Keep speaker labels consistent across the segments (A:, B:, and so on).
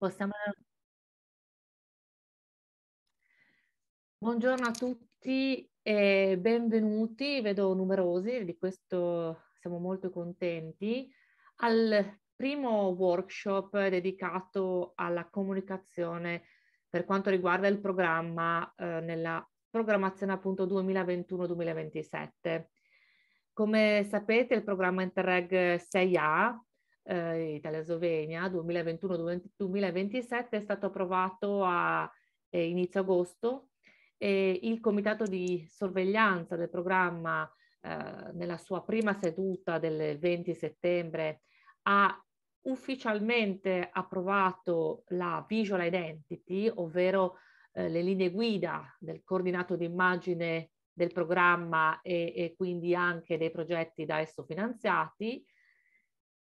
A: Possiamo... Buongiorno a tutti e benvenuti, vedo numerosi, di questo siamo molto contenti, al primo workshop dedicato alla comunicazione per quanto riguarda il programma eh, nella programmazione appunto 2021-2027. Come sapete il programma Interreg 6A eh, Italia-Slovenia 2021-2027 è stato approvato a eh, inizio agosto e il comitato di sorveglianza del programma eh, nella sua prima seduta del 20 settembre ha ufficialmente approvato la visual identity, ovvero eh, le linee guida del coordinato d'immagine del programma e, e, quindi anche dei progetti da esso finanziati,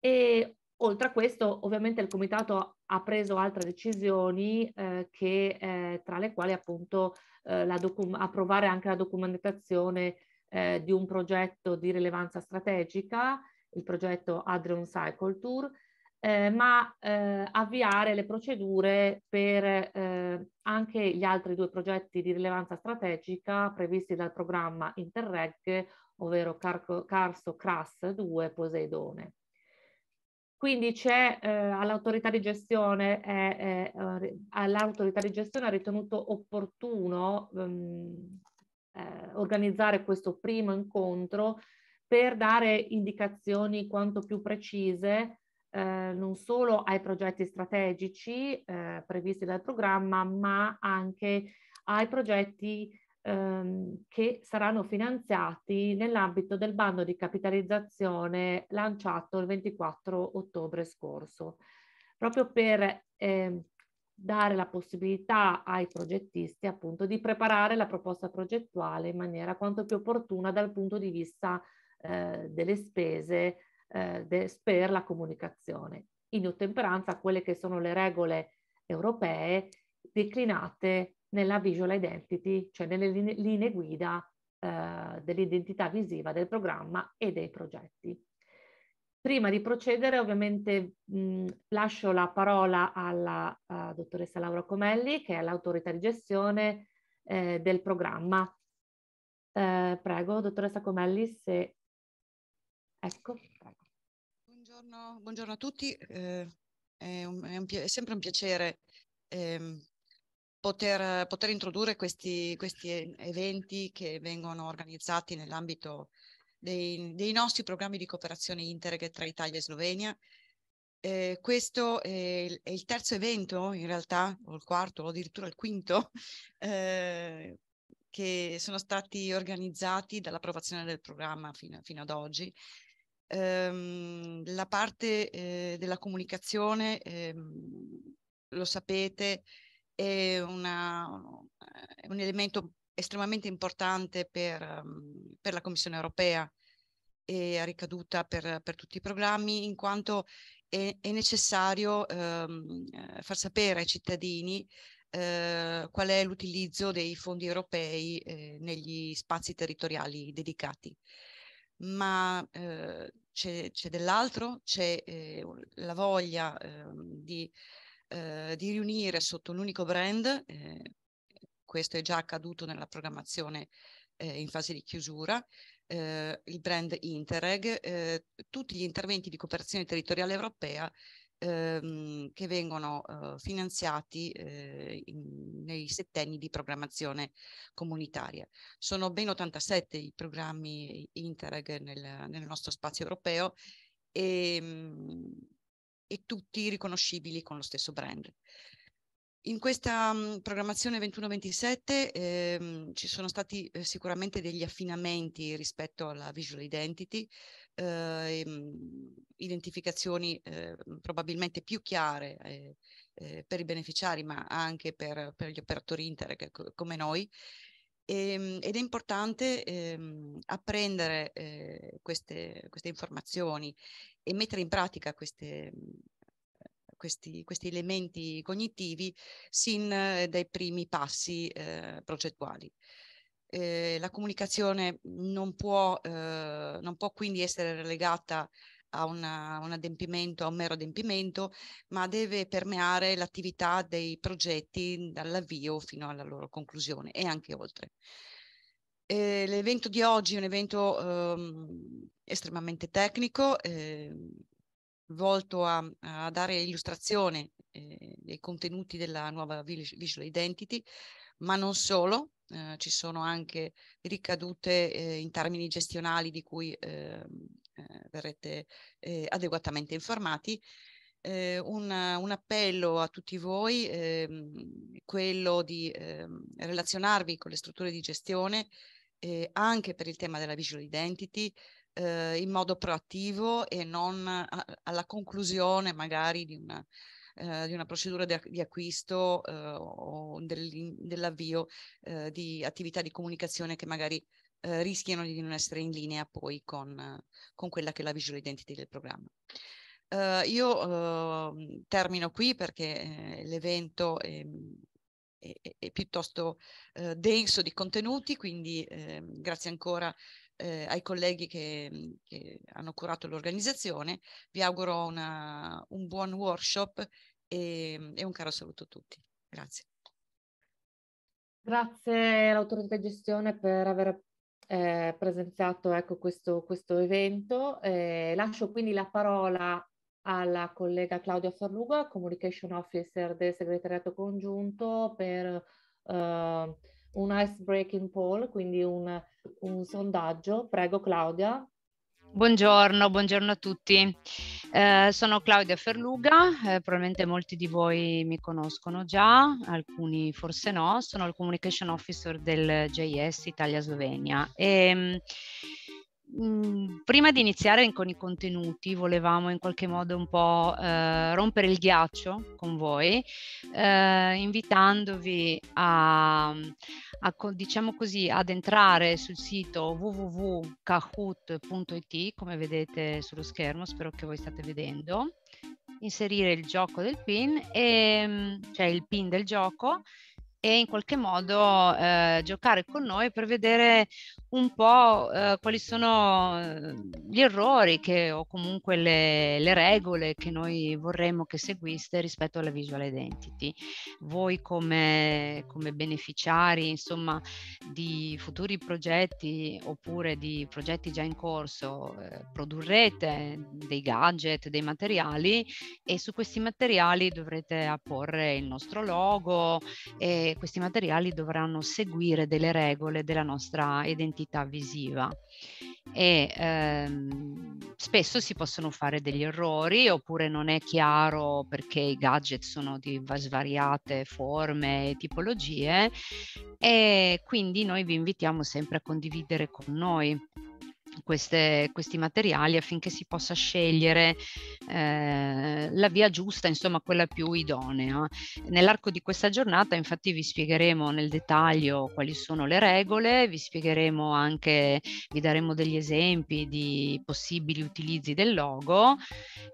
A: e oltre a questo, ovviamente il comitato ha preso altre decisioni eh, che, eh, tra le quali appunto eh, docu- approvare anche la documentazione eh, di un progetto di rilevanza strategica, il progetto Adrian Cycle Tour, eh, ma eh, avviare le procedure per eh, anche gli altri due progetti di rilevanza strategica previsti dal programma Interreg, ovvero Car- Carso Cras 2 Poseidone. Quindi c'è eh, all'autorità di gestione, è, è, eh, all'autorità di gestione ha ritenuto opportuno um, eh, organizzare questo primo incontro per dare indicazioni quanto più precise eh, non solo ai progetti strategici eh, previsti dal programma, ma anche ai progetti ehm, che saranno finanziati nell'ambito del bando di capitalizzazione lanciato il 24 ottobre scorso, proprio per ehm, dare la possibilità ai progettisti appunto di preparare la proposta progettuale in maniera quanto più opportuna dal punto di vista eh, delle spese eh, de, per la comunicazione, in ottemperanza a quelle che sono le regole europee declinate nella visual identity, cioè nelle linee guida eh, dell'identità visiva del programma e dei progetti. Prima di procedere ovviamente mh, lascio la parola alla uh, dottoressa Laura Comelli che è l'autorità di gestione eh, del programma. Eh, prego, dottoressa Comelli, se... Ecco, prego.
B: Buongiorno, buongiorno a tutti, eh, è, un, è, un, è sempre un piacere ehm, poter, poter introdurre questi, questi, eventi che vengono organizzati nell'ambito dei, dei, nostri programmi di cooperazione Interreg tra Italia e Slovenia. Eh, questo è il, è il, terzo evento, in realtà, o il quarto, o addirittura il quinto, eh, che sono stati organizzati dall'approvazione del programma fino, fino ad oggi. Ehm, la parte eh, della comunicazione, ehm, lo sapete, è, una, un elemento estremamente importante per, ehm, per, la Commissione europea e a ricaduta per, per tutti i programmi, in quanto è, è necessario ehm, eh, far sapere ai cittadini eh, qual è l'utilizzo dei fondi europei eh, negli spazi territoriali dedicati. Ma eh, c'è, dell'altro, c'è eh, la voglia ehm, di eh, di riunire sotto un unico brand, eh, questo è già accaduto nella programmazione eh, in fase di chiusura, eh, il brand Interreg, tutti gli interventi di cooperazione territoriale europea ehm, che vengono finanziati in, nei settenni di programmazione comunitaria. Sono ben 87 i programmi Interreg nel, nel nostro spazio europeo e ehm, e tutti riconoscibili con lo stesso brand. In questa mhmm, programmazione 21-27 ehm, ci sono stati eh, sicuramente degli affinamenti rispetto alla visual identity, eh, mhmm, identificazioni eh, probabilmente più chiare eh, eh, per i beneficiari ma anche per, per gli operatori Interreg come noi e, ehm, ed è importante eh, apprendere eh, queste, queste, informazioni e mettere in pratica queste, eh, questi, questi, elementi cognitivi sin eh, dai primi passi eh, progettuali. Eh, la comunicazione non può, eh, non può, quindi essere relegata a una, un adempimento, a un mero adempimento, ma deve permeare l'attività dei progetti dall'avvio fino alla loro conclusione e anche oltre. Eh, l'evento di oggi è un evento ehm, estremamente tecnico, eh, volto a, a, dare illustrazione eh, dei contenuti della nuova Visual Identity, ma non solo, eh, ci sono anche ricadute eh, in termini gestionali di cui ehm, eh, verrete eh, adeguatamente informati. Eh, un, un, appello a tutti voi, ehm, quello di ehm, relazionarvi con le strutture di gestione eh, anche per il tema della visual identity eh, in modo proattivo e non a, alla conclusione magari di una, eh, di una procedura de, di acquisto o del, dell'avvio di attività di comunicazione che magari eh, rischiano di non essere in linea poi con, con, quella che è la visual identity del programma. Uh, io uh, termino qui perché eh, l'evento è, è, è, piuttosto uh, denso di contenuti, quindi ehm, grazie ancora ai colleghi che, che hanno curato l'organizzazione. Vi auguro una, un buon workshop e, e un caro saluto a tutti. Grazie.
A: Grazie all'autorità di gestione per aver eh, presenziato ecco, questo, questo, evento. Eh, lascio quindi la parola alla collega Claudia Farruga, Communication Officer del Segretariato Congiunto, per eh, un icebreaking poll, quindi un, un sondaggio. Prego Claudia.
C: Buongiorno, buongiorno a tutti. Eh, sono Claudia Ferluga, eh, probabilmente molti di voi mi conoscono già, alcuni forse no. Sono il Communication Officer del JS Italia Slovenia e ehm, Mm, prima di iniziare con i contenuti volevamo in qualche modo un po' eh, rompere il ghiaccio con voi, eh, invitandovi a, a, diciamo così, ad entrare sul sito www.kahoot.it, come vedete sullo schermo, spero che voi state vedendo, inserire il gioco del pin, e, mm, cioè il pin del gioco e in qualche modo eh, giocare con noi per vedere un po' eh, quali sono eh, gli errori che, o comunque le, le, regole che noi vorremmo che seguiste rispetto alla visual identity. Voi come, come beneficiari insomma, di futuri progetti oppure di progetti già in corso eh, produrrete dei gadget, dei materiali e su questi materiali dovrete apporre il nostro logo e questi materiali dovranno seguire delle regole della nostra identità visiva e ehm, spesso si possono fare degli errori oppure non è chiaro perché i gadget sono di svariate forme e tipologie e quindi noi vi invitiamo sempre a condividere con noi queste, questi materiali affinché si possa scegliere eh, la via giusta, insomma quella più idonea. Nell'arco di questa giornata infatti vi spiegheremo nel dettaglio quali sono le regole, vi spiegheremo anche, vi daremo degli esempi di possibili utilizzi del logo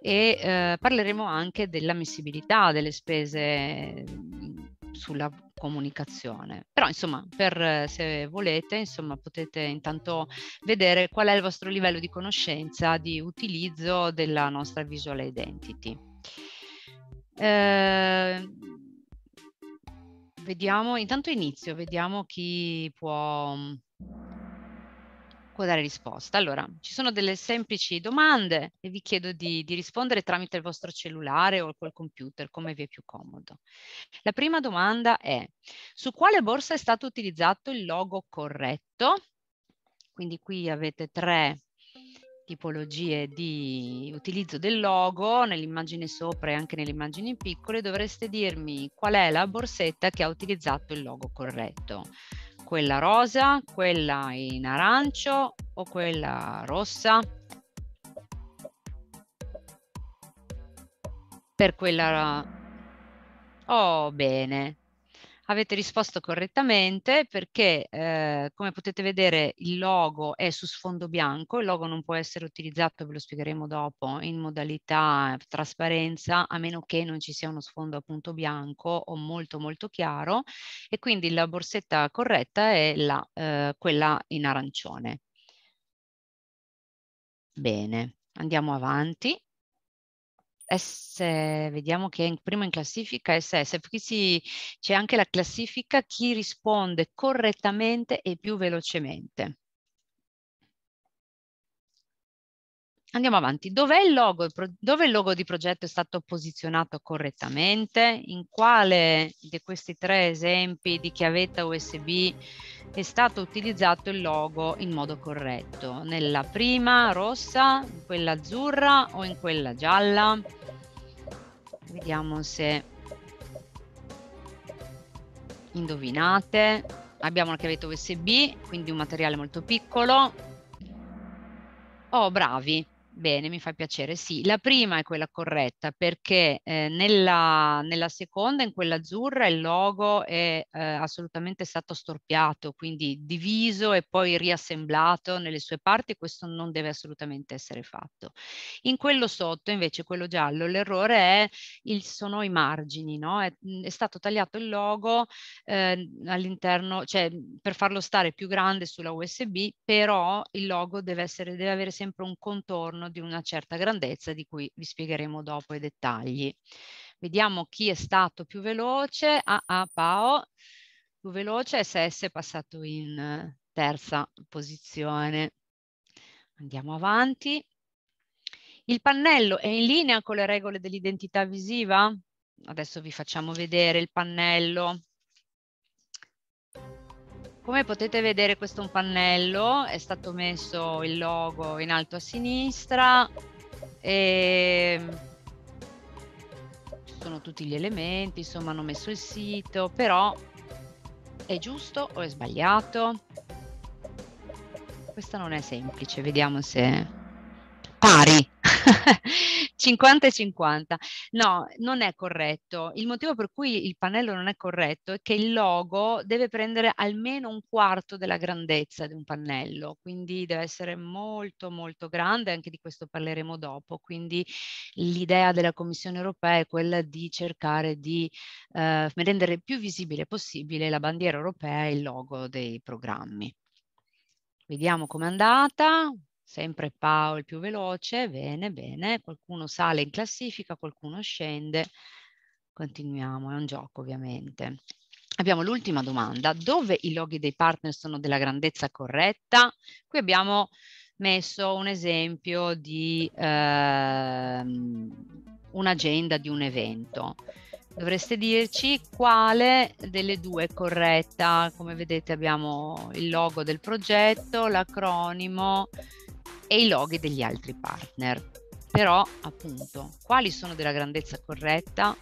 C: e eh, parleremo anche dell'ammissibilità delle spese sulla comunicazione. Però insomma, per, eh, se volete, insomma, potete intanto vedere qual è il vostro livello di conoscenza, di utilizzo della nostra visual identity. Eh, vediamo, intanto inizio, vediamo chi può può dare risposta. Allora, ci sono delle semplici domande e vi chiedo di, di rispondere tramite il vostro cellulare o col computer, come vi è più comodo. La prima domanda è, su quale borsa è stato utilizzato il logo corretto? Quindi qui avete tre tipologie di utilizzo del logo nell'immagine sopra e anche nelle immagini piccole dovreste dirmi qual è la borsetta che ha utilizzato il logo corretto quella rosa, quella in arancio o quella rossa? Per quella... Oh, bene. Avete risposto correttamente perché, eh, come potete vedere, il logo è su sfondo bianco, il logo non può essere utilizzato, ve lo spiegheremo dopo, in modalità eh, trasparenza, a meno che non ci sia uno sfondo appunto bianco o molto molto chiaro, e quindi la borsetta corretta è la, eh, quella in arancione. Bene, andiamo avanti. S, vediamo che è in, prima in classifica SS, perché si, c'è anche la classifica chi risponde correttamente e più velocemente. Andiamo avanti. Dov'è il, logo? Dove il logo di progetto è stato posizionato correttamente? In quale di questi tre esempi di chiavetta USB è stato utilizzato il logo in modo corretto? Nella prima rossa, in quella azzurra o in quella gialla? Vediamo se indovinate. Abbiamo la chiavetta USB, quindi un materiale molto piccolo. Oh, bravi, Bene, mi fa piacere, sì. La prima è quella corretta perché eh, nella, nella, seconda, in quella azzurra, il logo è eh, assolutamente stato storpiato, quindi diviso e poi riassemblato nelle sue parti, questo non deve assolutamente essere fatto. In quello sotto, invece, quello giallo, l'errore è il, sono i margini, no? è, mm, è stato tagliato il logo eh, all'interno, cioè per farlo stare più grande sulla USB, però il logo deve, essere, deve avere sempre un contorno sono di una certa grandezza di cui vi spiegheremo dopo i dettagli. Vediamo chi è stato più veloce. Ah, ah, Pao, più veloce, SS è passato in eh, terza posizione. Andiamo avanti. Il pannello è in linea con le regole dell'identità visiva? Adesso vi facciamo vedere il pannello. Come potete vedere questo è un pannello, è stato messo il logo in alto a sinistra e ehm, ci sono tutti gli elementi, insomma hanno messo il sito, però è giusto o è sbagliato? Questa non è semplice, vediamo se... Pari, 50 e 50. No, non è corretto. Il motivo per cui il pannello non è corretto è che il logo deve prendere almeno un quarto della grandezza di un pannello, quindi deve essere molto molto grande, anche di questo parleremo dopo. Quindi l'idea della Commissione europea è quella di cercare di eh, rendere più visibile possibile la bandiera europea e il logo dei programmi. Vediamo com'è andata sempre Paolo il più veloce, bene, bene, qualcuno sale in classifica, qualcuno scende, continuiamo, è un gioco ovviamente. Abbiamo l'ultima domanda, dove i loghi dei partner sono della grandezza corretta? Qui abbiamo messo un esempio di eh, un'agenda di un evento. Dovreste dirci quale delle due è corretta. Come vedete abbiamo il logo del progetto, l'acronimo, e i loghi degli altri partner. Però, appunto, quali sono della grandezza corretta?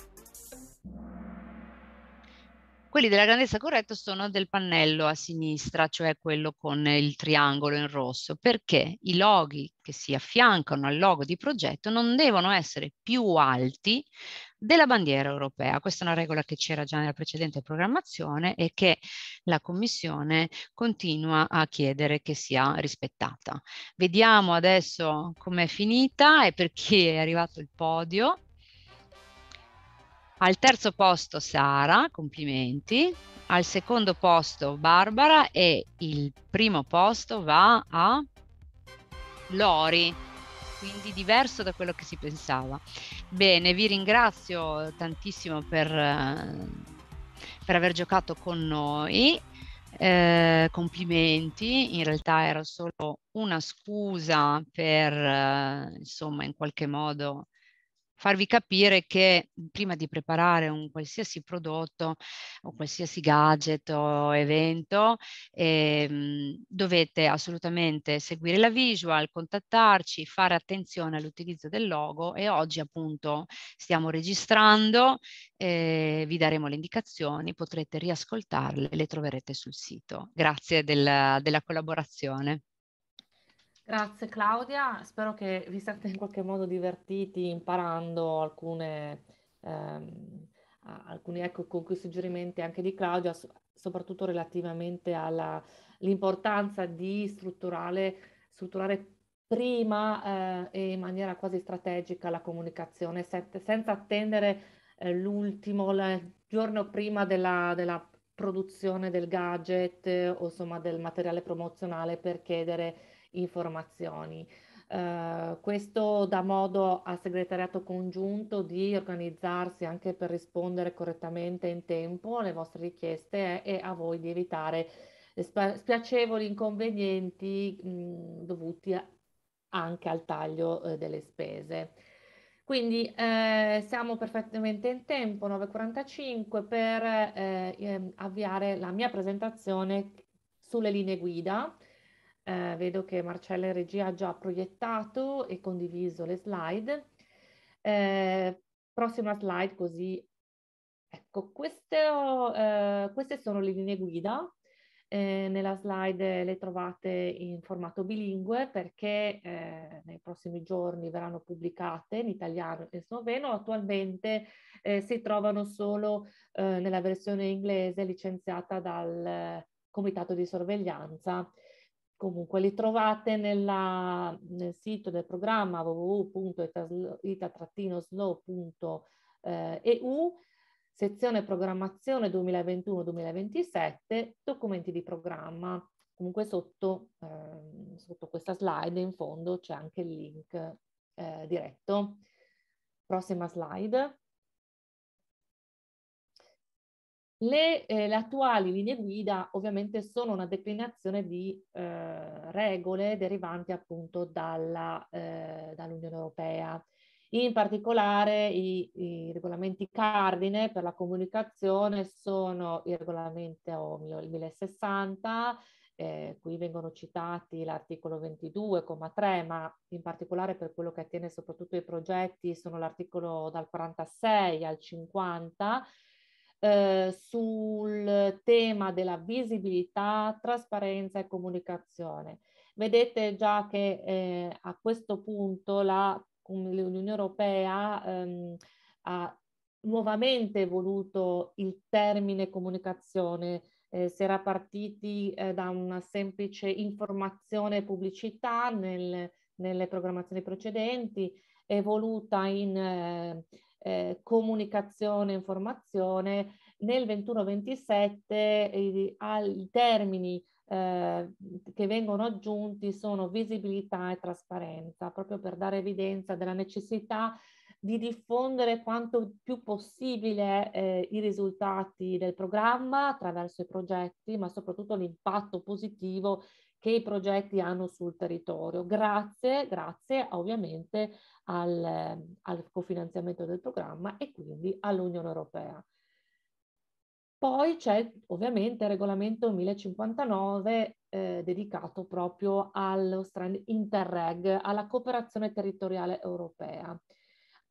C: Quelli della grandezza corretta sono del pannello a sinistra, cioè quello con il triangolo in rosso, perché i loghi che si affiancano al logo di progetto non devono essere più alti della bandiera europea. Questa è una regola che c'era già nella precedente programmazione e che la Commissione continua a chiedere che sia rispettata. Vediamo adesso com'è finita e per chi è arrivato il podio. Al terzo posto Sara, complimenti. Al secondo posto Barbara e il primo posto va a Lori quindi diverso da quello che si pensava. Bene, vi ringrazio tantissimo per, eh, per aver giocato con noi. Eh, complimenti, in realtà era solo una scusa per eh, insomma in qualche modo farvi capire che prima di preparare un qualsiasi prodotto o qualsiasi gadget o evento eh, dovete assolutamente seguire la visual, contattarci, fare attenzione all'utilizzo del logo e oggi appunto stiamo registrando, eh, vi daremo le indicazioni, potrete riascoltarle, le troverete sul sito. Grazie del, della collaborazione.
A: Grazie Claudia, spero che vi siate in qualche modo divertiti imparando alcune, ehm, alcuni ecco, con quei suggerimenti anche di Claudia, so- soprattutto relativamente all'importanza di strutturare, prima eh, e in maniera quasi strategica la comunicazione, se- senza attendere eh, l'ultimo il giorno prima della, della produzione del gadget eh, o insomma del materiale promozionale per chiedere informazioni. Uh, questo dà modo al segretariato congiunto di organizzarsi anche per rispondere correttamente in tempo alle vostre richieste e, e a voi di evitare spiacevoli inconvenienti mh, dovuti a, anche al taglio eh, delle spese. Quindi eh, siamo perfettamente in tempo, 9.45, per eh, ehm, avviare la mia presentazione sulle linee guida eh, vedo che Marcella in regia ha già proiettato e condiviso le slide. Eh, prossima slide così. Ecco, queste, eh, queste sono le linee guida. Eh, nella slide le trovate in formato bilingue perché eh, nei prossimi giorni verranno pubblicate in italiano e sloveno. Attualmente eh, si trovano solo nella versione inglese licenziata dal Comitato di Sorveglianza Comunque li trovate nella, nel sito del programma www.ita-slow.eu, sezione programmazione 2021-2027, documenti di programma. Comunque sotto, eh, sotto questa slide in fondo c'è anche il link eh, diretto. Prossima slide. Le, eh, le, attuali linee guida ovviamente sono una declinazione di eh, regole derivanti appunto dalla, eh, dall'Unione Europea, in particolare i, i, regolamenti cardine per la comunicazione sono il regolamento 1060, eh, qui vengono citati l'articolo 22,3, ma in particolare per quello che attiene soprattutto ai progetti sono l'articolo dal 46 al 50 eh, sul tema della visibilità, trasparenza e comunicazione. Vedete già che eh, a questo punto l'Unione Europea ehm, ha nuovamente voluto il termine comunicazione. Eh, si era partiti eh, da una semplice informazione e pubblicità nel, nelle programmazioni precedenti, evoluta in eh, eh, comunicazione e informazione, nel 21-27 eh, i termini eh, che vengono aggiunti sono visibilità e trasparenza, proprio per dare evidenza della necessità di diffondere quanto più possibile eh, i risultati del programma attraverso i progetti, ma soprattutto l'impatto positivo che i progetti hanno sul territorio, grazie, grazie ovviamente al, ehm, al cofinanziamento del programma e quindi all'Unione Europea. Poi c'è ovviamente il regolamento 1059 eh, dedicato proprio allo strand Interreg, alla cooperazione territoriale europea.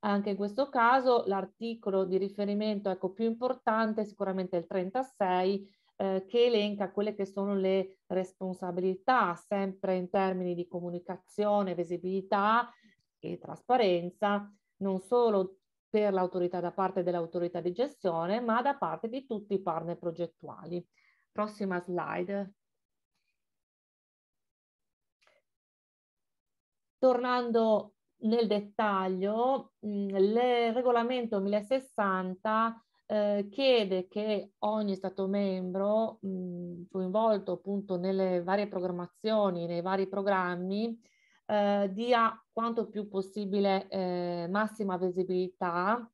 A: Anche in questo caso l'articolo di riferimento ecco, più importante è sicuramente il 36 eh, che elenca quelle che sono le responsabilità, sempre in termini di comunicazione, visibilità e trasparenza, non solo per l'autorità da parte dell'autorità di gestione, ma da parte di tutti i partner progettuali. Prossima slide. Tornando nel dettaglio, il mm, regolamento 1060 eh, chiede che ogni Stato membro mh, coinvolto appunto nelle varie programmazioni, nei vari programmi, eh, dia quanto più possibile eh, massima visibilità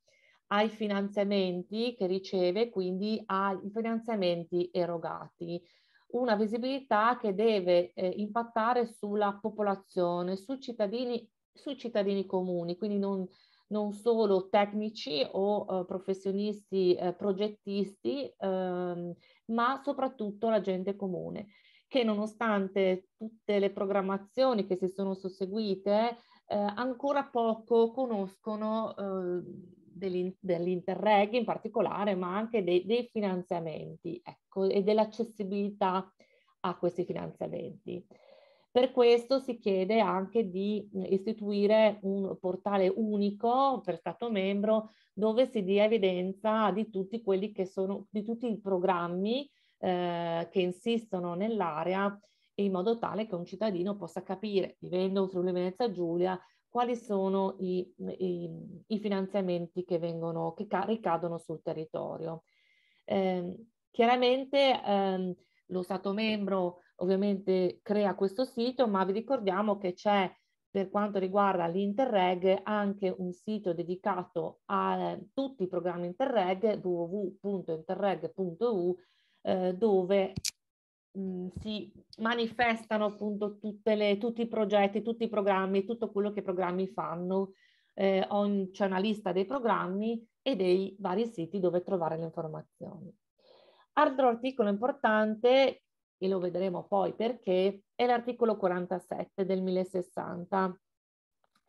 A: ai finanziamenti che riceve, quindi ai finanziamenti erogati. Una visibilità che deve eh, impattare sulla popolazione, sui cittadini, sui cittadini comuni, quindi non, non solo tecnici o eh, professionisti eh, progettisti, ehm, ma soprattutto la gente comune, che nonostante tutte le programmazioni che si sono susseguite, eh, ancora poco conoscono eh, dell'in- dell'Interreg in particolare, ma anche dei, dei finanziamenti ecco, e dell'accessibilità a questi finanziamenti. Per questo si chiede anche di istituire un portale unico per Stato membro dove si dia evidenza di tutti quelli che sono, di tutti i programmi eh, che insistono nell'area in modo tale che un cittadino possa capire, vivendo in Friuli Venezia Giulia, quali sono i, i, i finanziamenti che, vengono, che ricadono sul territorio. Eh, chiaramente ehm, lo Stato membro ovviamente crea questo sito, ma vi ricordiamo che c'è per quanto riguarda l'Interreg anche un sito dedicato a eh, tutti i programmi Interreg, www.interreg.eu, eh, dove mm, si manifestano appunto le, tutti i progetti, tutti i programmi, tutto quello che i programmi fanno. Eh, ogni, c'è una lista dei programmi e dei vari siti dove trovare le informazioni. Altro articolo importante e lo vedremo poi perché, è l'articolo 47 del 1060,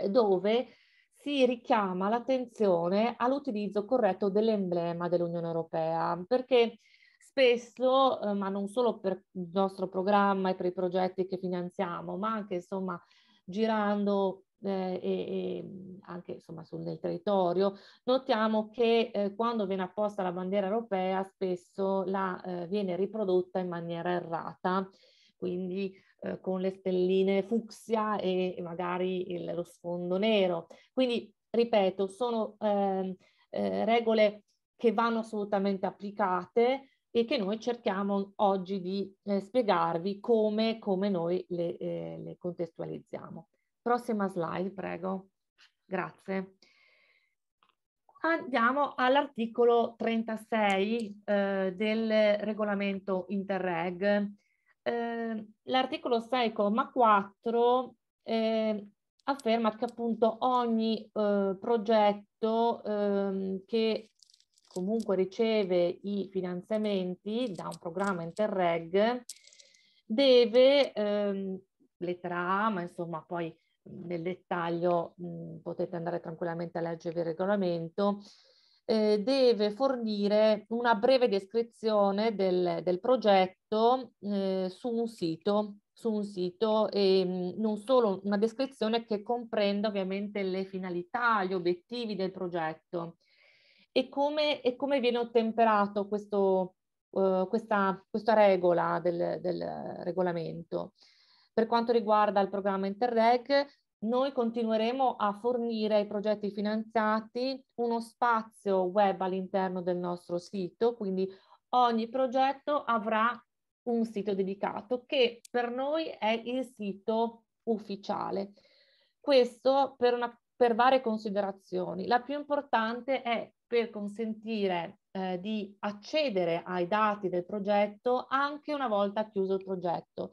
A: dove si richiama l'attenzione all'utilizzo corretto dell'emblema dell'Unione Europea, perché spesso, eh, ma non solo per il nostro programma e per i progetti che finanziamo, ma anche insomma girando eh, e, e, mm, anche insomma, sul nel territorio, notiamo che eh, quando viene apposta la bandiera europea spesso la eh, viene riprodotta in maniera errata, quindi eh, con le stelline fucsia e, e magari il, lo sfondo nero. Quindi, ripeto, sono ehm, eh, regole che vanno assolutamente applicate e che noi cerchiamo oggi di eh, spiegarvi come, come noi le, le contestualizziamo. Prossima slide, prego. Grazie. Andiamo all'articolo 36 eh, del regolamento Interreg. Eh, l'articolo 6,4 eh, afferma che appunto ogni eh, progetto ehm, che comunque riceve i finanziamenti da un programma Interreg deve, ehm, lettera A, ma insomma poi nel dettaglio mh, potete andare tranquillamente a leggere il regolamento, eh, deve fornire una breve descrizione del, del progetto eh, su un sito, su un sito e mh, non solo una descrizione che comprenda ovviamente le finalità, gli obiettivi del progetto e come, e come viene ottemperato questo, uh, questa, questa regola del, del regolamento. Per quanto riguarda il programma Interreg, noi continueremo a fornire ai progetti finanziati uno spazio web all'interno del nostro sito, quindi ogni progetto avrà un sito dedicato che per noi è il sito ufficiale. Questo per, una, per varie considerazioni. La più importante è per consentire eh, di accedere ai dati del progetto anche una volta chiuso il progetto.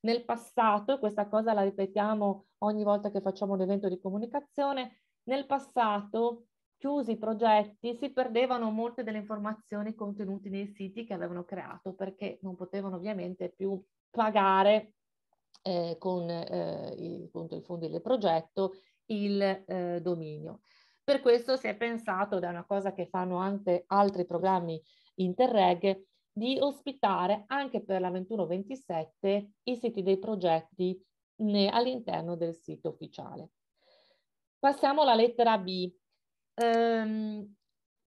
A: Nel passato, e questa cosa la ripetiamo ogni volta che facciamo un evento di comunicazione, nel passato chiusi i progetti si perdevano molte delle informazioni contenute nei siti che avevano creato perché non potevano ovviamente più pagare eh, con eh, i, i, fondi del progetto il eh, dominio. Per questo si è pensato, ed è una cosa che fanno anche altri programmi Interreg, di ospitare anche per la 21-27 i siti dei progetti all'interno del sito ufficiale. Passiamo alla lettera B. Um,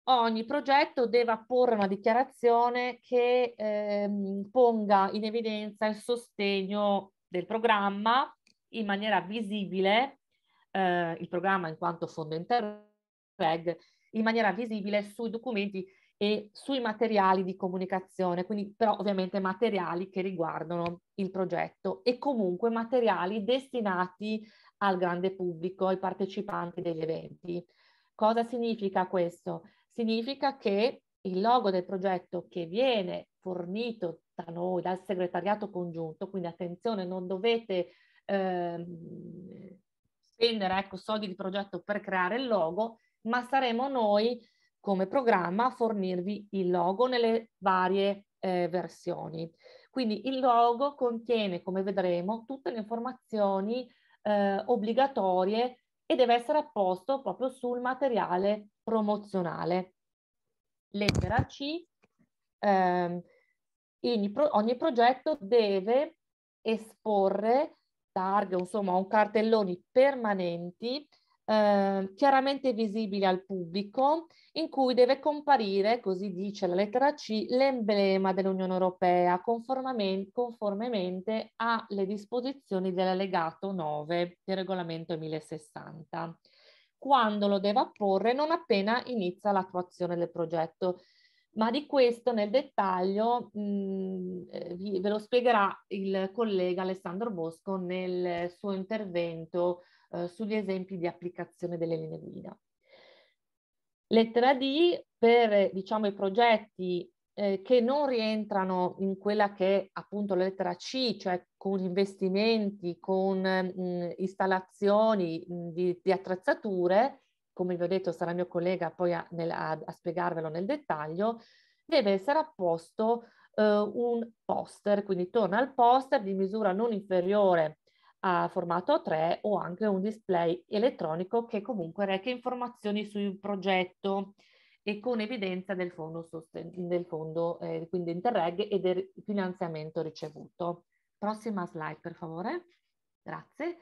A: ogni progetto deve apporre una dichiarazione che ehm, ponga in evidenza il sostegno del programma in maniera visibile, eh, il programma in quanto fondo interreg, in maniera visibile sui documenti e sui materiali di comunicazione, quindi però ovviamente materiali che riguardano il progetto e comunque materiali destinati al grande pubblico, ai partecipanti degli eventi. Cosa significa questo? Significa che il logo del progetto che viene fornito da noi, dal segretariato congiunto, quindi attenzione, non dovete eh, spendere ecco, soldi di progetto per creare il logo, ma saremo noi come programma fornirvi il logo nelle varie eh, versioni. Quindi il logo contiene, come vedremo, tutte le informazioni eh, obbligatorie e deve essere apposto proprio sul materiale promozionale. Lettera C, ehm, ogni, pro ogni progetto deve esporre targhe, insomma, un cartelloni permanenti Ehm, chiaramente visibili al pubblico, in cui deve comparire, così dice la lettera C, l'emblema dell'Unione Europea conformemente alle disposizioni dell'allegato 9 del regolamento 1060 quando lo deve apporre non appena inizia l'attuazione del progetto. Ma di questo nel dettaglio mh, ve lo spiegherà il collega Alessandro Bosco nel suo intervento eh, sugli esempi di applicazione delle linee guida. Lettera D per diciamo, i progetti eh, che non rientrano in quella che è appunto la lettera C, cioè con investimenti, con mh, mm, installazioni mh, mm, di, di, attrezzature, come vi ho detto sarà il mio collega poi a, nel, a, a spiegarvelo nel dettaglio, deve essere apposto eh, un poster, quindi torna al poster di misura non inferiore a formato 3 o anche un display elettronico che comunque reca informazioni sul progetto e con evidenza del fondo, sosten- del fondo eh, quindi Interreg e del finanziamento ricevuto. Prossima slide per favore. Grazie.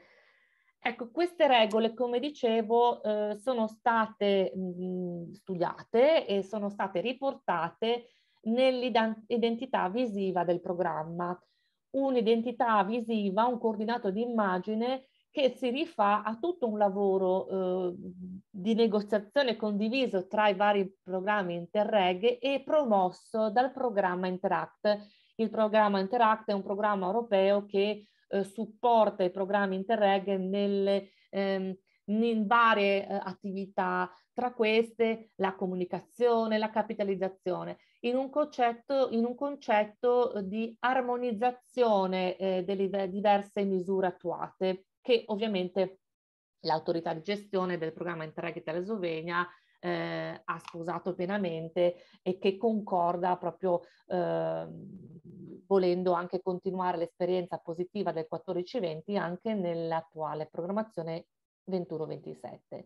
A: Ecco, queste regole, come dicevo, eh, sono state mh, mm, studiate e sono state riportate nell'identità visiva del programma un'identità visiva, un coordinato di immagine che si rifà a tutto un lavoro eh, di negoziazione condiviso tra i vari programmi Interreg e promosso dal programma Interact. Il programma Interact è un programma europeo che eh, supporta i programmi Interreg nelle, ehm, in varie eh, attività, tra queste la comunicazione, la capitalizzazione, in un concetto, in un concetto eh, di armonizzazione eh, delle diverse misure attuate, che ovviamente l'autorità di gestione del programma Interreg Italia Slovenia eh, ha sposato pienamente e che concorda proprio eh, volendo anche continuare l'esperienza positiva del 14-20 anche nell'attuale programmazione 21-27.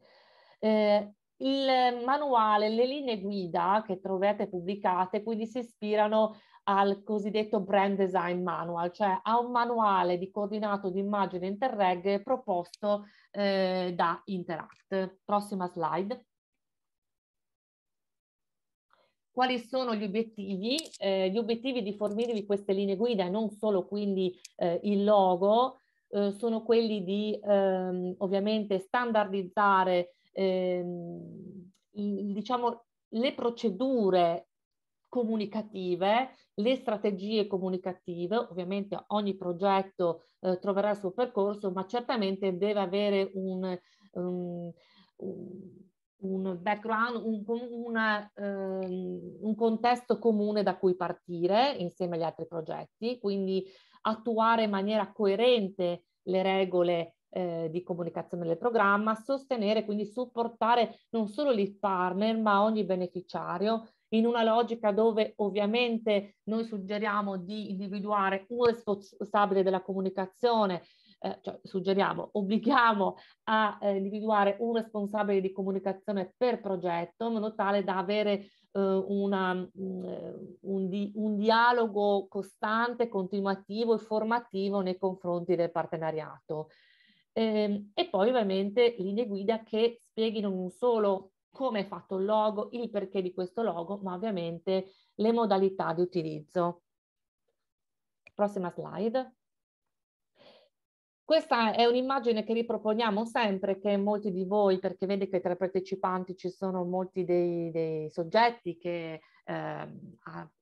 A: Eh, il manuale, le linee guida che trovate pubblicate, quindi si ispirano al cosiddetto brand design manual, cioè a un manuale di coordinato di immagine Interreg proposto eh, da Interact. Prossima slide. Quali sono gli obiettivi? Eh, gli obiettivi di fornirvi queste linee guida e non solo quindi eh, il logo eh, sono quelli di ehm, ovviamente standardizzare ehm, diciamo, le procedure comunicative, le strategie comunicative, ovviamente ogni progetto eh, troverà il suo percorso, ma certamente deve avere un, um, un un background, un, una, um, un, contesto comune da cui partire insieme agli altri progetti, quindi attuare in maniera coerente le regole eh, di comunicazione del programma, sostenere, quindi supportare non solo l'e partner ma ogni beneficiario in una logica dove ovviamente noi suggeriamo di individuare un responsabile della comunicazione eh, cioè, suggeriamo, obblighiamo a eh, individuare un responsabile di comunicazione per progetto in modo tale da avere eh, una, mm, eh, un, di, un, dialogo costante, continuativo e formativo nei confronti del partenariato. E, ehm, e poi ovviamente linee guida che spieghino non solo come è fatto il logo, il perché di questo logo, ma ovviamente le modalità di utilizzo. Prossima slide. Questa è un'immagine che riproponiamo sempre, che molti di voi, perché vede che tra i partecipanti ci sono molti dei, dei soggetti che eh,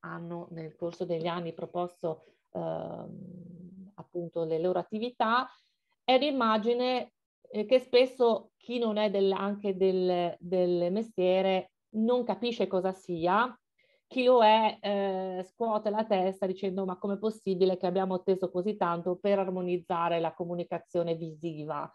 A: hanno nel corso degli anni proposto eh, appunto le loro attività, è un'immagine eh, che spesso chi non è del, anche del, del mestiere non capisce cosa sia chi lo è eh, scuote la testa dicendo ma com'è possibile che abbiamo atteso così tanto per armonizzare la comunicazione visiva?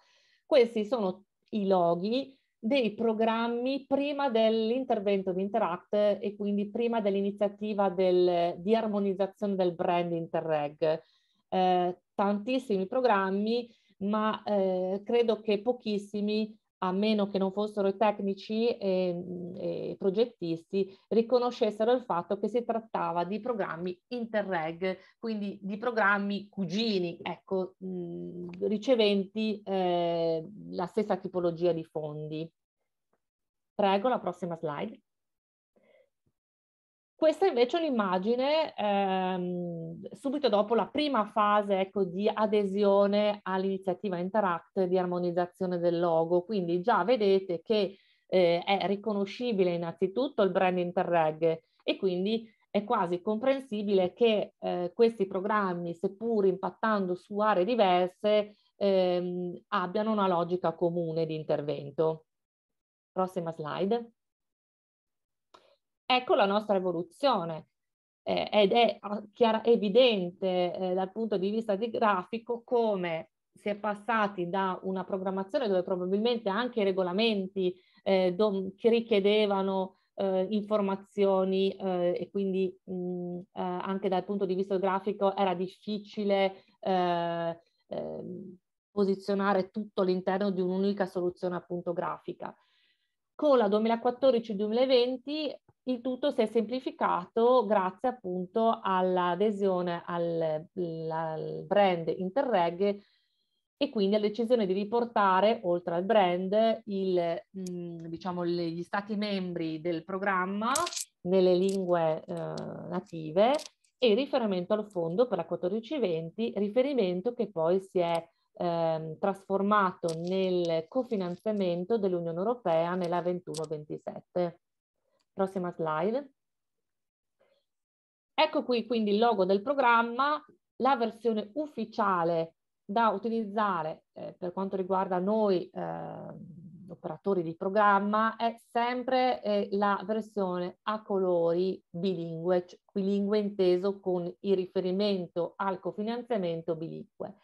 A: Questi sono i loghi dei programmi prima dell'intervento di Interact e quindi prima dell'iniziativa del, di armonizzazione del brand Interreg. Eh, tantissimi programmi, ma eh, credo che pochissimi a meno che non fossero i tecnici e, e progettisti, riconoscessero il fatto che si trattava di programmi interreg, quindi di programmi cugini, ecco, mh, riceventi eh, la stessa tipologia di fondi. Prego, la prossima slide. Questa invece è un'immagine ehm, subito dopo la prima fase ecco, di adesione all'iniziativa Interact di armonizzazione del logo, quindi già vedete che eh, è riconoscibile innanzitutto il brand Interreg e quindi è quasi comprensibile che eh, questi programmi, seppur impattando su aree diverse, ehm, abbiano una logica comune di intervento. Prossima slide. Ecco la nostra evoluzione eh, ed è ah, chiara, evidente eh, dal punto di vista di grafico come si è passati da una programmazione dove probabilmente anche i regolamenti eh, dom- che richiedevano eh, informazioni eh, e quindi mh, eh, anche dal punto di vista grafico era difficile eh, eh, posizionare tutto all'interno di un'unica soluzione appunto grafica. Con la 2014-2020 il tutto si è semplificato grazie appunto all'adesione al, al brand Interreg e quindi alla decisione di riportare, oltre al brand, il, mm, diciamo, gli stati membri del programma nelle lingue eh, native e riferimento al fondo per la 1420, riferimento che poi si è eh, trasformato nel cofinanziamento dell'Unione Europea nella 21-27. Prossima slide. Ecco qui quindi il logo del programma, la versione ufficiale da utilizzare eh, per quanto riguarda noi eh, operatori di programma è sempre eh, la versione a colori bilingue, cioè bilingue inteso con il riferimento al cofinanziamento bilingue.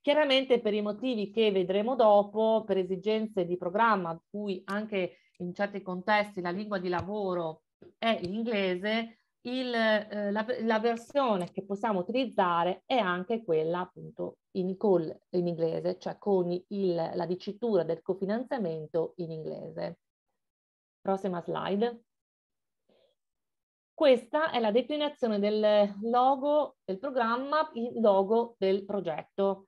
A: Chiaramente per i motivi che vedremo dopo, per esigenze di programma, cui anche in certi contesti la lingua di lavoro è l'inglese, il, eh, la, la, versione che possiamo utilizzare è anche quella appunto in, col, in inglese, cioè con il, la dicitura del cofinanziamento in inglese. Prossima slide. Questa è la declinazione del logo del programma, il logo del progetto.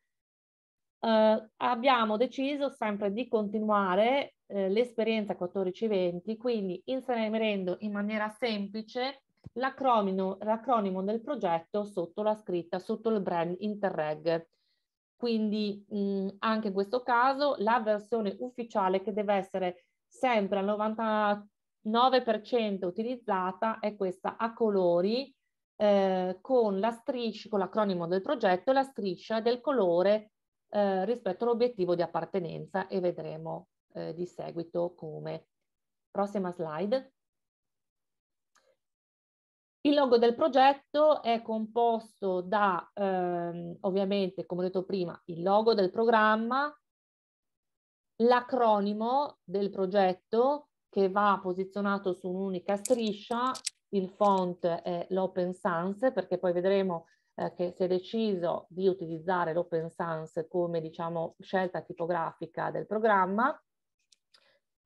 A: Eh, abbiamo deciso sempre di continuare eh, l'esperienza 14-20, quindi inserendo in maniera semplice l'acronimo, l'acronimo del progetto sotto la scritta, sotto il brand Interreg. Quindi mh, mm, anche in questo caso la versione ufficiale che deve essere sempre al 99% utilizzata è questa a colori eh, con la striscia, con l'acronimo del progetto e la striscia del colore eh, rispetto all'obiettivo di appartenenza e vedremo eh, di seguito come. Prossima slide. Il logo del progetto è composto da, ehm, ovviamente, come ho detto prima, il logo del programma, l'acronimo del progetto che va posizionato su un'unica striscia, il font è l'Open Sans perché poi vedremo eh, che si è deciso di utilizzare l'Open Sans come diciamo, scelta tipografica del programma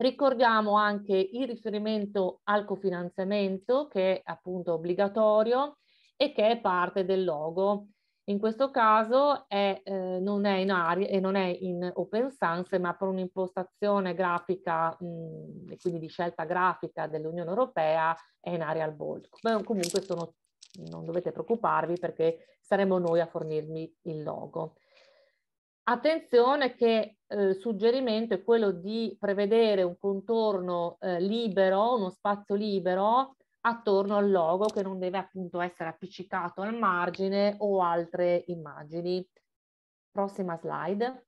A: Ricordiamo anche il riferimento al cofinanziamento che è appunto obbligatorio e che è parte del logo. In questo caso è, eh, non, è in aria, e non è in open sans, ma per un'impostazione grafica mh, e quindi di scelta grafica dell'Unione Europea è in Arial Bold. comunque sono, non dovete preoccuparvi perché saremo noi a fornirmi il logo. Attenzione che eh, suggerimento è quello di prevedere un contorno eh, libero, uno spazio libero attorno al logo che non deve appunto essere appiccicato al margine o altre immagini. Prossima slide.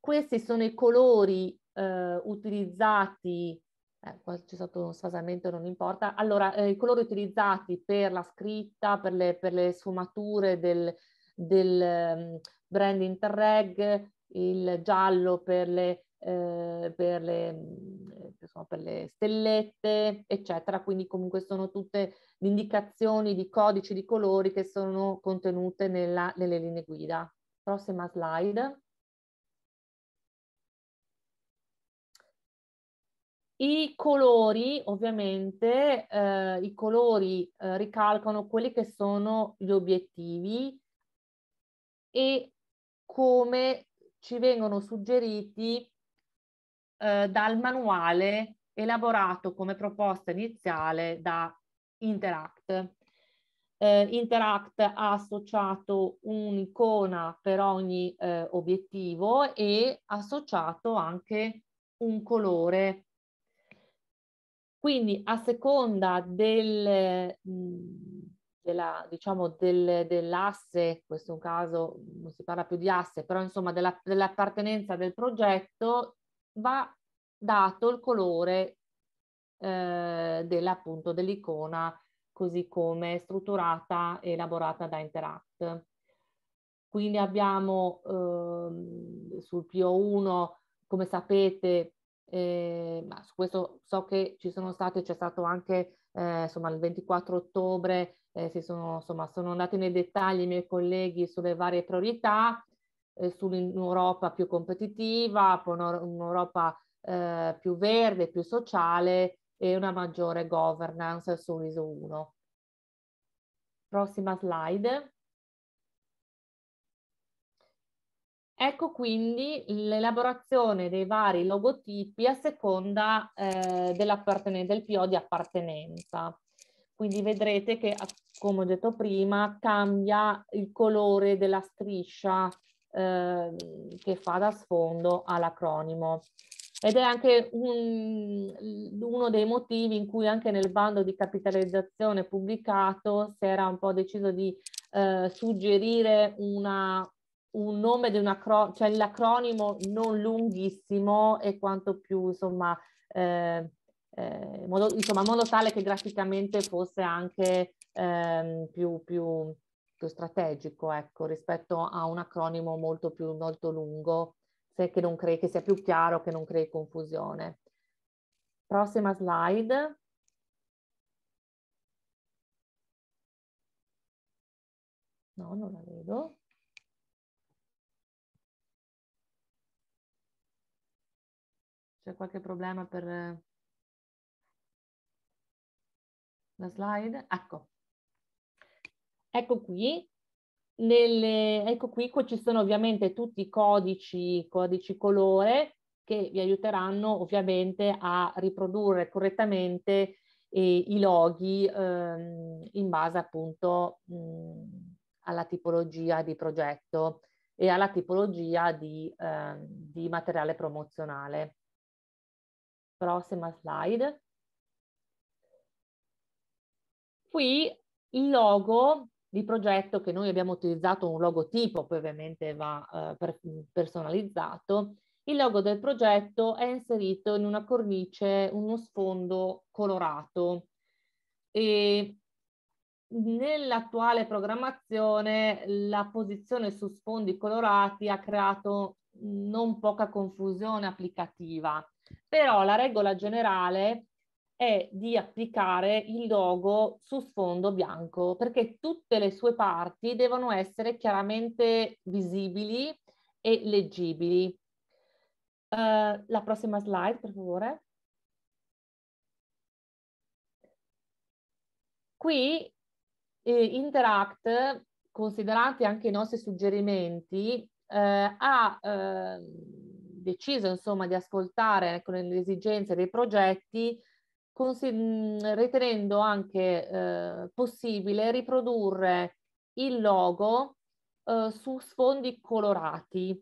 A: Questi sono i colori eh, utilizzati, eh, qua c'è stato uno sfasamento, non importa. Allora, eh, i colori utilizzati per la scritta, per le, per le sfumature del, del um, brand Interreg, il giallo per le, eh, per le, mm, insomma, per le stellette, eccetera. Quindi comunque sono tutte indicazioni di codici di colori che sono contenute nella, nelle linee guida. Prossima slide. I colori, ovviamente, eh, i colori eh, ricalcano quelli che sono gli obiettivi e come ci vengono suggeriti eh, dal manuale elaborato come proposta iniziale da Interact. Eh, Interact ha associato un'icona per ogni eh, obiettivo e ha associato anche un colore. Quindi a seconda del, mh, mm, della, diciamo, del, dell'asse, in questo caso non si parla più di asse, però insomma della, dell'appartenenza del progetto, va dato il colore eh, dell'appunto dell'icona così come strutturata e elaborata da Interact. Quindi abbiamo eh, sul PO1, come sapete, eh, ma su questo so che ci sono state, c'è stato anche eh, insomma il 24 ottobre eh, si sono, insomma, sono andati nei dettagli i miei colleghi sulle varie priorità, eh, sull'Europa più competitiva, un'Europa eh, più verde, più sociale e una maggiore governance sull'ISO 1. Prossima slide. Ecco quindi l'elaborazione dei vari logotipi a seconda eh, del PO di appartenenza. Quindi vedrete che, come ho detto prima, cambia il colore della striscia eh, che fa da sfondo all'acronimo. Ed è anche un, uno dei motivi in cui anche nel bando di capitalizzazione pubblicato si era un po' deciso di eh, suggerire una, un nome di un acronimo, cioè l'acronimo non lunghissimo e quanto più insomma eh, in eh, modo, insomma, in modo tale che graficamente fosse anche ehm, più, più, più, strategico ecco, rispetto a un acronimo molto più molto lungo, se, che, non crei, che sia più chiaro, che non crei confusione. Prossima slide. No, non la vedo. C'è qualche problema per la slide, ecco. Ecco qui, nelle, ecco qui, qua ci sono ovviamente tutti i codici, codici colore che vi aiuteranno ovviamente a riprodurre correttamente eh, i loghi ehm, in base appunto mh, alla tipologia di progetto e alla tipologia di, eh, di materiale promozionale. Prossima slide. qui il logo di progetto che noi abbiamo utilizzato un logotipo, poi ovviamente va eh, personalizzato, il logo del progetto è inserito in una cornice, uno sfondo colorato e nell'attuale programmazione la posizione su sfondi colorati ha creato non poca confusione applicativa, però la regola generale è di applicare il logo su sfondo bianco perché tutte le sue parti devono essere chiaramente visibili e leggibili. Uh, la prossima slide, per favore. Qui eh, Interact, considerati anche i nostri suggerimenti, eh, ha eh, deciso insomma, di ascoltare ecco, le esigenze dei progetti Mhmm, ritenendo anche eh, possibile riprodurre il logo eh, su sfondi colorati.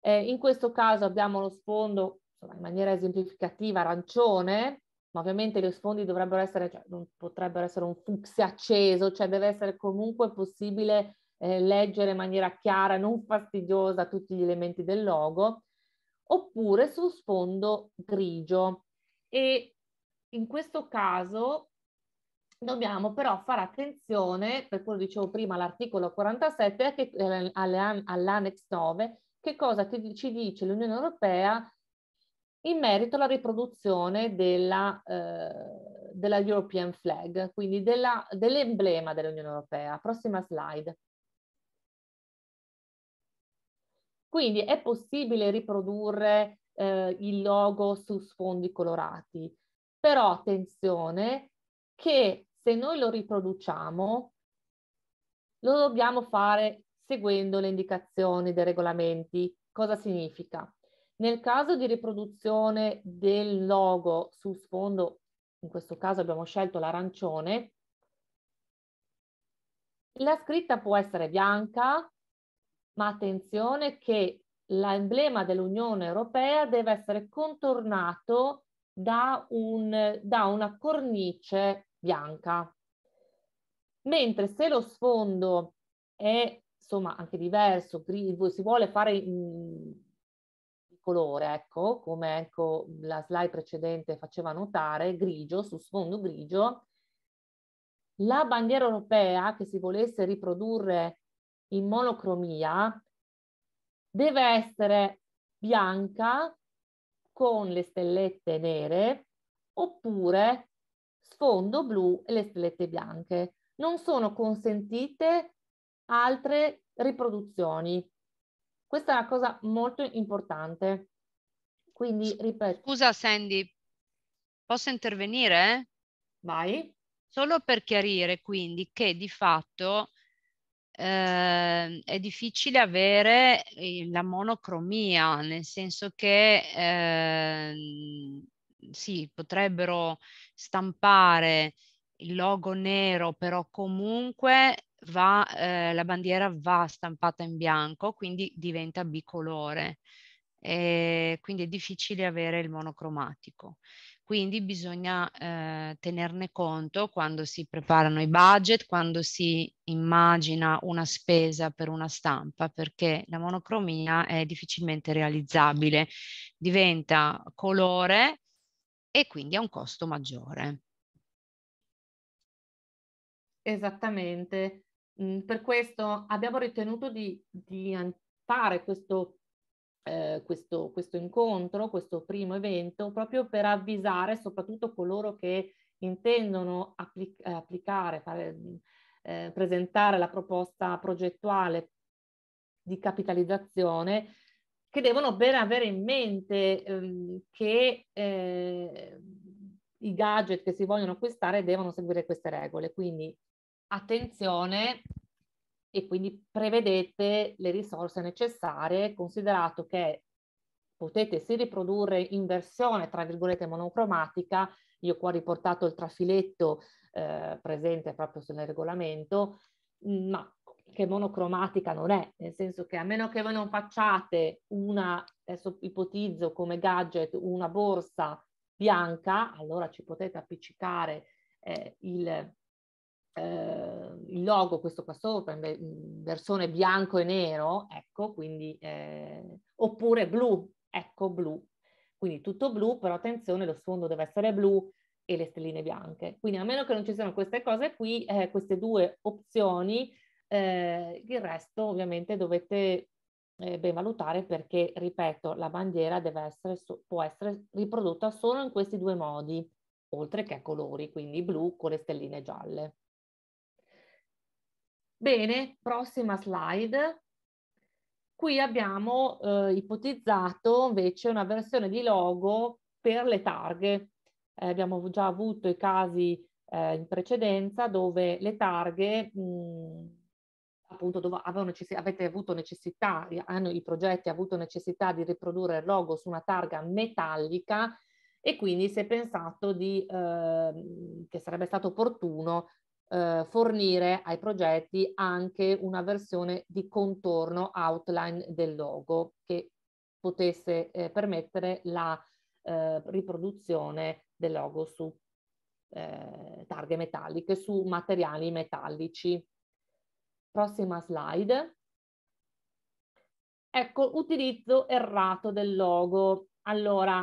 A: Eh, in questo caso abbiamo lo sfondo insomma, in maniera esemplificativa arancione, ma ovviamente gli sfondi dovrebbero essere, cioè, non potrebbero essere un fucsia acceso, cioè deve essere comunque possibile eh, leggere in maniera chiara, non fastidiosa tutti gli elementi del logo, oppure su sfondo grigio. E in questo caso dobbiamo però fare attenzione, per quello dicevo prima, all'articolo 47 che, eh, all'annex 9, che cosa ci dice l'Unione Europea in merito alla riproduzione della, eh, della European Flag, quindi della, dell'emblema dell'Unione Europea. Prossima slide. Quindi è possibile riprodurre eh, il logo su sfondi colorati. Però attenzione che se noi lo riproduciamo, lo dobbiamo fare seguendo le indicazioni dei regolamenti. Cosa significa? Nel caso di riproduzione del logo su sfondo, in questo caso abbiamo scelto l'arancione, la scritta può essere bianca, ma attenzione che l'emblema dell'Unione Europea deve essere contornato da, un, da una cornice bianca. Mentre se lo sfondo è insomma anche diverso, si vuole fare di colore, ecco, come ecco, la slide precedente faceva notare, grigio, su sfondo grigio, la bandiera europea che si volesse riprodurre in monocromia deve essere bianca con le stellette nere oppure sfondo blu e le stellette bianche. Non sono consentite altre riproduzioni. Questa è una cosa molto importante. Quindi ripeto. Scusa Sandy, posso intervenire? Vai. Solo per
C: chiarire quindi che di fatto eh, è difficile avere ehm, la monocromia, nel senso che eh, sì, potrebbero stampare il logo nero, però comunque va, eh, la bandiera va stampata in bianco, quindi diventa bicolore. E ehm, quindi è difficile avere il monocromatico quindi bisogna eh, tenerne conto quando si preparano i budget, quando si immagina una spesa per una stampa, perché la monocromia è difficilmente realizzabile, diventa colore e quindi ha un costo maggiore.
A: Esattamente, mm, per questo abbiamo ritenuto di, di fare questo eh, questo, questo, incontro, questo primo evento, proprio per avvisare soprattutto coloro che intendono applic- applicare, fare, eh, presentare la proposta progettuale di capitalizzazione, che devono ben avere in mente ehm, che eh, i gadget che si vogliono acquistare devono seguire queste regole. Quindi attenzione e quindi prevedete le risorse necessarie, considerato che potete si riprodurre in versione, tra virgolette, monocromatica, io qua ho riportato il trafiletto eh, presente proprio nel regolamento, ma che monocromatica non è, nel senso che a meno che voi non facciate una, adesso ipotizzo come gadget, una borsa bianca, allora ci potete appiccicare eh, il, eh, il logo, questo qua sopra, in versione bianco e nero, ecco, quindi, eh, oppure blu, ecco blu. Quindi tutto blu, però attenzione, lo sfondo deve essere blu e le stelline bianche. Quindi a meno che non ci siano queste cose qui, eh, queste due opzioni, eh, il resto ovviamente dovete eh, ben valutare perché, ripeto, la bandiera deve essere, può essere riprodotta solo in questi due modi, oltre che a colori, quindi blu con le stelline gialle. Bene, prossima slide. Qui abbiamo eh, ipotizzato invece una versione di logo per le targhe. Eh, abbiamo già avuto i casi eh, in precedenza dove le targhe, mh, appunto dove avete avuto necessità, hanno, i progetti hanno avuto necessità di riprodurre il logo su una targa metallica e quindi si è pensato di, eh, che sarebbe stato opportuno eh, fornire ai progetti anche una versione di contorno outline del logo che potesse eh, permettere la eh, riproduzione del logo su eh, targhe metalliche, su materiali metallici. Prossima slide. Ecco, utilizzo errato del logo. Allora,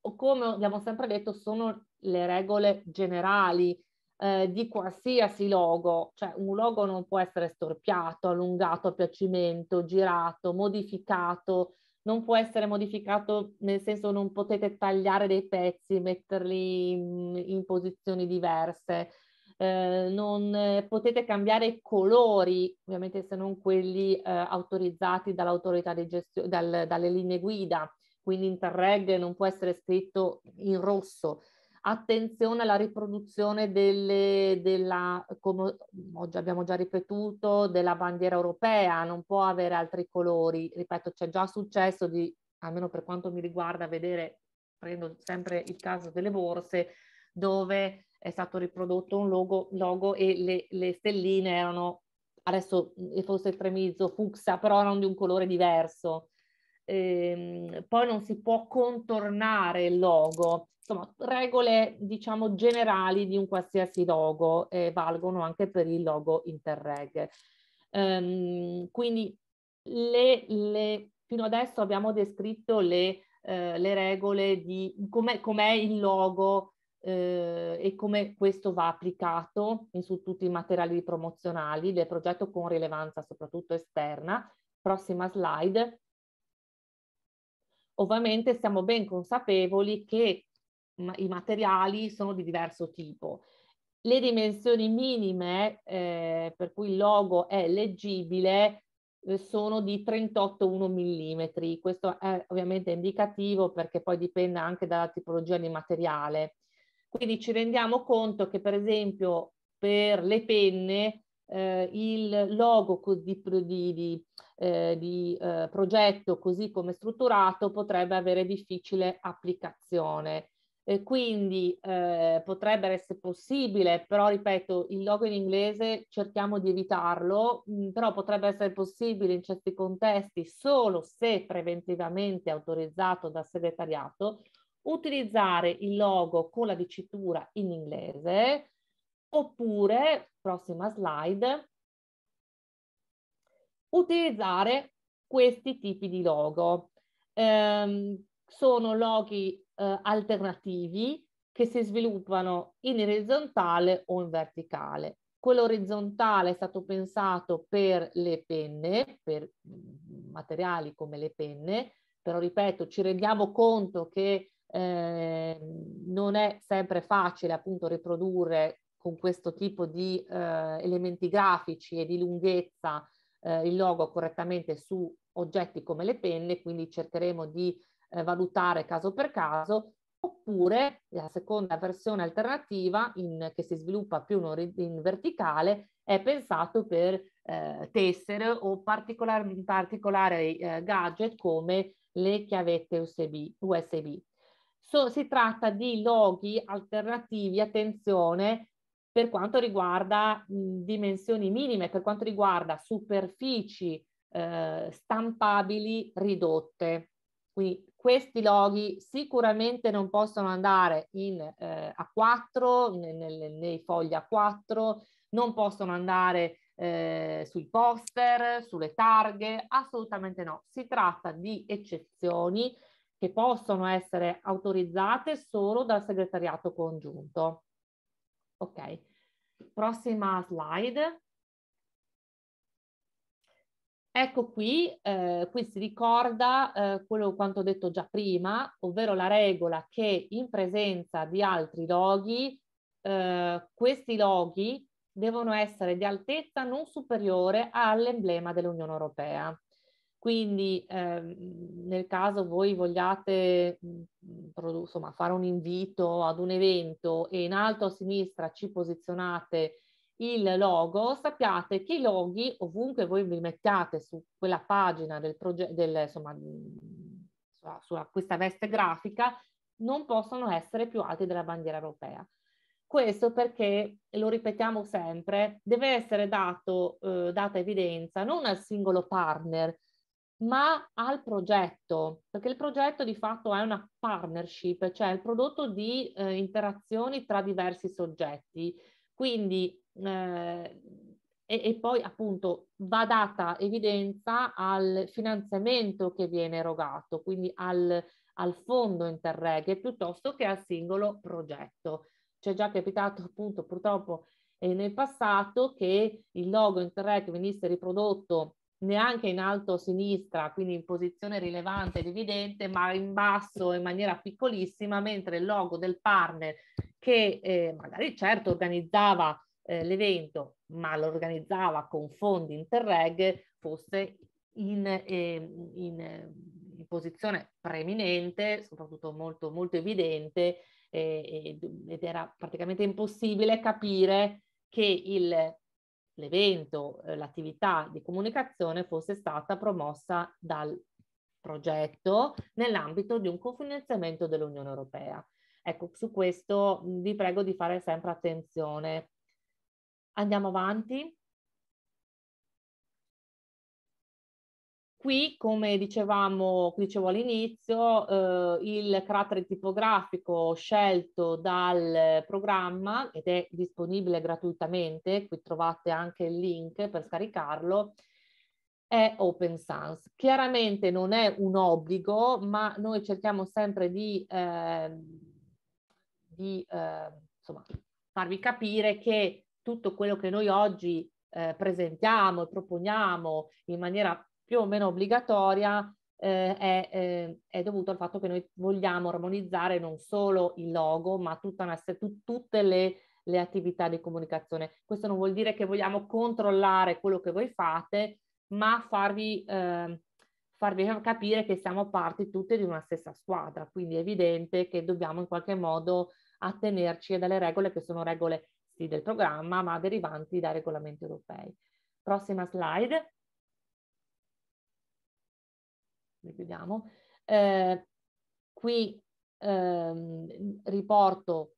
A: come abbiamo sempre detto, sono le regole generali eh, di qualsiasi logo, cioè un logo non può essere storpiato, allungato a piacimento, girato, modificato, non può essere modificato nel senso non potete tagliare dei pezzi, metterli in, in posizioni diverse. Eh, non eh, potete cambiare colori, ovviamente se non quelli eh, autorizzati dall'autorità di gestione, dal, dalle linee guida, quindi Interreg non può essere scritto in rosso, attenzione alla riproduzione delle, della, come oggi abbiamo già ripetuto, della bandiera europea, non può avere altri colori. Ripeto, c'è già successo di, almeno per quanto mi riguarda, vedere, prendo sempre il caso delle borse, dove è stato riprodotto un logo, logo e le, le stelline erano, adesso forse il estremizzo, fucsia, però erano di un colore diverso ehm, poi non si può contornare il logo. Insomma, regole diciamo generali di un qualsiasi logo eh, valgono anche per il logo Interreg. Ehm, quindi le, le, fino adesso abbiamo descritto le, eh, le regole di com'è, com'è il logo eh, e come questo va applicato in, su tutti i materiali promozionali del progetto con rilevanza soprattutto esterna. Prossima slide. Ovviamente siamo ben consapevoli che i materiali sono di diverso tipo. Le dimensioni minime eh, per cui il logo è leggibile eh, sono di 38,1 mm. Questo è ovviamente indicativo perché poi dipende anche dalla tipologia di materiale. Quindi ci rendiamo conto che per esempio per le penne eh, il logo così di, di, eh, di eh, progetto così come strutturato potrebbe avere difficile applicazione. E quindi eh, potrebbe essere possibile, però ripeto, il logo in inglese cerchiamo di evitarlo, mh, mm, però potrebbe essere possibile in certi contesti solo se preventivamente autorizzato dal segretariato utilizzare il logo con la dicitura in inglese oppure, prossima slide, utilizzare questi tipi di logo. Eh, sono loghi eh, alternativi che si sviluppano in orizzontale o in verticale. Quello orizzontale è stato pensato per le penne, per mm, materiali come le penne, però ripeto, ci rendiamo conto che eh, non è sempre facile appunto riprodurre con questo tipo di eh, elementi grafici e di lunghezza eh, il logo correttamente su oggetti come le penne, quindi cercheremo di eh, valutare caso per caso, oppure la seconda versione alternativa in, che si sviluppa più in, in verticale è pensato per eh, tessere o particolari, particolari eh, gadget come le chiavette USB. USB. So, si tratta di loghi alternativi, attenzione, per quanto riguarda mh, dimensioni minime, per quanto riguarda superfici eh, stampabili ridotte. Quindi questi loghi sicuramente non possono andare in eh, A4, nel, nel, nei fogli A4, non possono andare eh, sui poster, sulle targhe, assolutamente no. Si tratta di eccezioni che possono essere autorizzate solo dal segretariato congiunto. Ok, Prossima slide. Ecco qui, eh, qui si ricorda eh, quello quanto ho detto già prima, ovvero la regola che in presenza di altri loghi, eh, questi loghi devono essere di altezza non superiore all'emblema dell'Unione Europea. Quindi ehm, nel caso voi vogliate mh, mhmm, mhmm, insomma, fare un invito ad un evento e in alto a sinistra ci posizionate il logo, sappiate che i loghi ovunque voi vi mettiate su quella pagina del progetto, insomma, mhmm, su, su questa veste grafica, non possono essere più alti della bandiera europea. Questo perché, lo ripetiamo sempre, deve essere dato, eh, data evidenza non al singolo partner, ma al progetto, perché il progetto di fatto è una partnership, cioè il prodotto di eh, interazioni tra diversi soggetti. Quindi, eh, e, e, poi appunto va data evidenza al finanziamento che viene erogato, quindi al, al fondo Interreg piuttosto che al singolo progetto. C'è già capitato appunto purtroppo eh, nel passato che il logo Interreg venisse riprodotto neanche in alto a sinistra, quindi in posizione rilevante ed evidente, ma in basso in maniera piccolissima, mentre il logo del partner che eh, magari certo organizzava eh, l'evento, ma lo organizzava con fondi Interreg, fosse in, eh, in, in posizione preeminente, soprattutto molto, molto evidente, eh, ed era praticamente impossibile capire che il l'evento, eh, l'attività di comunicazione fosse stata promossa dal progetto nell'ambito di un cofinanziamento dell'Unione Europea. Ecco, su questo vi prego di fare sempre attenzione. Andiamo avanti. Qui, come dicevamo, dicevo all'inizio, eh, il carattere tipografico scelto dal programma ed è disponibile gratuitamente, qui trovate anche il link per scaricarlo, è Open Sans. Chiaramente non è un obbligo, ma noi cerchiamo sempre di, eh, di eh, insomma, farvi capire che tutto quello che noi oggi eh, presentiamo e proponiamo in maniera più o meno obbligatoria eh, è, eh, è, dovuto al fatto che noi vogliamo armonizzare non solo il logo, ma una, tut, tutte le, le attività di comunicazione. Questo non vuol dire che vogliamo controllare quello che voi fate, ma farvi, eh, farvi, capire che siamo parte tutte di una stessa squadra, quindi è evidente che dobbiamo in qualche modo attenerci a delle regole che sono regole sì, del programma, ma derivanti dai regolamenti europei. Prossima slide. li chiudiamo. Eh, qui ehm, riporto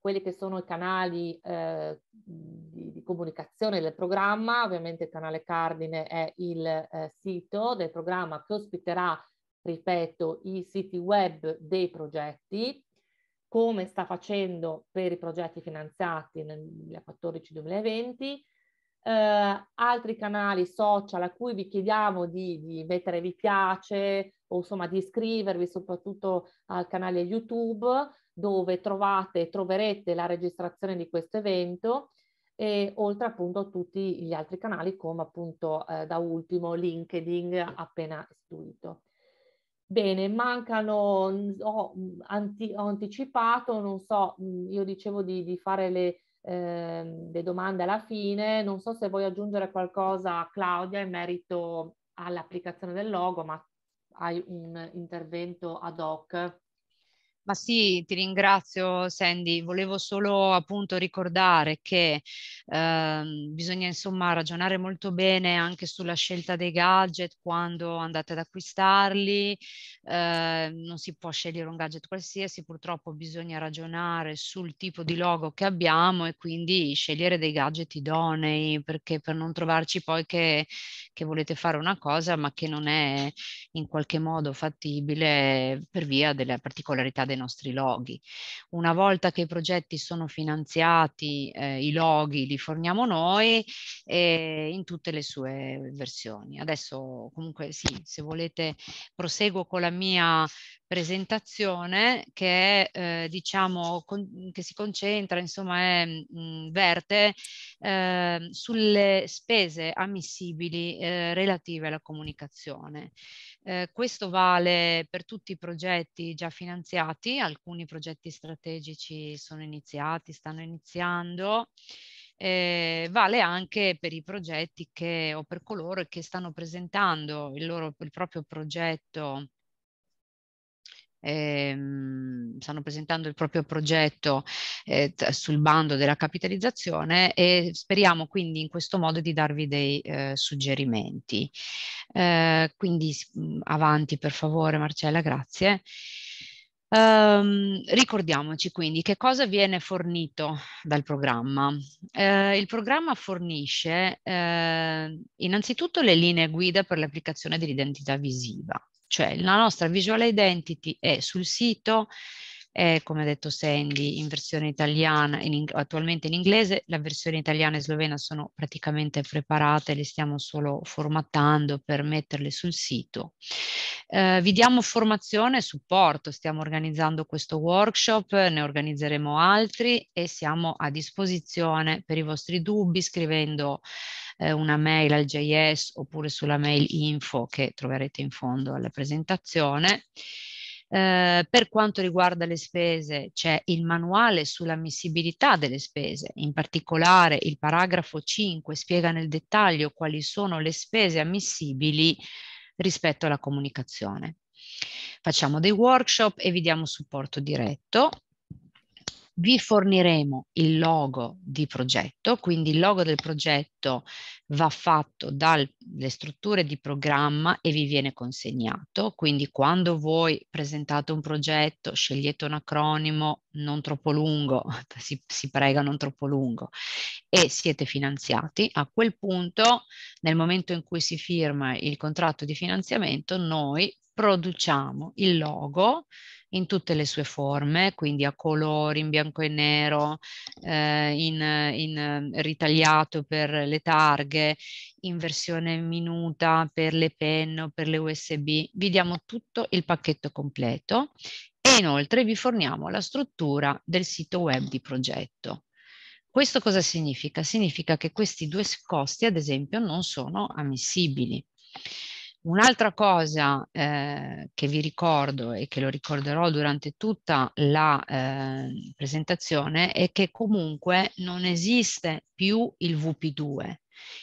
A: quelli che sono i canali eh, di, di, comunicazione del programma, ovviamente il canale cardine è il eh, sito del programma che ospiterà, ripeto, i siti web dei progetti, come sta facendo per i progetti finanziati nel 2014-2020, eh, altri canali social a cui vi chiediamo di, di mettere vi piace o insomma di iscrivervi soprattutto al canale YouTube dove trovate, troverete la registrazione di questo evento e oltre appunto a tutti gli altri canali come appunto eh, da ultimo LinkedIn appena istituito. Bene, mancano, ho, anti, ho, anticipato, non so, io dicevo di, di fare le, ehm, le domande alla fine. Non so se vuoi aggiungere qualcosa, Claudia, in merito all'applicazione del logo, ma hai un intervento ad hoc ma
C: sì, ti ringrazio Sandy, volevo solo appunto ricordare che eh, bisogna insomma ragionare molto bene anche sulla scelta dei gadget quando andate ad acquistarli, eh, non si può scegliere un gadget qualsiasi, purtroppo bisogna ragionare sul tipo di logo che abbiamo e quindi scegliere dei gadget idonei perché per non trovarci poi che, che volete fare una cosa ma che non è in qualche modo fattibile per via delle particolarità del nostri loghi. Una volta che i progetti sono finanziati, eh, i loghi li forniamo noi eh, in tutte le sue versioni. Adesso comunque sì, se volete proseguo con la mia presentazione che è, eh, diciamo, con, che si concentra, insomma, è, mh, verte eh, sulle spese ammissibili eh, relative alla comunicazione. Eh, questo vale per tutti i progetti già finanziati, alcuni progetti strategici sono iniziati, stanno iniziando, eh, vale anche per i progetti che, o per coloro che stanno presentando il, loro, il proprio progetto ehm, stanno presentando il proprio progetto eh, sul bando della capitalizzazione e speriamo quindi in questo modo di darvi dei eh, suggerimenti. Eh, quindi mm, avanti per favore Marcella, grazie. Um, ricordiamoci quindi che cosa viene fornito dal programma. Uh, il programma fornisce uh, innanzitutto le linee guida per l'applicazione dell'identità visiva, cioè la nostra visual identity è sul sito, è, come ha detto Sandy, in versione italiana, in, attualmente in inglese, la versione italiana e slovena sono praticamente preparate, le stiamo solo formattando per metterle sul sito. Eh, vi diamo formazione e supporto, stiamo organizzando questo workshop, ne organizzeremo altri e siamo a disposizione per i vostri dubbi scrivendo eh, una mail al JS oppure sulla mail info che troverete in fondo alla presentazione. Eh, per quanto riguarda le spese c'è il manuale sull'ammissibilità delle spese, in particolare il paragrafo 5 spiega nel dettaglio quali sono le spese ammissibili rispetto alla comunicazione. Facciamo dei workshop e vi diamo supporto diretto vi forniremo il logo di progetto, quindi il logo del progetto va fatto dalle strutture di programma e vi viene consegnato, quindi quando voi presentate un progetto scegliete un acronimo non troppo lungo, si, si prega non troppo lungo, e siete finanziati, a quel punto nel momento in cui si firma il contratto di finanziamento noi produciamo il logo in tutte le sue forme, quindi a colori, in bianco e nero, eh, in, in eh, ritagliato per le targhe, in versione minuta per le penne o per le USB. Vi diamo tutto il pacchetto completo e inoltre vi forniamo la struttura del sito web di progetto. Questo cosa significa? Significa che questi due costi, ad esempio, non sono ammissibili. Un'altra cosa eh, che vi ricordo e che lo ricorderò durante tutta la eh, presentazione è che comunque non esiste più il VP2,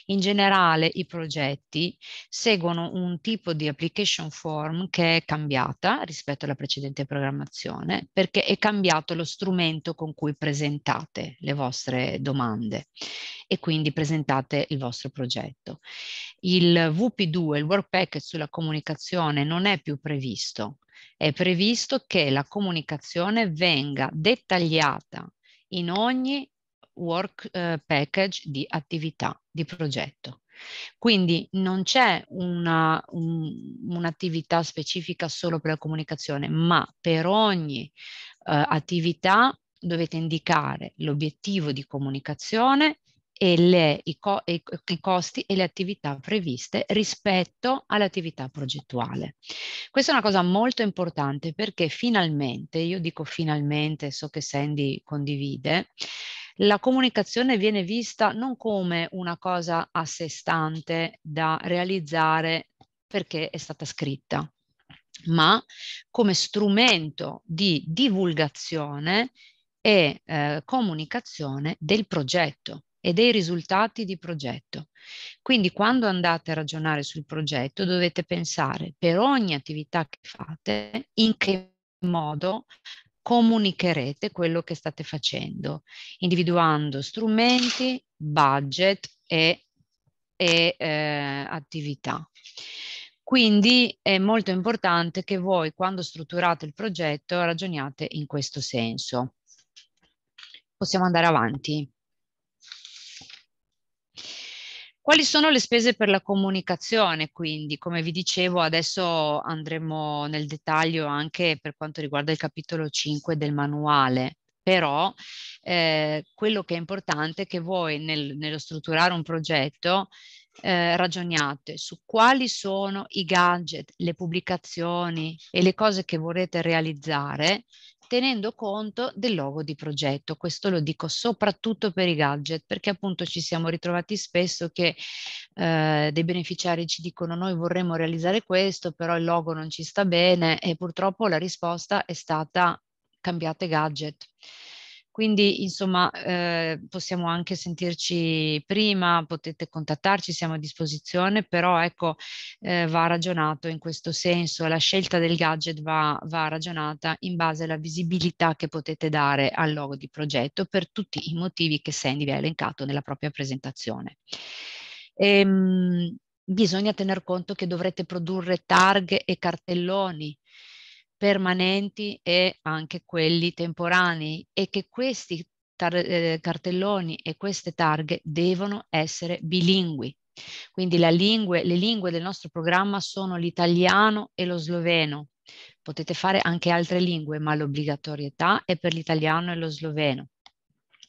C: in generale i progetti seguono un tipo di application form che è cambiata rispetto alla precedente programmazione perché è cambiato lo strumento con cui presentate le vostre domande e quindi presentate il vostro progetto. Il VP2, il Work Package sulla comunicazione, non è più previsto. È previsto che la comunicazione venga dettagliata in ogni work eh, package di attività, di progetto. Quindi non c'è un'attività un, un specifica solo per la comunicazione, ma per ogni eh, attività dovete indicare l'obiettivo di comunicazione e, le, i, co, i, i, costi e le attività previste rispetto all'attività progettuale. Questa è una cosa molto importante perché finalmente, io dico finalmente, so che Sandy condivide, la comunicazione viene vista non come una cosa a sé stante da realizzare perché è stata scritta, ma come strumento di divulgazione e eh, comunicazione del progetto e dei risultati di progetto. Quindi quando andate a ragionare sul progetto dovete pensare per ogni attività che fate in che modo comunicherete quello che state facendo, individuando strumenti, budget e, e eh, attività. Quindi è molto importante che voi quando strutturate il progetto ragioniate in questo senso. Possiamo andare avanti. Quali sono le spese per la comunicazione? Quindi, come vi dicevo, adesso andremo nel dettaglio anche per quanto riguarda il capitolo 5 del manuale però eh, quello che è importante è che voi nel, nello strutturare un progetto eh, ragioniate su quali sono i gadget, le pubblicazioni e le cose che vorrete realizzare tenendo conto del logo di progetto. Questo lo dico soprattutto per i gadget, perché appunto ci siamo ritrovati spesso che eh, dei beneficiari ci dicono noi vorremmo realizzare questo, però il logo non ci sta bene e purtroppo la risposta è stata cambiate gadget. Quindi, insomma, eh, possiamo anche sentirci prima, potete contattarci, siamo a disposizione, però ecco, eh, va ragionato in questo senso, la scelta del gadget va, va ragionata in base alla visibilità che potete dare al logo di progetto per tutti i motivi che Sandy vi ha elencato nella propria presentazione. Ehm, bisogna tener conto che dovrete produrre targhe e cartelloni permanenti e anche quelli temporanei e che questi eh, cartelloni e queste targhe devono essere bilingui. Quindi lingue, le lingue del nostro programma sono l'italiano e lo sloveno. Potete fare anche altre lingue, ma l'obbligatorietà è per l'italiano e lo sloveno.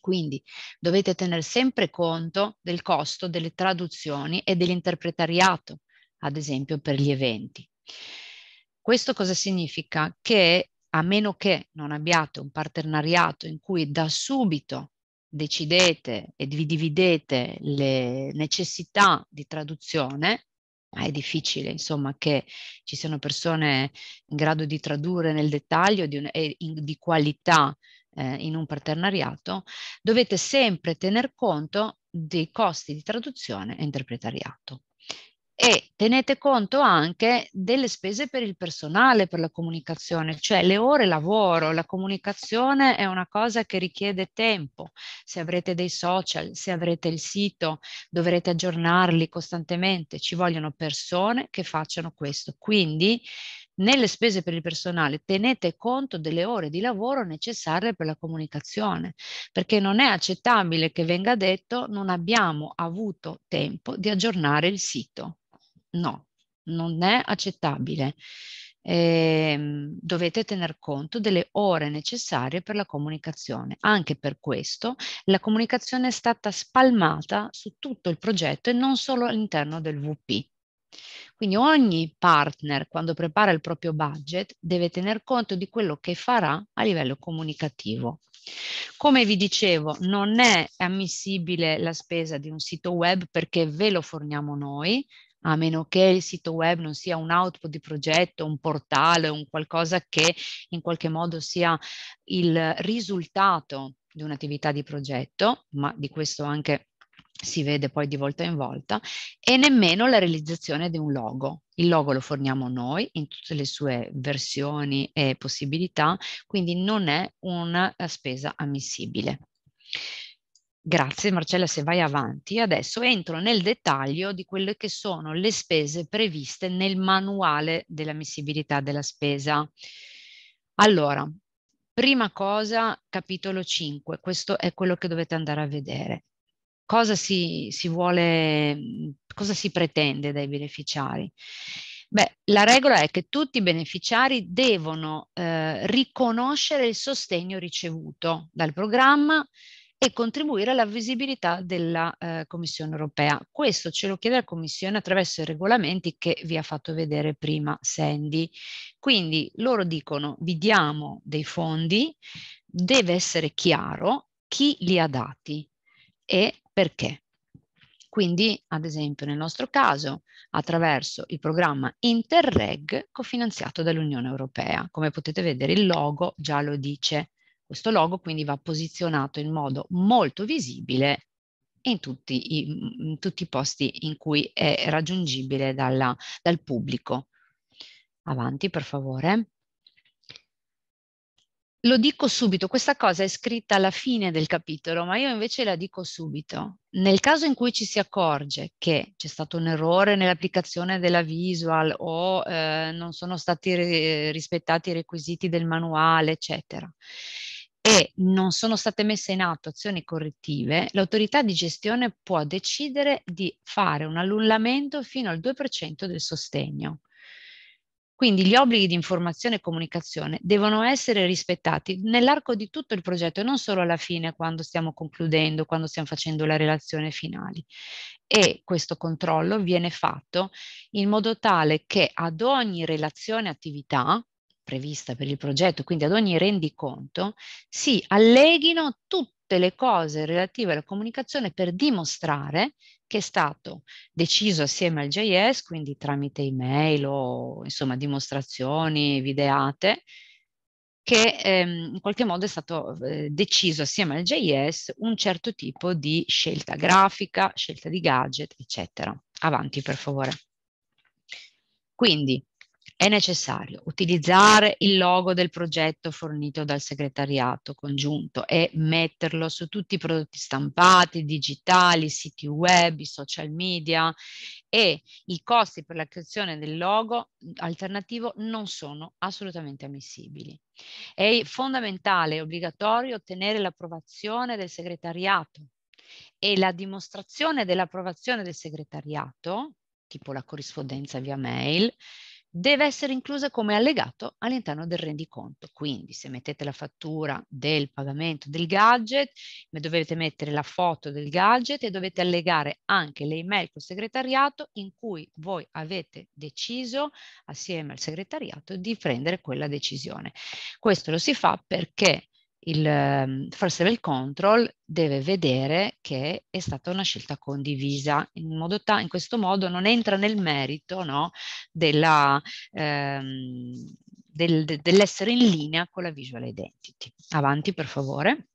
C: Quindi dovete tenere sempre conto del costo delle traduzioni e dell'interpretariato, ad esempio per gli eventi. Questo cosa significa? Che a meno che non abbiate un partenariato in cui da subito decidete e vi dividete le necessità di traduzione, ma è difficile insomma che ci siano persone in grado di tradurre nel dettaglio di un, e in, di qualità eh, in un partenariato, dovete sempre tener conto dei costi di traduzione e interpretariato e tenete conto anche delle spese per il personale, per la comunicazione, cioè le ore lavoro, la comunicazione è una cosa che richiede tempo, se avrete dei social, se avrete il sito, dovrete aggiornarli costantemente, ci vogliono persone che facciano questo, quindi nelle spese per il personale tenete conto delle ore di lavoro necessarie per la comunicazione, perché non è accettabile che venga detto non abbiamo avuto tempo di aggiornare il sito. No, non è accettabile. Eh, dovete tener conto delle ore necessarie per la comunicazione. Anche per questo la comunicazione è stata spalmata su tutto il progetto e non solo all'interno del VP. Quindi ogni partner quando prepara il proprio budget deve tener conto di quello che farà a livello comunicativo. Come vi dicevo, non è ammissibile la spesa di un sito web perché ve lo forniamo noi, a meno che il sito web non sia un output di progetto, un portale, un qualcosa che in qualche modo sia il risultato di un'attività di progetto, ma di questo anche si vede poi di volta in volta, e nemmeno la realizzazione di un logo. Il logo lo forniamo noi in tutte le sue versioni e possibilità, quindi non è una spesa ammissibile. Grazie Marcella, se vai avanti. Adesso entro nel dettaglio di quelle che sono le spese previste nel manuale dell'ammissibilità della spesa. Allora, prima cosa, capitolo 5, questo è quello che dovete andare a vedere. Cosa si, si vuole, cosa si pretende dai beneficiari? Beh, la regola è che tutti i beneficiari devono eh, riconoscere il sostegno ricevuto dal programma e contribuire alla visibilità della eh, Commissione europea. Questo ce lo chiede la Commissione attraverso i regolamenti che vi ha fatto vedere prima Sandy. Quindi loro dicono vi diamo dei fondi, deve essere chiaro chi li ha dati e perché. Quindi, ad esempio, nel nostro caso, attraverso il programma Interreg cofinanziato dall'Unione Europea. Come potete vedere, il logo già lo dice. Questo logo quindi va posizionato in modo molto visibile in tutti i, in tutti i posti in cui è raggiungibile dalla, dal pubblico. Avanti per favore. Lo dico subito, questa cosa è scritta alla fine del capitolo, ma io invece la dico subito. Nel caso in cui ci si accorge che c'è stato un errore nell'applicazione della visual o eh, non sono stati rispettati i requisiti del manuale, eccetera, e non sono state messe in atto azioni correttive, l'autorità di gestione può decidere di fare un annullamento fino al 2% del sostegno. Quindi gli obblighi di informazione e comunicazione devono essere rispettati nell'arco di tutto il progetto e non solo alla fine quando stiamo concludendo, quando stiamo facendo la relazione finale. E questo controllo viene fatto in modo tale che ad ogni relazione attività prevista per il progetto, quindi ad ogni rendiconto, si alleghino tutte le cose relative alla comunicazione per dimostrare che è stato deciso assieme al JS, quindi tramite email o insomma dimostrazioni videate, che ehm, in qualche modo è stato eh, deciso assieme al JS un certo tipo di scelta grafica, scelta di gadget, eccetera. Avanti per favore. Quindi è necessario utilizzare il logo del progetto fornito dal segretariato congiunto e metterlo su tutti i prodotti stampati, digitali, siti web, i social media e i costi per la creazione del logo alternativo non sono assolutamente ammissibili. È fondamentale e obbligatorio ottenere l'approvazione del segretariato e la dimostrazione dell'approvazione del segretariato, tipo la corrispondenza via mail, deve essere inclusa come allegato all'interno del rendiconto. Quindi se mettete la fattura del pagamento del gadget, dovete mettere la foto del gadget e dovete allegare anche le email col segretariato in cui voi avete deciso assieme al segretariato di prendere quella decisione. Questo lo si fa perché il ehm, first level control deve vedere che è stata una scelta condivisa, in, modo ta- in questo modo non entra nel merito no, della, ehm, del, de- dell'essere in linea con la visual identity. Avanti per favore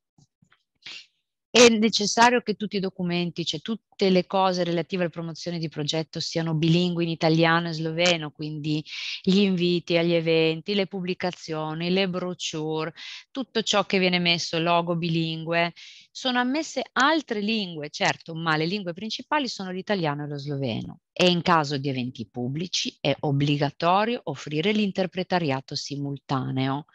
C: è necessario che tutti i documenti, cioè tutte le cose relative alla promozione di progetto siano bilingue in italiano e sloveno, quindi gli inviti agli eventi, le pubblicazioni, le brochure, tutto ciò che viene messo, logo bilingue, sono ammesse altre lingue, certo, ma le lingue principali sono l'italiano e lo sloveno e in caso di eventi pubblici è obbligatorio offrire l'interpretariato simultaneo.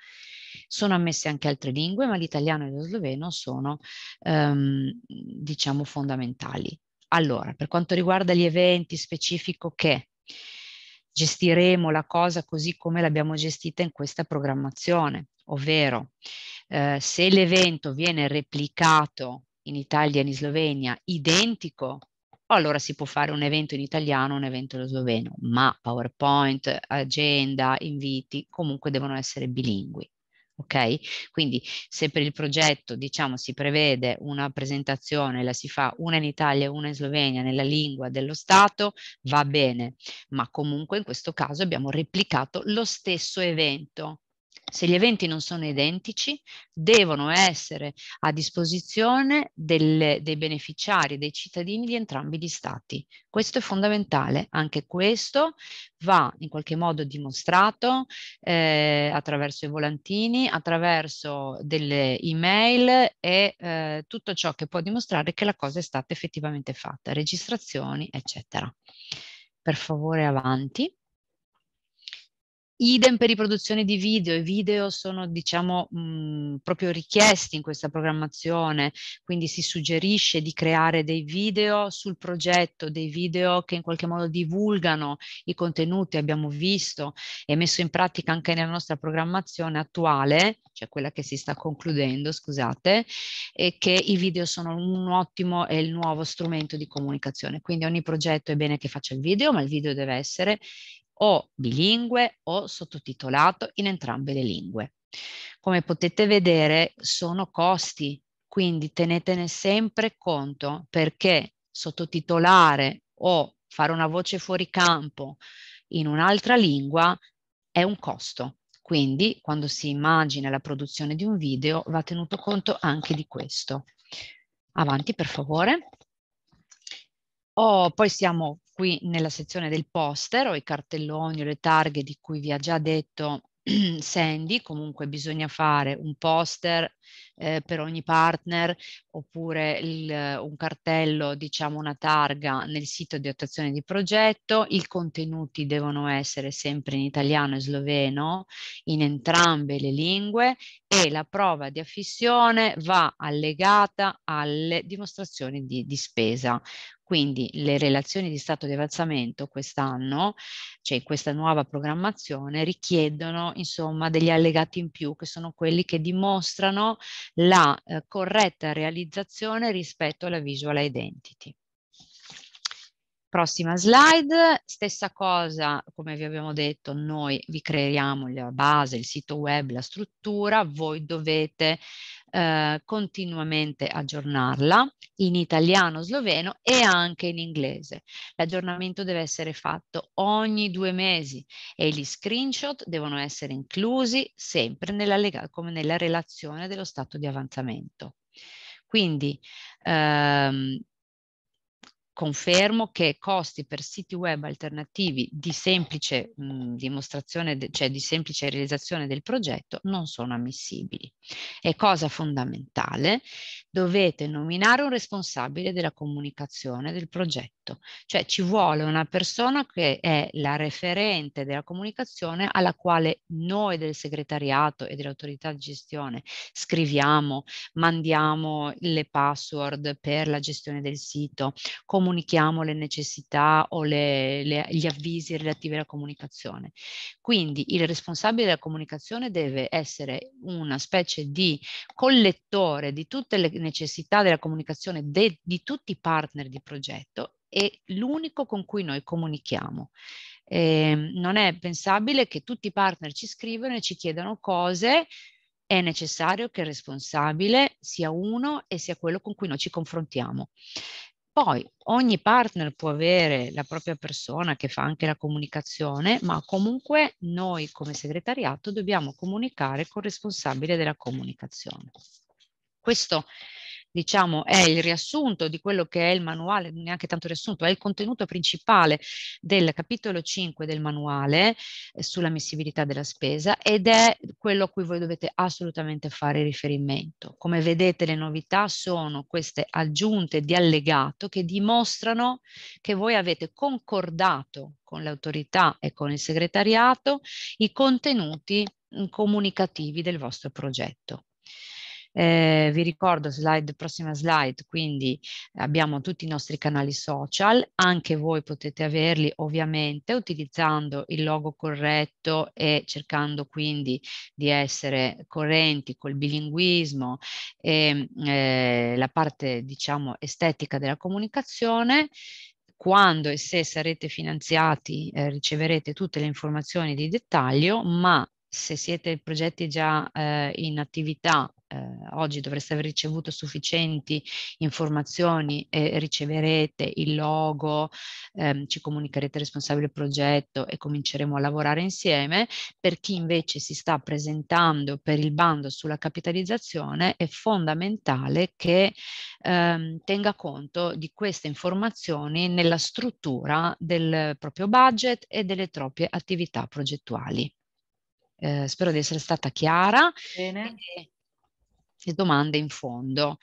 C: Sono ammesse anche altre lingue, ma l'italiano e lo sloveno sono, ehm, diciamo, fondamentali. Allora, per quanto riguarda gli eventi, specifico che gestiremo la cosa così come l'abbiamo gestita in questa programmazione, ovvero eh, se l'evento viene replicato in Italia e in Slovenia identico allora si può fare un evento in italiano, e un evento in sloveno, ma PowerPoint, agenda, inviti comunque devono essere bilingui. Ok? Quindi se per il progetto diciamo si prevede una presentazione, la si fa una in Italia e una in Slovenia nella lingua dello Stato, va bene, ma comunque in questo caso abbiamo replicato lo stesso evento se gli eventi non sono identici, devono essere a disposizione del, dei beneficiari, dei cittadini di entrambi gli stati. Questo è fondamentale, anche questo va in qualche modo dimostrato eh, attraverso i volantini, attraverso delle email e eh, tutto ciò che può dimostrare che la cosa è stata effettivamente fatta, registrazioni, eccetera. Per favore avanti. Idem per i produzioni di video, i video sono diciamo mh, mm, proprio richiesti in questa programmazione, quindi si suggerisce di creare dei video sul progetto, dei video che in qualche modo divulgano i contenuti, abbiamo visto e messo in pratica anche nella nostra programmazione attuale, cioè quella che si sta concludendo, scusate, e che i video sono un ottimo e il nuovo strumento di comunicazione, quindi ogni progetto è bene che faccia il video, ma il video deve essere o bilingue o sottotitolato in entrambe le lingue. Come potete vedere sono costi, quindi tenetene sempre conto perché sottotitolare o fare una voce fuori campo in un'altra lingua è un costo. Quindi quando si immagina la produzione di un video va tenuto conto anche di questo. Avanti per favore. Oh, poi siamo qui nella sezione del poster o i cartelloni o le targhe di cui vi ha già detto Sandy, comunque bisogna fare un poster eh, per ogni partner oppure il, un cartello, diciamo una targa nel sito di attuazione di progetto, i contenuti devono essere sempre in italiano e sloveno in entrambe le lingue e la prova di affissione va allegata alle dimostrazioni di, di spesa. Quindi le relazioni di stato di avanzamento quest'anno, cioè questa nuova programmazione, richiedono insomma degli allegati in più che sono quelli che dimostrano la eh, corretta realizzazione rispetto alla visual identity. Prossima slide, stessa cosa, come vi abbiamo detto, noi vi creiamo la base, il sito web, la struttura, voi dovete eh, continuamente aggiornarla in italiano, sloveno e anche in inglese. L'aggiornamento deve essere fatto ogni due mesi e gli screenshot devono essere inclusi sempre nella come nella relazione dello stato di avanzamento. Quindi ehm, confermo che costi per siti web alternativi di semplice mh, mhmm, dimostrazione, de, cioè di semplice realizzazione del progetto non sono ammissibili. E cosa fondamentale, dovete nominare un responsabile della comunicazione del progetto fatto, cioè ci vuole una persona che è la referente della comunicazione alla quale noi del segretariato e dell'autorità di gestione scriviamo, mandiamo le password per la gestione del sito, comunichiamo le necessità o le, le, gli avvisi relativi alla comunicazione. Quindi il responsabile della comunicazione deve essere una specie di collettore di tutte le necessità della comunicazione de, di tutti i partner di progetto è l'unico con cui noi comunichiamo. Eh, non è pensabile che tutti i partner ci scrivano e ci chiedano cose, è necessario che il responsabile sia uno e sia quello con cui noi ci confrontiamo. Poi ogni partner può avere la propria persona che fa anche la comunicazione, ma comunque noi come segretariato dobbiamo comunicare col responsabile della comunicazione. Questo diciamo, è il riassunto di quello che è il manuale, neanche tanto riassunto, è il contenuto principale del capitolo 5 del manuale eh, sull'ammissibilità della spesa ed è quello a cui voi dovete assolutamente fare riferimento. Come vedete le novità sono queste aggiunte di allegato che dimostrano che voi avete concordato con le autorità e con il segretariato i contenuti mm, comunicativi del vostro progetto. Eh, vi ricordo, slide, prossima slide, quindi abbiamo tutti i nostri canali social, anche voi potete averli ovviamente utilizzando il logo corretto e cercando quindi di essere coerenti col bilinguismo e eh, la parte diciamo estetica della comunicazione quando e se sarete finanziati eh, riceverete tutte le informazioni di dettaglio, ma se siete progetti già eh, in attività eh, oggi dovreste aver ricevuto sufficienti informazioni e riceverete il logo, ehm, ci comunicherete responsabile del progetto e cominceremo a lavorare insieme. Per chi invece si sta presentando per il bando sulla capitalizzazione è fondamentale che ehm, tenga conto di queste informazioni nella struttura del proprio budget e delle proprie attività progettuali. Eh, spero di essere stata chiara.
D: Bene. E,
C: le domande in fondo.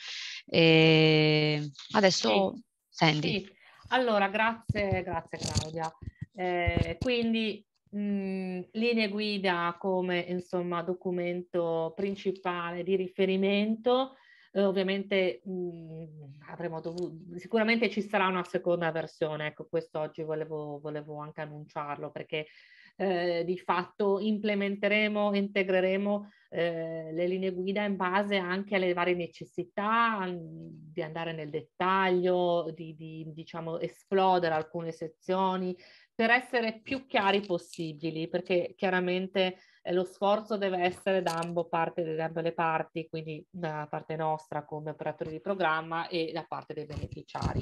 C: E ehm, adesso sì, Sandy.
A: Sì. Allora, grazie, grazie Claudia. Eh, quindi mh, mm, linee guida come insomma documento principale di riferimento. Eh, ovviamente mh, mm, avremo dovuto, sicuramente ci sarà una seconda versione, ecco questo oggi volevo, volevo anche annunciarlo perché eh, di fatto implementeremo, integreremo eh, le linee guida in base anche alle varie necessità di andare nel dettaglio, di, di diciamo, esplodere alcune sezioni per essere più chiari possibili, perché chiaramente eh, lo sforzo deve essere da ambo parte, da ambo le parti, quindi da parte nostra come operatori di programma e da parte dei beneficiari,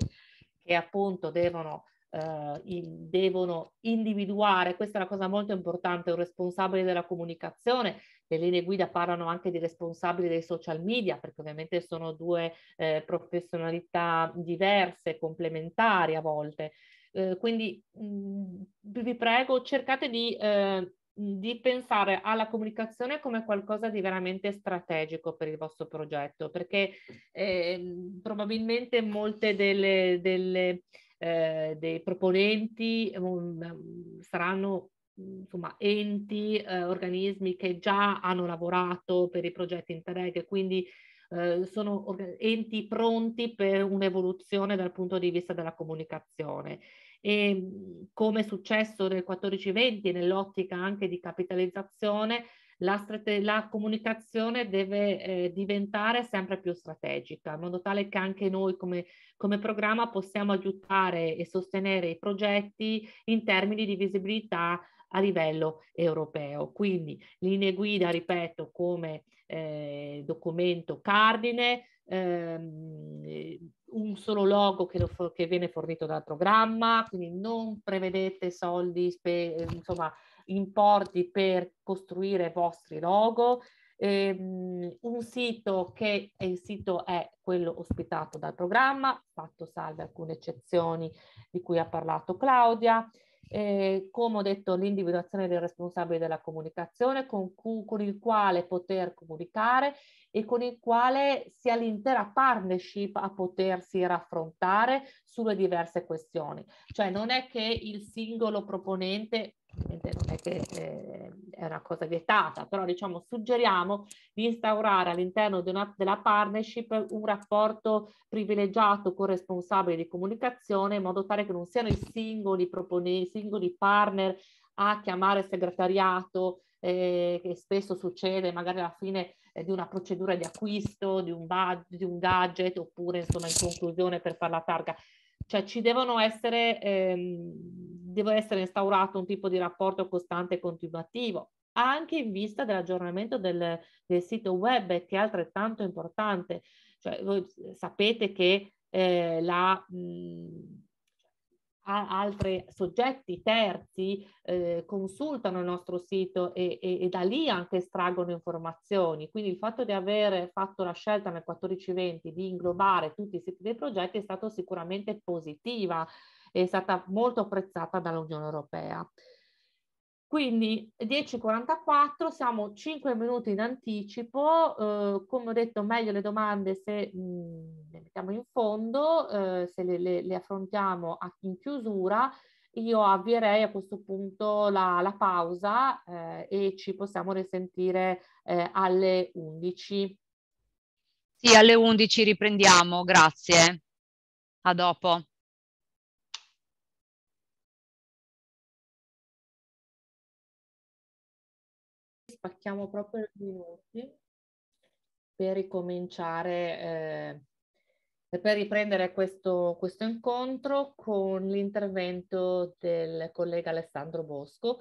A: che appunto devono eh, in, devono individuare, questa è una cosa molto importante, un responsabile della comunicazione, le linee guida parlano anche di responsabili dei social media, perché ovviamente sono due eh, professionalità diverse, complementari a volte. Eh, quindi mh, mm, vi prego, cercate di eh, di pensare alla comunicazione come qualcosa di veramente strategico per il vostro progetto, perché eh, probabilmente molte delle, delle eh, dei proponenti um, saranno insomma, enti, eh, organismi che già hanno lavorato per i progetti Interreg e quindi eh, sono organ- enti pronti per un'evoluzione dal punto di vista della comunicazione. E mm, come è successo nel 14-20, nell'ottica anche di capitalizzazione, la, la comunicazione deve eh, diventare sempre più strategica, in modo tale che anche noi come, come programma possiamo aiutare e sostenere i progetti in termini di visibilità a livello europeo. Quindi linee guida, ripeto, come eh, documento cardine, ehm, un solo logo che, lo, che, viene fornito dal programma, quindi non prevedete soldi, insomma importi per costruire i vostri logo, ehm, un sito che è il sito è quello ospitato dal programma, fatto salve alcune eccezioni di cui ha parlato Claudia, eh, come ho detto l'individuazione del responsabile della comunicazione con, cu- con il quale poter comunicare e con il quale sia l'intera partnership a potersi raffrontare sulle diverse questioni. Cioè non è che il singolo proponente ovviamente non è che eh, è una cosa vietata, però diciamo suggeriamo di instaurare all'interno una, della partnership un rapporto privilegiato con responsabili di comunicazione in modo tale che non siano i singoli, proponenti, i singoli partner a chiamare segretariato eh, che spesso succede magari alla fine eh, di una procedura di acquisto, di un, bud- di un gadget oppure insomma in conclusione per fare la targa. Cioè ci devono essere ehm, deve essere instaurato un tipo di rapporto costante e continuativo, anche in vista dell'aggiornamento del, del sito web che è altrettanto importante. Cioè, voi sapete che eh, la... Mh, altri soggetti terzi eh, consultano il nostro sito e, e, e, da lì anche estraggono informazioni. Quindi il fatto di aver fatto la scelta nel 14-20 di inglobare tutti i siti dei progetti è stato sicuramente positiva è stata molto apprezzata dall'Unione Europea. Quindi 10.44, siamo 5 minuti in anticipo, eh, come ho detto meglio le domande se mh, mm, le mettiamo in fondo, eh, se le, le, le affrontiamo a, in chiusura, io avvierei a questo punto la, la pausa eh, e ci possiamo risentire eh, alle 11. Sì,
C: alle 11 riprendiamo, grazie. A dopo.
A: spacchiamo proprio i minuti per ricominciare, eh, per riprendere questo, questo incontro con l'intervento del collega Alessandro Bosco,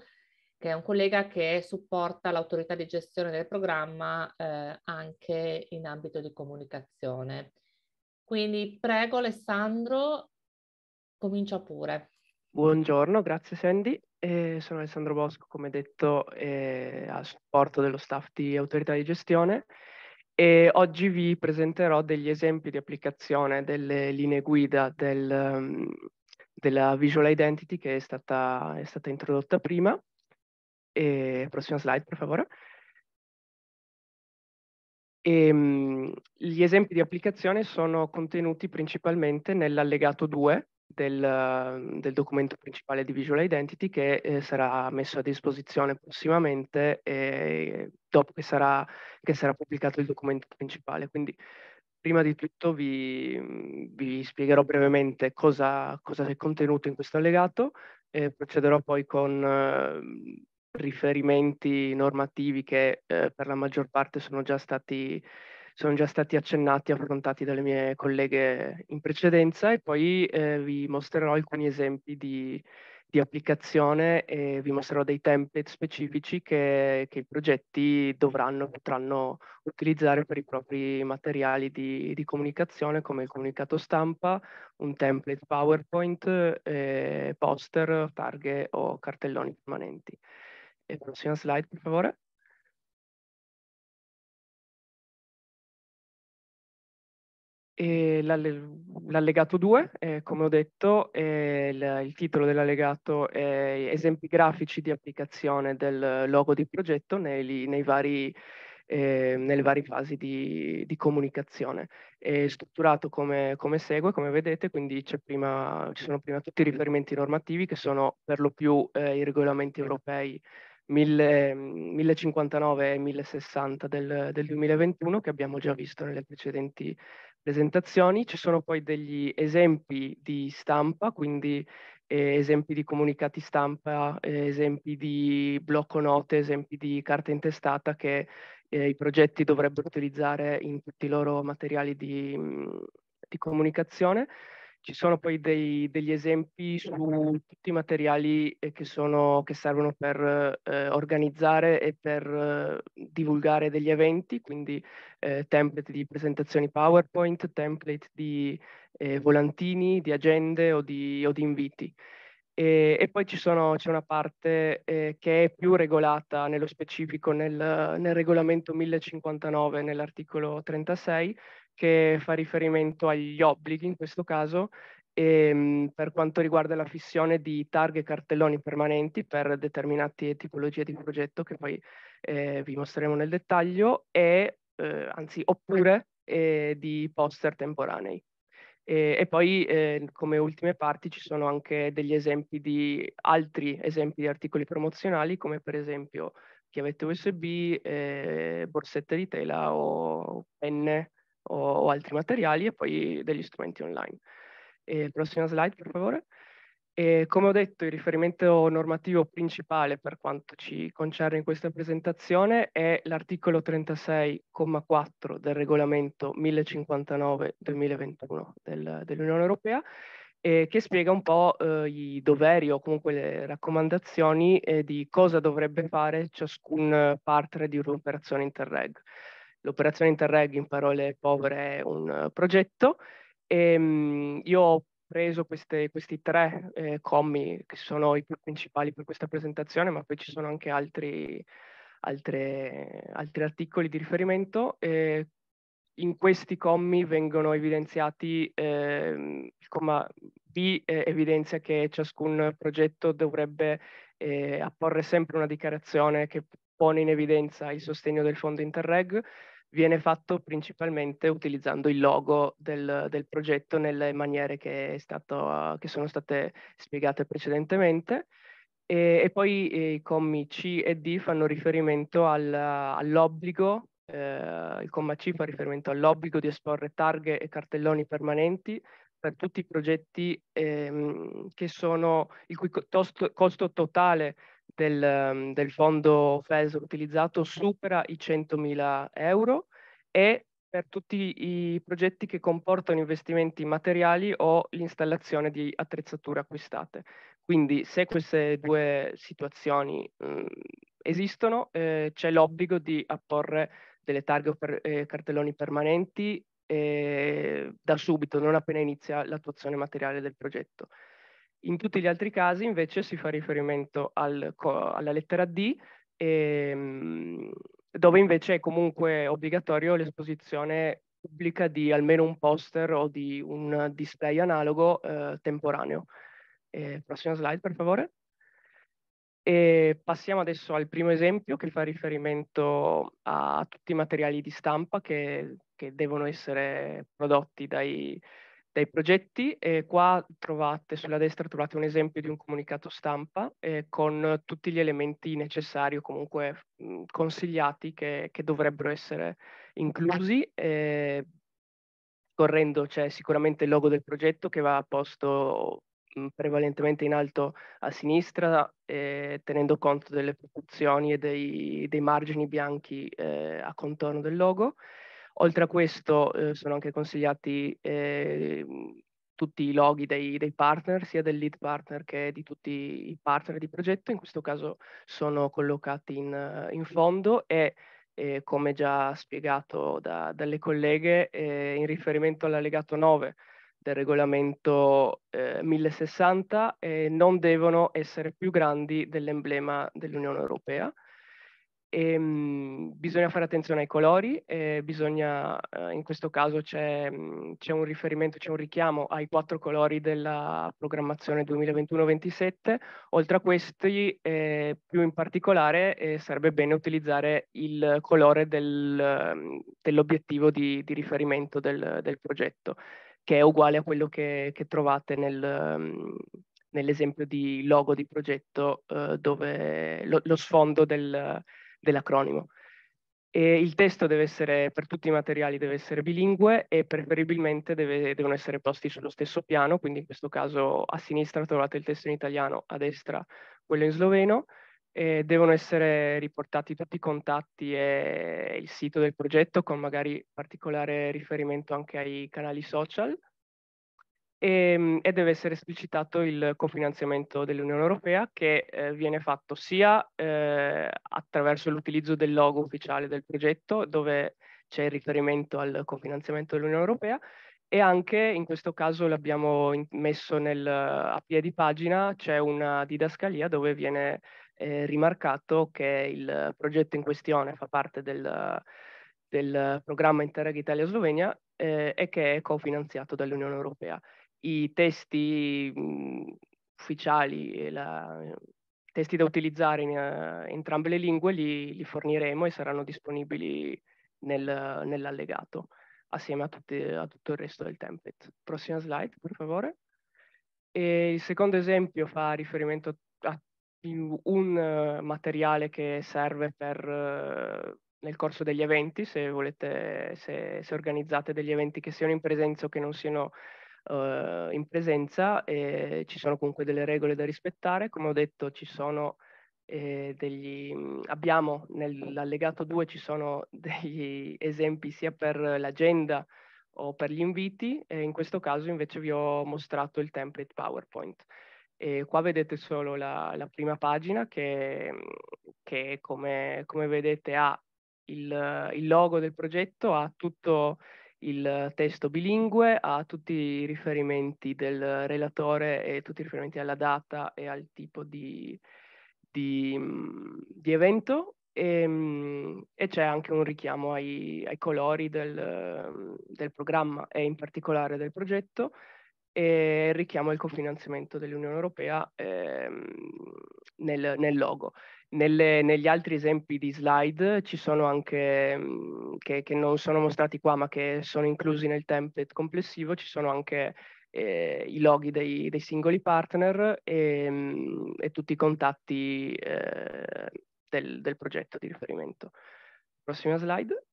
A: che è un collega che supporta l'autorità di gestione del programma eh, anche in ambito di comunicazione. Quindi prego Alessandro, comincia pure.
E: Buongiorno, grazie Sandy. Eh, sono Alessandro Bosco, come detto, eh, a supporto dello staff di autorità di gestione e oggi vi presenterò degli esempi di applicazione delle linee guida del, mm, della Visual Identity che è stata, è stata introdotta prima. E, prossima slide, per favore. E, ehm, mh, gli esempi di applicazione sono contenuti principalmente nell'allegato 2 del, del documento principale di Visual Identity che eh, sarà messo a disposizione prossimamente eh, dopo che sarà, che sarà pubblicato il documento principale. Quindi prima di tutto vi, vi spiegherò brevemente cosa, cosa, è contenuto in questo allegato e procederò poi con eh, riferimenti normativi che eh, per la maggior parte sono già stati sono già stati accennati e affrontati dalle mie colleghe in precedenza e poi eh, vi mostrerò alcuni esempi di, di, applicazione e vi mostrerò dei template specifici che, che, i progetti dovranno, potranno utilizzare per i propri materiali di, di comunicazione come il comunicato stampa, un template PowerPoint, eh, poster, targhe o cartelloni permanenti. E prossima slide per favore. l'allegato 2, eh, come ho detto, il, il, titolo dell'allegato è esempi grafici di applicazione del logo di progetto nei, nei vari, eh, nelle varie fasi di, di, comunicazione. È strutturato come, come segue, come vedete, quindi prima, ci sono prima tutti i riferimenti normativi che sono per lo più eh, i regolamenti europei 1059 e 1060 del, del, 2021 che abbiamo già visto nelle precedenti presentazioni. Ci sono poi degli esempi di stampa, quindi eh, esempi di comunicati stampa, eh, esempi di blocco note, esempi di carta intestata che eh, i progetti dovrebbero utilizzare in tutti i loro materiali di, mm, di comunicazione. Ci sono poi dei, degli esempi su tutti i materiali eh, che, sono, che servono per eh, organizzare e per eh, divulgare degli eventi, quindi eh, template di presentazioni PowerPoint, template di eh, volantini, di agende o di, o di inviti. E, e, poi c'è una parte eh, che è più regolata nello specifico nel, nel regolamento 1059 nell'articolo 36 che fa riferimento agli obblighi in questo caso e, ehm, per quanto riguarda la fissione di targhe e cartelloni permanenti per determinate tipologie di progetto che poi eh, vi mostreremo nel dettaglio e eh, anzi oppure eh, di poster temporanei. E, e poi eh, come ultime parti ci sono anche degli esempi di altri esempi di articoli promozionali come per esempio chiavette USB, eh, borsette di tela o penne o, o altri materiali e poi degli strumenti online. E eh, prossima slide, per favore. E come ho detto, il riferimento normativo principale per quanto ci concerne in questa presentazione è l'articolo 36,4 del regolamento 1059-2021 del, dell'Unione Europea, eh, che spiega un po' eh, i doveri o comunque le raccomandazioni eh, di cosa dovrebbe fare ciascun eh, partner di un'operazione Interreg l'operazione Interreg in parole povere è un eh, progetto. E, ehm, mh, io ho preso queste, questi tre eh, commi che sono i più principali per questa presentazione, ma poi ci sono anche altri, altre, altri articoli di riferimento. Eh, in questi commi vengono evidenziati, eh, il comma B eh, evidenzia che ciascun progetto dovrebbe eh, apporre sempre una dichiarazione che pone in evidenza il sostegno del fondo Interreg, viene fatto principalmente utilizzando il logo del, del progetto nelle maniere che, è stato, ah, che, sono state spiegate precedentemente. E, e poi eh, i commi C e D fanno riferimento al, all'obbligo, eh, il comma C fa riferimento all'obbligo di esporre targhe e cartelloni permanenti per tutti i progetti ehm, che sono il cui costo, costo totale del, ehm, del fondo FESR utilizzato supera i 100.000 euro e per tutti i progetti che comportano investimenti materiali o l'installazione di attrezzature acquistate. Quindi se queste due situazioni mh, mhmm, esistono, eh, c'è l'obbligo di apporre delle targhe o per, eh, cartelloni permanenti eh, da subito, non appena inizia l'attuazione materiale del progetto. In tutti gli altri casi invece si fa riferimento al, alla lettera D, ehm, dove invece è comunque obbligatorio l'esposizione pubblica di almeno un poster o di un display analogo eh, temporaneo. Eh, prossima slide, per favore. E passiamo adesso al primo esempio che fa riferimento a tutti i materiali di stampa che, che devono essere prodotti dai, dai progetti. E qua trovate sulla destra trovate un esempio di un comunicato stampa eh, con tutti gli elementi necessari o comunque mh, mm, consigliati che, che, dovrebbero essere inclusi. Eh, correndo c'è sicuramente il logo del progetto che va posto mm, prevalentemente in alto a sinistra, eh, tenendo conto delle proporzioni e dei, dei margini bianchi eh, a contorno del logo. Oltre a questo eh, sono anche consigliati eh, tutti i loghi dei, dei, partner, sia del lead partner che di tutti i partner di progetto, in questo caso sono collocati in, in fondo e eh, come già spiegato da, dalle colleghe eh, in riferimento all'allegato 9 del regolamento eh, 1060 eh, non devono essere più grandi dell'emblema dell'Unione Europea. E, ehm, mh, bisogna fare attenzione ai colori, eh, bisogna, eh, in questo caso c'è, mh, c'è, un riferimento, c'è un richiamo ai quattro colori della programmazione 2021-27. Oltre a questi, eh, più in particolare, eh, sarebbe bene utilizzare il colore del, dell'obiettivo di, di riferimento del, del, progetto, che è uguale a quello che, che trovate nel... Mh, nell'esempio di logo di progetto eh, dove lo, lo sfondo del, dell'acronimo. E il testo deve essere, per tutti i materiali, deve essere bilingue e preferibilmente deve, devono essere posti sullo stesso piano, quindi in questo caso a sinistra trovate il testo in italiano, a destra quello in sloveno, e devono essere riportati tutti i contatti e il sito del progetto con magari particolare riferimento anche ai canali social e, ehm, e, deve essere esplicitato il cofinanziamento dell'Unione Europea che eh, viene fatto sia eh, attraverso l'utilizzo del logo ufficiale del progetto dove c'è il riferimento al cofinanziamento dell'Unione Europea e anche in questo caso l'abbiamo messo nel, a piedi pagina, c'è una didascalia dove viene eh, rimarcato che il progetto in questione fa parte del, del programma Interreg Italia-Slovenia eh, e che è cofinanziato dall'Unione Europea i testi mh, mhmm, ufficiali e i ehm, testi da utilizzare in uh, entrambe le lingue li, li, forniremo e saranno disponibili nel, nell'allegato assieme a, tutte, a, tutto il resto del template. Prossima slide, per favore. E il secondo esempio fa riferimento a un materiale che serve per... Eh, nel corso degli eventi, se volete, se, se, organizzate degli eventi che siano in presenza o che non siano eh, in presenza e ci sono comunque delle regole da rispettare. Come ho detto, ci sono eh, degli, mhmm, abbiamo nell'allegato 2 ci sono degli esempi sia per l'agenda o per gli inviti e in questo caso invece vi ho mostrato il template PowerPoint. E qua vedete solo la, la prima pagina che, mhmm, che come, come, vedete ha il, il logo del progetto, ha tutto il testo bilingue ha tutti i riferimenti del relatore e tutti i riferimenti alla data e al tipo di, di, mm, di evento e, ehm, e c'è anche un richiamo ai, ai colori del, del, programma e in particolare del progetto e il richiamo al cofinanziamento dell'Unione Europea eh, nel, nel logo. Nelle, negli altri esempi di slide ci sono anche, mm, che, che, non sono mostrati qua ma che sono inclusi nel template complessivo, ci sono anche eh, i loghi dei, dei singoli partner e, mm, e, tutti i contatti eh, del, del, progetto di riferimento. Prossima slide.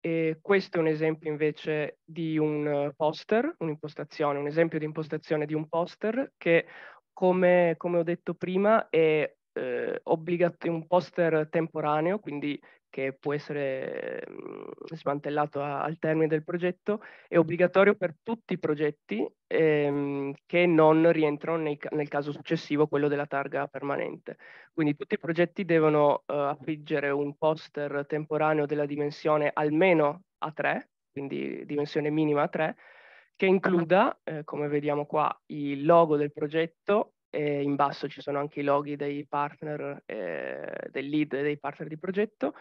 E: E questo è un esempio invece di un poster, un'impostazione, un esempio di impostazione di un poster che come, come ho detto prima è eh, obbligat- un poster temporaneo, quindi che può essere mh, mm, smantellato a, al termine del progetto, è obbligatorio per tutti i progetti ehm, che non rientrano nei, nel caso successivo, quello della targa permanente. Quindi tutti i progetti devono eh, affiggere un poster temporaneo della dimensione almeno A3, quindi dimensione minima A3, che includa, eh, come vediamo qua, il logo del progetto, e in basso ci sono anche i loghi dei partner, eh, del lead e dei partner di progetto,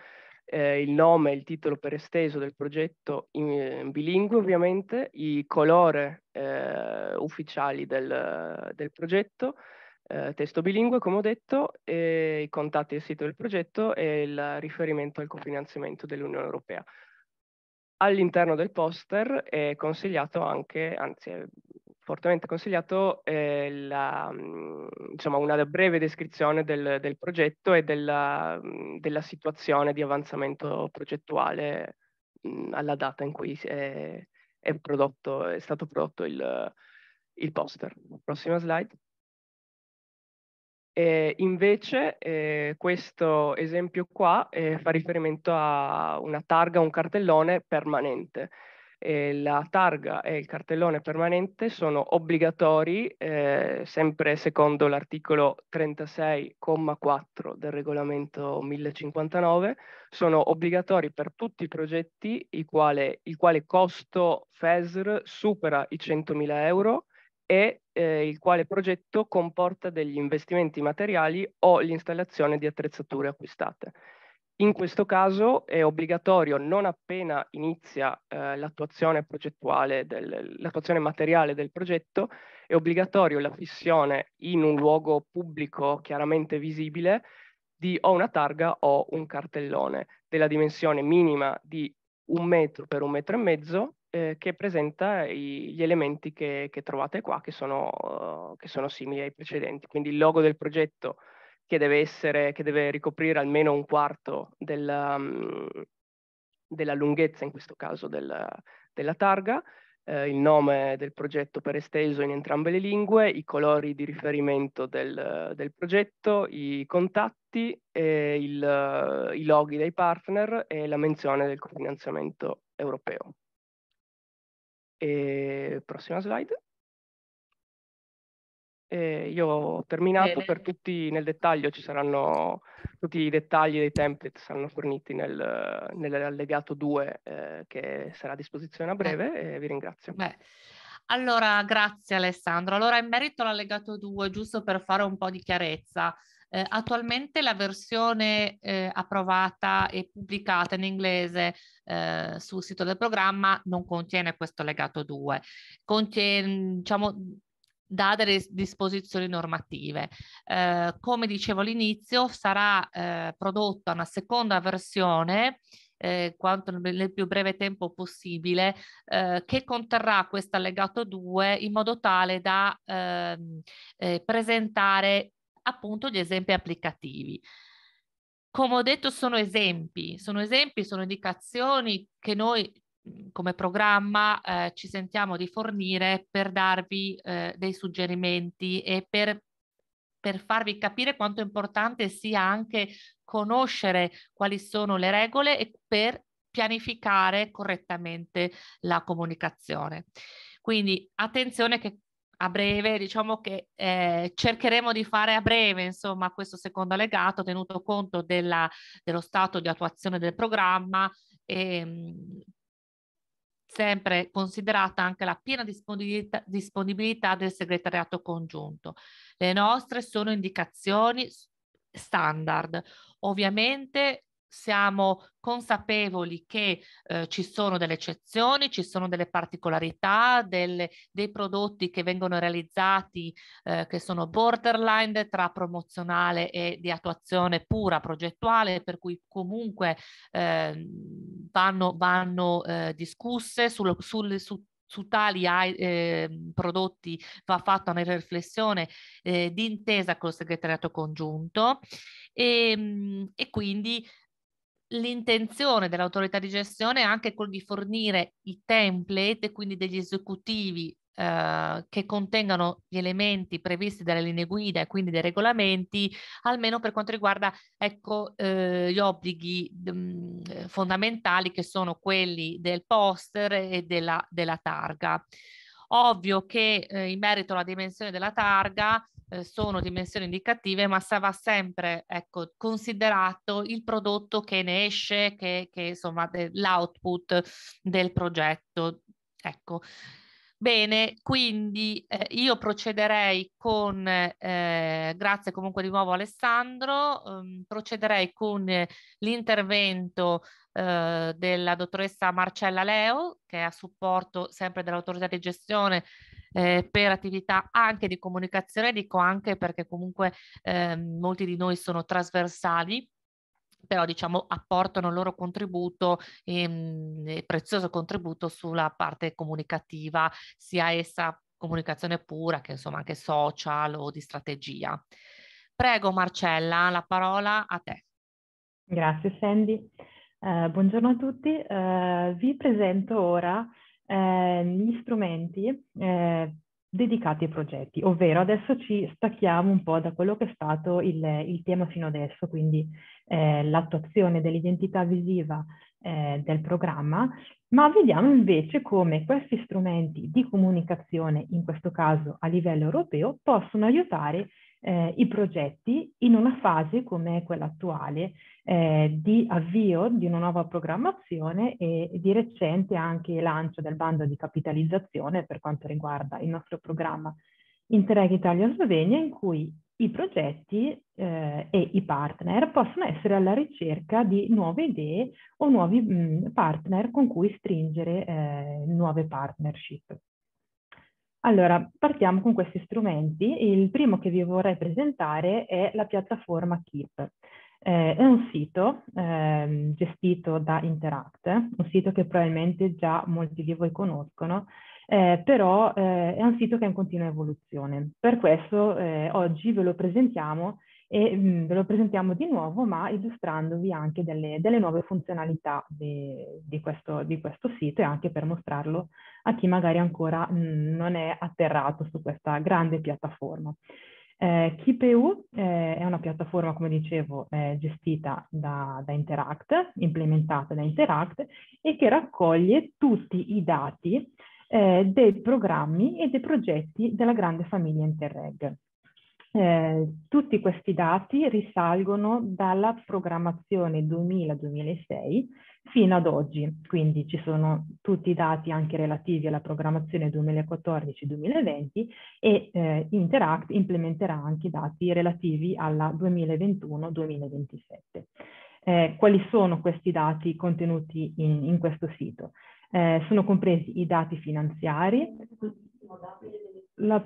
E: eh, il nome e il titolo per esteso del progetto in, in bilingue ovviamente, i colori eh, ufficiali del, del progetto, eh, testo bilingue come ho detto, i contatti del sito del progetto e il riferimento al cofinanziamento dell'Unione Europea all'interno del poster è consigliato anche, anzi è fortemente consigliato eh, la, mm, insomma, una breve descrizione del, del progetto e della, mm, della, situazione di avanzamento progettuale mh, mm, alla data in cui è, è, prodotto, è stato prodotto il, il, poster. Prossima slide. E invece eh, questo esempio qua eh, fa riferimento a una targa, un cartellone permanente eh, la targa e il cartellone permanente sono obbligatori eh, sempre secondo l'articolo 36,4 del regolamento 1059, sono obbligatori per tutti i progetti il quale, il quale costo FESR supera i 100.000 euro e eh, il quale progetto comporta degli investimenti materiali o l'installazione di attrezzature acquistate. In questo caso è obbligatorio, non appena inizia eh, l'attuazione progettuale, del, l'attuazione materiale del progetto, è obbligatorio la fissione in un luogo pubblico chiaramente visibile di o una targa o un cartellone della dimensione minima di un metro per un metro e mezzo eh, che presenta i, gli elementi che, che, trovate qua che sono, uh, che sono simili ai precedenti. Quindi il logo del progetto che deve, essere, che deve ricoprire almeno un quarto della, mm, della lunghezza, in questo caso della, della targa, eh, il nome del progetto per esteso in entrambe le lingue, i colori di riferimento del, del progetto, i contatti, eh, il, i loghi dei partner e la menzione del cofinanziamento europeo. E prossima slide. E io ho terminato Bene. per tutti nel dettaglio, ci saranno tutti i dettagli dei template saranno forniti nel, nell'allegato 2 eh, che sarà a disposizione a breve Beh. e vi ringrazio. Beh.
A: Allora, grazie Alessandro. Allora, in merito all'allegato 2, giusto per fare un po' di chiarezza, eh, attualmente la versione eh, approvata e pubblicata in inglese eh, sul sito del programma non contiene questo legato 2, contiene, diciamo, da delle disposizioni normative. Eh, come dicevo all'inizio, sarà eh, prodotta una seconda versione eh, quanto nel più breve tempo possibile, eh, che conterrà questo allegato 2 in modo tale da ehm, eh, presentare appunto gli esempi applicativi come ho detto sono esempi, sono esempi, sono indicazioni che noi Mhmm, come programma eh, ci sentiamo di fornire per darvi eh, dei suggerimenti e per, per farvi capire quanto importante sia anche conoscere quali sono le regole e per pianificare correttamente la comunicazione. Quindi attenzione che a breve, diciamo che eh, cercheremo di fare a breve, insomma, questo secondo allegato, tenuto conto della, dello stato di attuazione del programma e mh, mhmm, sempre considerata anche la piena disponibilità, disponibilità del segretariato congiunto. Le nostre sono indicazioni standard. Ovviamente siamo consapevoli che eh, ci sono delle eccezioni, ci sono delle particolarità, delle, dei prodotti che vengono realizzati eh, che sono borderline tra promozionale e di attuazione pura progettuale, per cui comunque eh, vanno, vanno eh, discusse sul, sul, su su tali eh, prodotti va fatta una riflessione eh, d'intesa col segretariato congiunto e, ehm, e quindi l'intenzione dell'autorità di gestione è anche quella di fornire i template, quindi degli esecutivi eh, che contengano gli elementi previsti dalle linee guida e quindi dei regolamenti, almeno per quanto riguarda ecco, eh, gli obblighi mh, mm, fondamentali che sono quelli del poster e della, della targa. Ovvio che eh, in merito alla dimensione della targa eh, sono dimensioni indicative, ma va sempre ecco, considerato il prodotto che ne esce, che, che insomma de, l'output del progetto. Ecco. Bene, quindi eh, io procederei con, eh, grazie comunque di nuovo Alessandro, ehm, procederei con eh, l'intervento della dottoressa Marcella Leo, che è a supporto sempre dell'autorità di gestione eh, per attività anche di comunicazione, dico anche perché comunque eh, molti di noi sono trasversali però diciamo apportano il loro contributo, ehm, prezioso contributo sulla parte comunicativa, sia essa comunicazione pura che insomma anche social o di strategia. Prego Marcella, la parola a te.
F: Grazie Sandy. Eh, buongiorno a tutti, eh, vi presento ora eh, gli strumenti eh, dedicati ai progetti, ovvero adesso ci stacchiamo un po' da quello che è stato il, il tema fino adesso, quindi eh, l'attuazione dell'identità visiva eh, del programma, ma vediamo invece come questi strumenti di comunicazione, in questo caso a livello europeo, possono aiutare eh, i progetti in una fase come quella attuale eh, di avvio di una nuova programmazione e di recente anche lancio del bando di capitalizzazione per quanto riguarda il nostro programma Interreg Italia-Slovenia in cui i progetti eh, e i partner possono essere alla ricerca di nuove idee o nuovi mh, partner con cui stringere eh, nuove partnership. Allora, partiamo con questi strumenti. Il primo che vi vorrei presentare è la piattaforma KIP. Eh, è un sito eh, gestito da Interact, un sito che probabilmente già molti di voi conoscono, eh, però eh, è un sito che è in continua evoluzione. Per questo eh, oggi ve lo presentiamo e mh, mm, ve lo presentiamo di nuovo ma illustrandovi anche delle, delle nuove funzionalità di, di, questo, di, questo, sito e anche per mostrarlo a chi magari ancora mh, mm, non è atterrato su questa grande piattaforma. Eh, KeepEU eh, è una piattaforma, come dicevo, eh, gestita da, da, Interact, implementata da Interact e che raccoglie tutti i dati eh, dei programmi e dei progetti della grande famiglia Interreg. Eh, tutti questi dati risalgono dalla programmazione 2000-2006 fino ad oggi, quindi ci sono tutti i dati anche relativi alla programmazione 2014-2020 e eh, Interact implementerà anche i dati relativi alla 2021-2027. Eh, quali sono questi dati contenuti in, in questo sito? Eh, sono compresi i dati finanziari, la,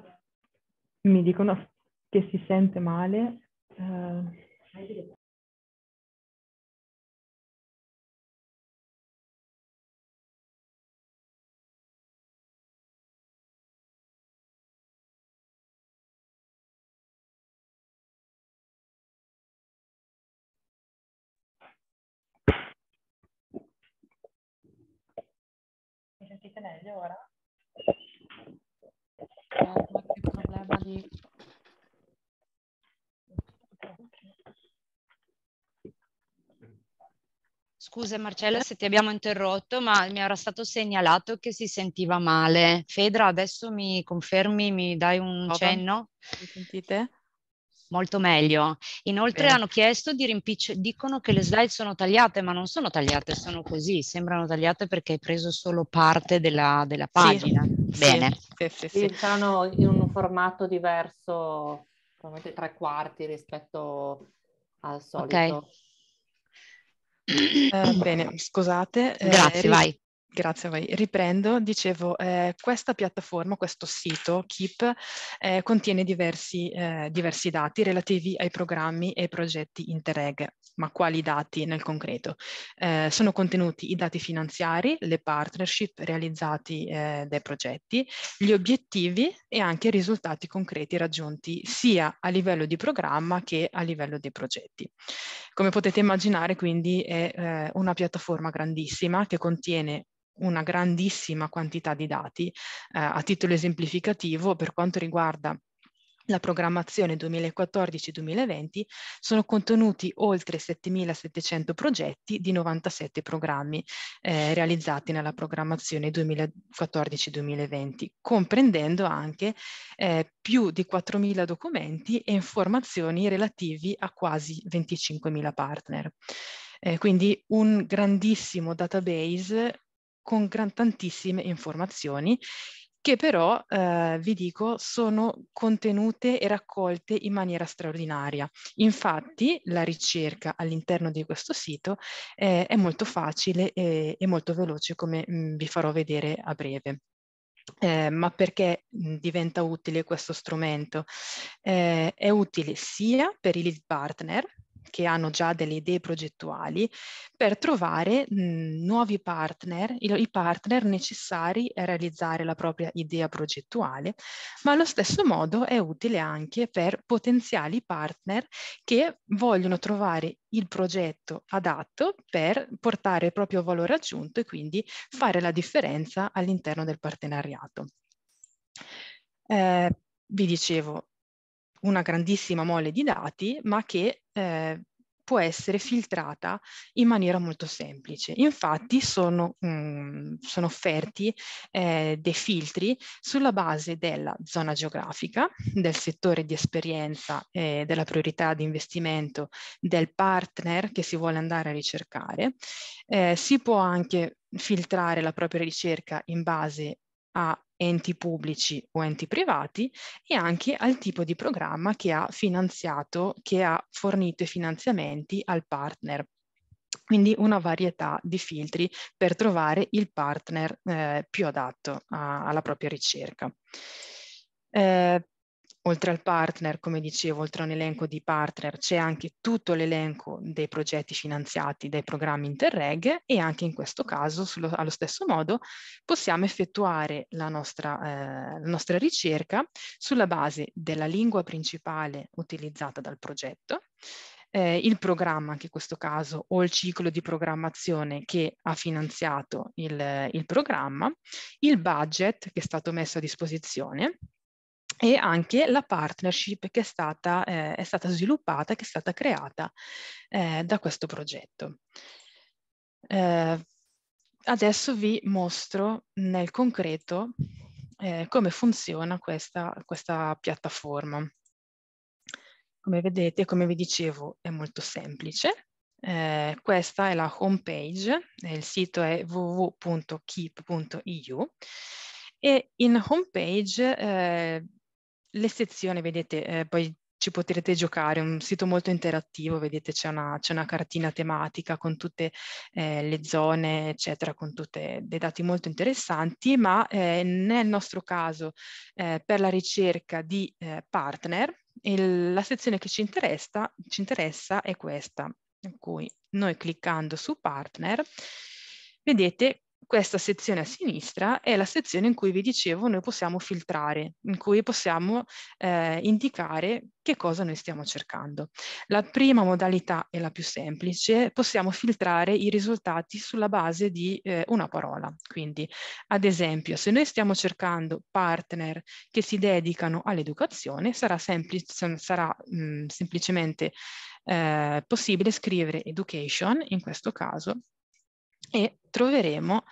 F: mi dicono che si sente male. Eh, sentite meglio ora?
C: Eh, certo, qualche problema di scusa Marcella se ti abbiamo interrotto, ma mi era stato segnalato che si sentiva male. Fedra, adesso mi confermi, mi dai un cenno? Mi sentite? molto meglio. Inoltre Bene. hanno chiesto di rimpicciolire, dicono che le slide sono tagliate, ma non sono tagliate, sono così, sembrano tagliate perché hai preso solo parte della, della pagina. Sì. Bene.
A: Sì, sì, sì, sì. in un formato diverso, probabilmente tre quarti rispetto al solito.
F: Ok. Eh, bene, scusate. Eh, Grazie, eh, vai. Grazie a voi. Riprendo, dicevo, eh, questa piattaforma, questo sito KIP eh, contiene diversi, eh, diversi, dati relativi ai programmi e ai progetti Interreg, ma quali dati nel concreto? Eh, sono contenuti i dati finanziari, le partnership realizzati eh, dai progetti, gli obiettivi e anche i risultati concreti raggiunti sia a livello di programma che a livello dei progetti. Come potete immaginare quindi è eh, una piattaforma grandissima che contiene una grandissima quantità di dati. Eh, a titolo esemplificativo, per quanto riguarda la programmazione 2014-2020 sono contenuti oltre 7.700 progetti di 97 programmi eh, realizzati nella programmazione 2014-2020, comprendendo anche eh, più di 4.000 documenti e informazioni relativi a quasi 25.000 partner. Eh, quindi un grandissimo database con gran tantissime informazioni che però, eh, vi dico, sono contenute e raccolte in maniera straordinaria. Infatti la ricerca all'interno di questo sito eh, è molto facile e, e molto veloce, come mh, mm, vi farò vedere a breve. Eh, ma perché mm, diventa utile questo strumento? Eh, è utile sia per i lead partner, che hanno già delle idee progettuali per trovare mh, mhmm, nuovi partner, i, i partner necessari a realizzare la propria idea progettuale, ma allo stesso modo è utile anche per potenziali partner che vogliono trovare il progetto adatto per portare il proprio valore aggiunto e quindi fare la differenza all'interno del partenariato. Eh, vi dicevo, una grandissima mole di dati, ma che eh, può essere filtrata in maniera molto semplice. Infatti sono, mh, mm, sono offerti eh, dei filtri sulla base della zona geografica, del settore di esperienza, eh, della priorità di investimento, del partner che si vuole andare a ricercare. Eh, si può anche filtrare la propria ricerca in base a enti pubblici o enti privati e anche al tipo di programma che ha finanziato, che ha fornito i finanziamenti al partner. Quindi una varietà di filtri per trovare il partner eh, più adatto a, alla propria ricerca. Eh, Oltre al partner, come dicevo, oltre a un elenco di partner, c'è anche tutto l'elenco dei progetti finanziati dai programmi Interreg e anche in questo caso, sullo, allo stesso modo, possiamo effettuare la nostra, eh, la nostra ricerca sulla base della lingua principale utilizzata dal progetto, eh, il programma, anche in questo caso, o il ciclo di programmazione che ha finanziato il, il programma, il budget che è stato messo a disposizione, e anche la partnership che è stata, eh, è stata sviluppata, che è stata creata eh, da questo progetto. Eh, adesso vi mostro nel concreto eh, come funziona questa, questa piattaforma. Come vedete, come vi dicevo, è molto semplice. Eh, questa è la home page, eh, il sito è www.keep.eu e in home page eh, le sezioni, vedete, eh, poi ci potrete giocare, è un sito molto interattivo, vedete c'è una, una, cartina tematica con tutte eh, le zone, eccetera, con tutti dei dati molto interessanti, ma eh, nel nostro caso eh, per la ricerca di eh, partner, il, la sezione che ci interessa, ci interessa è questa, in cui noi cliccando su partner, vedete questa sezione a sinistra è la sezione in cui vi dicevo noi possiamo filtrare, in cui possiamo eh, indicare che cosa noi stiamo cercando. La prima modalità è la più semplice, possiamo filtrare i risultati sulla base di eh, una parola. Quindi, ad esempio, se noi stiamo cercando partner che si dedicano all'educazione, sarà, semplice, sarà mh, mm, semplicemente eh, possibile scrivere education, in questo caso, e troveremo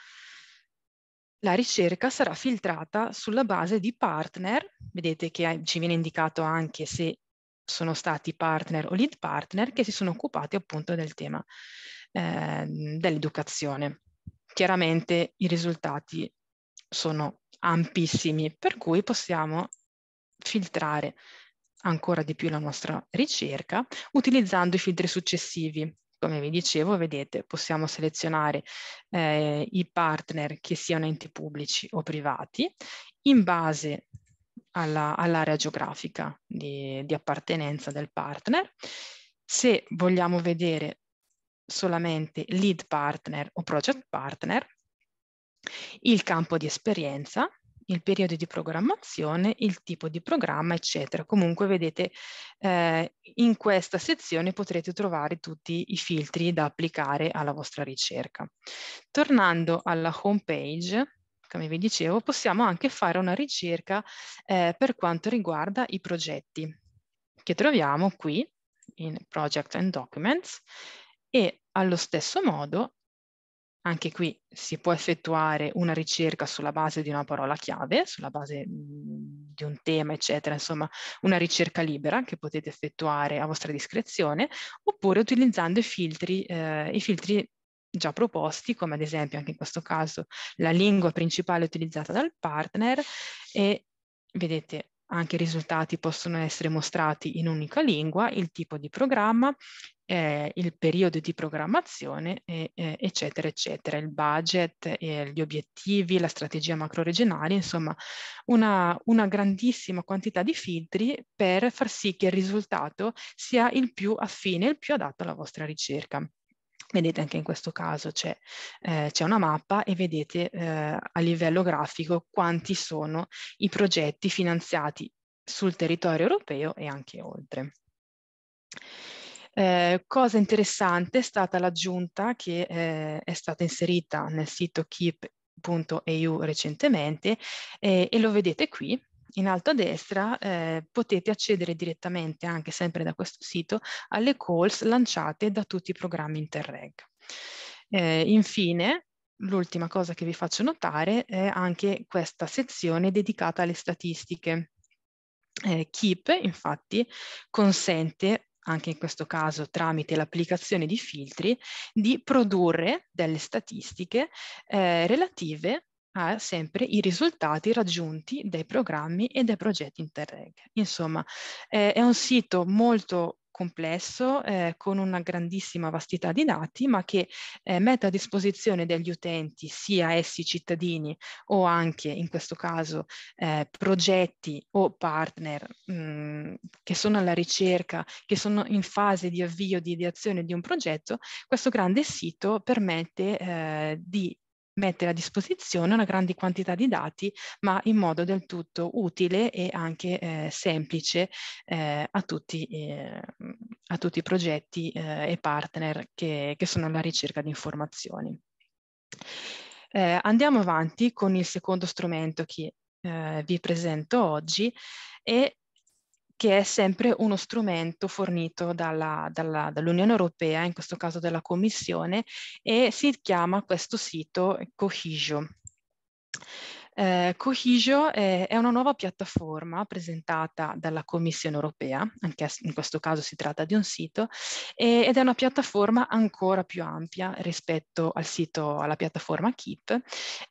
F: la ricerca sarà filtrata sulla base di partner, vedete che ci viene indicato anche se sono stati partner o lead partner che si sono occupati appunto del tema eh, dell'educazione. Chiaramente i risultati sono ampissimi, per cui possiamo filtrare ancora di più la nostra ricerca utilizzando i filtri successivi come vi dicevo, vedete, possiamo selezionare eh, i partner che siano enti pubblici o privati in base all'area all geografica di, di appartenenza del partner. Se vogliamo vedere solamente lead partner o project partner, il campo di esperienza, il periodo di programmazione, il tipo di programma, eccetera. Comunque vedete eh, in questa sezione potrete trovare tutti i filtri da applicare alla vostra ricerca. Tornando alla home page, come vi dicevo, possiamo anche fare una ricerca eh, per quanto riguarda i progetti che troviamo qui in Project and Documents e allo stesso modo anche qui si può effettuare una ricerca sulla base di una parola chiave, sulla base mhmm, di un tema, eccetera, insomma una ricerca libera che potete effettuare a vostra discrezione, oppure utilizzando i filtri, eh, i filtri già proposti, come ad esempio anche in questo caso la lingua principale utilizzata dal partner e vedete anche i risultati possono essere mostrati in unica lingua, il tipo di programma, eh, il periodo di programmazione, eh, eh, eccetera, eccetera, il budget, eh, gli obiettivi, la strategia macro-regionale, insomma una, una, grandissima quantità di filtri per far sì che il risultato sia il più affine, il più adatto alla vostra ricerca. Vedete anche in questo caso c'è eh, una mappa e vedete eh, a livello grafico quanti sono i progetti finanziati sul territorio europeo e anche oltre. Eh, cosa interessante è stata l'aggiunta che eh, è stata inserita nel sito keep.eu recentemente eh, e lo vedete qui in alto a destra eh, potete accedere direttamente, anche sempre da questo sito, alle calls lanciate da tutti i programmi Interreg. Eh, infine, l'ultima cosa che vi faccio notare è anche questa sezione dedicata alle statistiche. Eh, Keep, infatti, consente anche in questo caso tramite l'applicazione di filtri, di produrre delle statistiche eh, relative a sempre i risultati raggiunti dai programmi e dai progetti Interreg. Insomma, eh, è un sito molto complesso eh, con una grandissima vastità di dati ma che eh, mette a disposizione degli utenti sia essi cittadini o anche in questo caso eh, progetti o partner mh, mm, che sono alla ricerca, che sono in fase di avvio di ideazione di un progetto, questo grande sito permette eh, di mettere a disposizione una grande quantità di dati, ma in modo del tutto utile e anche eh, semplice eh, a, tutti, eh, a, tutti, i progetti eh, e partner che, che sono alla ricerca di informazioni. Eh, andiamo avanti con il secondo strumento che eh, vi presento oggi e che è sempre uno strumento fornito dalla, dalla, dall'Unione Europea, in questo caso dalla Commissione, e si chiama questo sito Cohesio. Eh, Cohesio è, è, una nuova piattaforma presentata dalla Commissione europea, anche in questo caso si tratta di un sito, e, ed è una piattaforma ancora più ampia rispetto al sito, alla piattaforma KIP,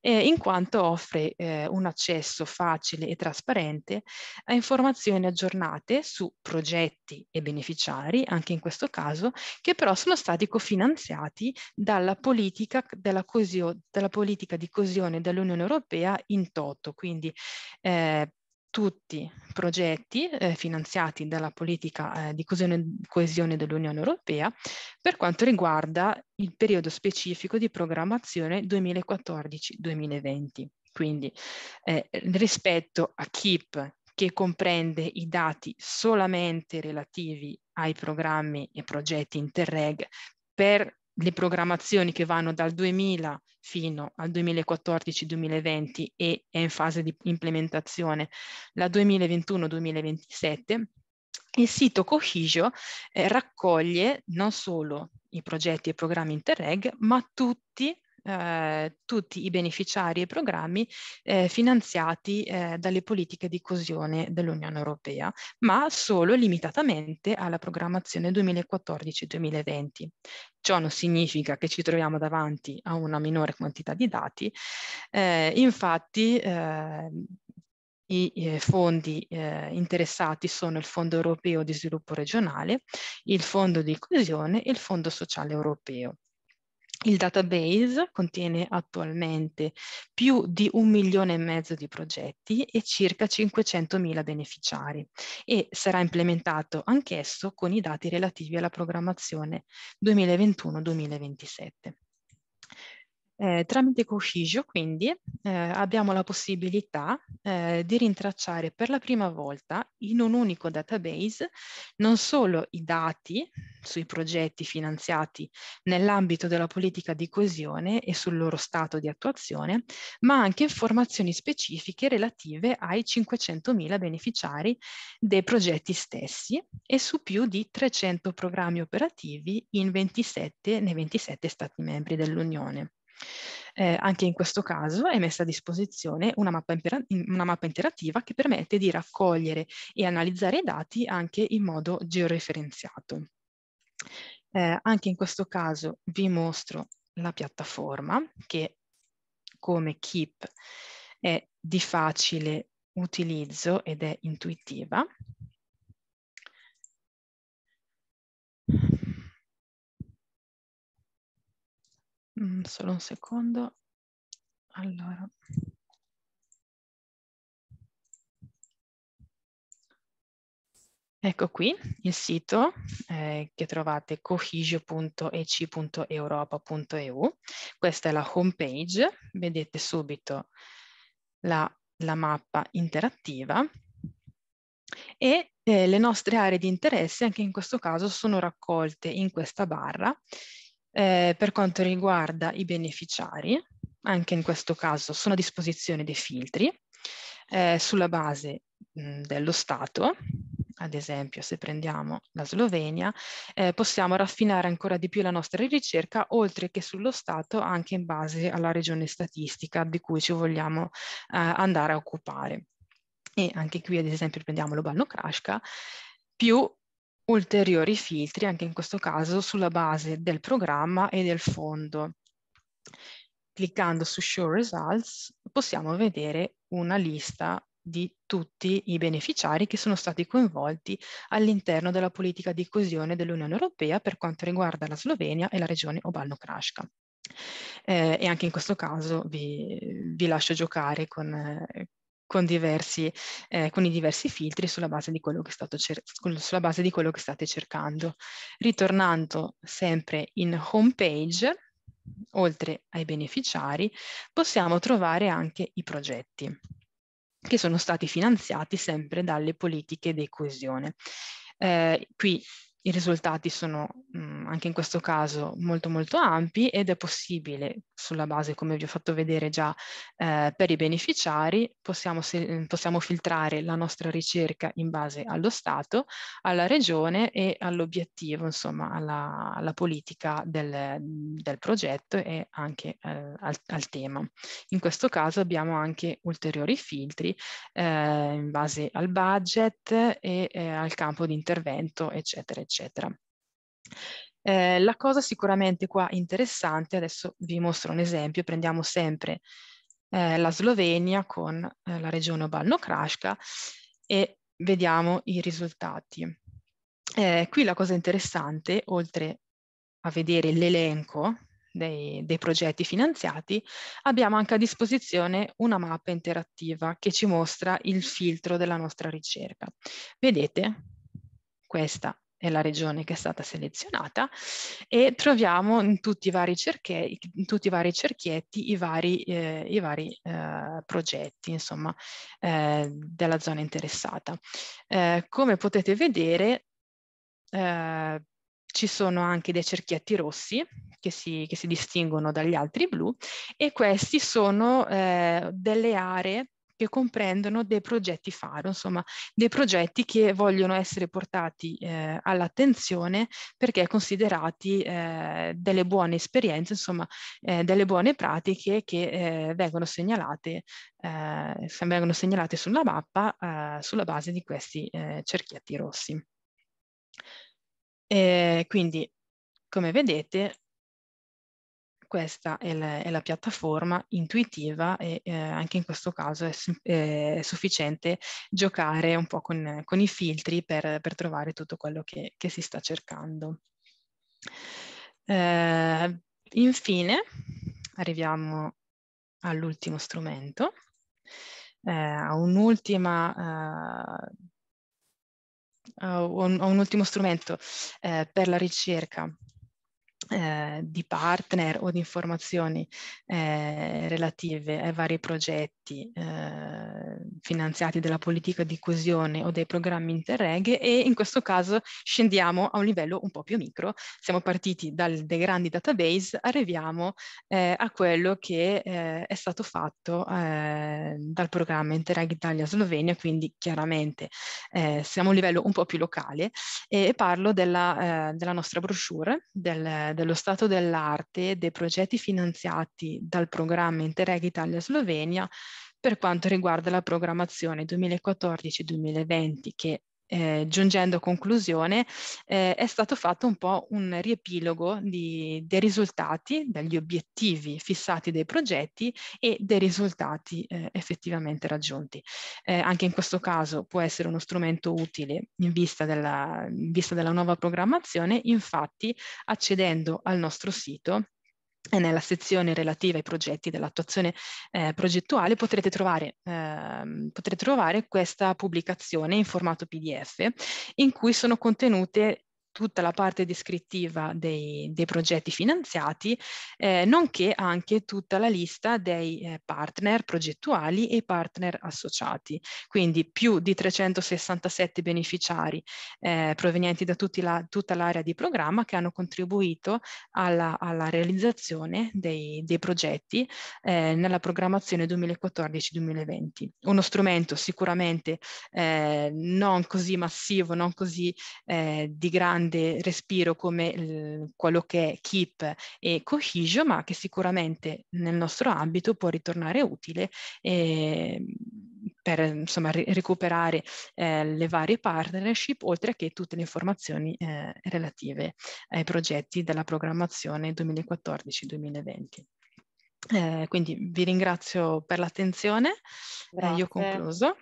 F: eh, in quanto offre eh, un accesso facile e trasparente a informazioni aggiornate su progetti e beneficiari, anche in questo caso, che però sono stati cofinanziati dalla politica, della cosio, dalla politica di coesione dell'Unione Europea in toto, quindi eh, tutti progetti eh, finanziati dalla politica eh, di coesione, coesione dell'Unione Europea per quanto riguarda il periodo specifico di programmazione 2014-2020. Quindi eh, rispetto a KIP che comprende i dati solamente relativi ai programmi e progetti Interreg per le programmazioni che vanno dal 2000 fino al 2014-2020 e è in fase di implementazione la 2021-2027, il sito Cohesio eh, raccoglie non solo i progetti e programmi Interreg, ma tutti eh, tutti i beneficiari e programmi eh, finanziati eh, dalle politiche di coesione dell'Unione Europea, ma solo limitatamente alla programmazione 2014-2020. Ciò non significa che ci troviamo davanti a una minore quantità di dati, eh, infatti eh, i fondi eh, interessati sono il Fondo europeo di sviluppo regionale, il Fondo di coesione e il Fondo sociale europeo. Il database contiene attualmente più di un milione e mezzo di progetti e circa 500.000 beneficiari e sarà implementato anch'esso con i dati relativi alla programmazione 2021-2027. Eh, tramite Cofigio, quindi, eh, abbiamo la possibilità eh, di rintracciare per la prima volta in un unico database non solo i dati sui progetti finanziati nell'ambito della politica di coesione e sul loro stato di attuazione, ma anche informazioni specifiche relative ai 500.000 beneficiari dei progetti stessi e su più di 300 programmi operativi in 27, nei 27 Stati membri dell'Unione. Eh, anche in questo caso è messa a disposizione una mappa, una mappa, interattiva che permette di raccogliere e analizzare i dati anche in modo georeferenziato. Eh, anche in questo caso vi mostro la piattaforma che come Keep è di facile utilizzo ed è intuitiva.
D: Mm, solo un secondo. Allora.
F: Ecco qui il sito eh, che trovate cohesio.ec.europa.eu. Questa è la home page, vedete subito la, la mappa interattiva e eh, le nostre aree di interesse anche in questo caso sono raccolte in questa barra eh, per quanto riguarda i beneficiari, anche in questo caso sono a disposizione dei filtri eh, sulla base mh, dello Stato, ad esempio se prendiamo la Slovenia, eh, possiamo raffinare ancora di più la nostra ricerca, oltre che sullo Stato, anche in base alla regione statistica di cui ci vogliamo eh, andare a occupare. E anche qui, ad esempio, prendiamo l'Obalno Krashka, più ulteriori filtri, anche in questo caso sulla base del programma e del fondo. Cliccando su Show Results possiamo vedere una lista di tutti i beneficiari che sono stati coinvolti all'interno della politica di coesione dell'Unione Europea per quanto riguarda la Slovenia e la regione Obalno-Krashka. Eh, e anche in questo caso vi, vi lascio giocare con, eh, con diversi, eh, con i diversi filtri sulla base, di quello che stato cer- sulla base di quello che state cercando. Ritornando sempre in home page, oltre ai beneficiari, possiamo trovare anche i progetti che sono stati finanziati sempre dalle politiche di coesione. Eh, qui i risultati sono mh, mm, anche in questo caso molto molto ampi ed è possibile, sulla base come vi ho fatto vedere già eh, per i beneficiari, possiamo, se, mm, possiamo, filtrare la nostra ricerca in base allo Stato, alla regione e all'obiettivo, insomma alla, alla politica del, del, progetto e anche eh, al, al, tema. In questo caso abbiamo anche ulteriori filtri eh, in base al budget e eh, al campo di intervento, eccetera, eccetera eccetera. Eh, la cosa sicuramente qua interessante, adesso vi mostro un esempio, prendiamo sempre eh, la Slovenia con eh, la regione Obalno-Krashka e vediamo i risultati. Eh, qui la cosa interessante, oltre a vedere l'elenco dei, dei, progetti finanziati, abbiamo anche a disposizione una mappa interattiva che ci mostra il filtro della nostra ricerca. Vedete? Questa è la regione che è stata selezionata e troviamo in tutti i vari, cerchie, in tutti i vari cerchietti i vari, eh, i vari eh, progetti insomma, eh, della zona interessata. Eh, come potete vedere eh, ci sono anche dei cerchietti rossi che si, che si, distinguono dagli altri blu e questi sono eh, delle aree che comprendono dei progetti faro, insomma dei progetti che vogliono essere portati eh, all'attenzione perché considerati eh, delle buone esperienze, insomma eh, delle buone pratiche che eh, vengono segnalate, eh, vengono, segnalate, sulla mappa eh, sulla base di questi cerchietti rossi. E quindi come vedete questa è la, è la piattaforma intuitiva e eh, anche in questo caso è, è, sufficiente giocare un po' con, con i filtri per, per, trovare tutto quello che, che si sta cercando. Eh, infine arriviamo all'ultimo strumento, eh, a un'ultima eh, a un, un, ultimo strumento eh, per la ricerca eh, di partner o di informazioni eh, relative ai vari progetti eh, finanziati dalla politica di coesione o dei programmi interreg e in questo caso scendiamo a un livello un po' più micro. Siamo partiti dal, dai grandi database, arriviamo eh, a quello che eh, è stato fatto eh, dal programma Interreg Italia-Slovenia, quindi chiaramente siamo a un livello un po' più locale e parlo della, della nostra brochure, del, dello stato dell'arte dei progetti finanziati dal programma Interreg Italia Slovenia per quanto riguarda la programmazione 2014-2020 che eh, giungendo a conclusione, eh, è stato fatto un po' un riepilogo di, dei risultati, degli obiettivi fissati dei progetti e dei risultati eh, effettivamente raggiunti. Eh, anche in questo caso può essere uno strumento utile in vista, della, in vista della nuova programmazione, infatti accedendo al nostro sito e nella sezione relativa ai progetti dell'attuazione eh, progettuale potrete trovare, eh, potrete trovare, questa pubblicazione in formato PDF in cui sono contenute tutta la parte descrittiva dei, dei progetti finanziati, eh, nonché anche tutta la lista dei eh, partner progettuali e partner associati. Quindi più di 367 beneficiari eh, provenienti da la, tutta l'area di programma che hanno contribuito alla, alla realizzazione dei, dei progetti eh, nella programmazione 2014-2020. Uno strumento sicuramente eh, non così massivo, non così eh, di grande grande respiro come quello che è KIP e Cohesio, ma che sicuramente nel nostro ambito può ritornare utile eh, per insomma, ri- recuperare eh, le varie partnership, oltre che tutte le informazioni eh, relative ai progetti della programmazione 2014-2020. Eh, quindi vi ringrazio per l'attenzione, eh, io ho concluso.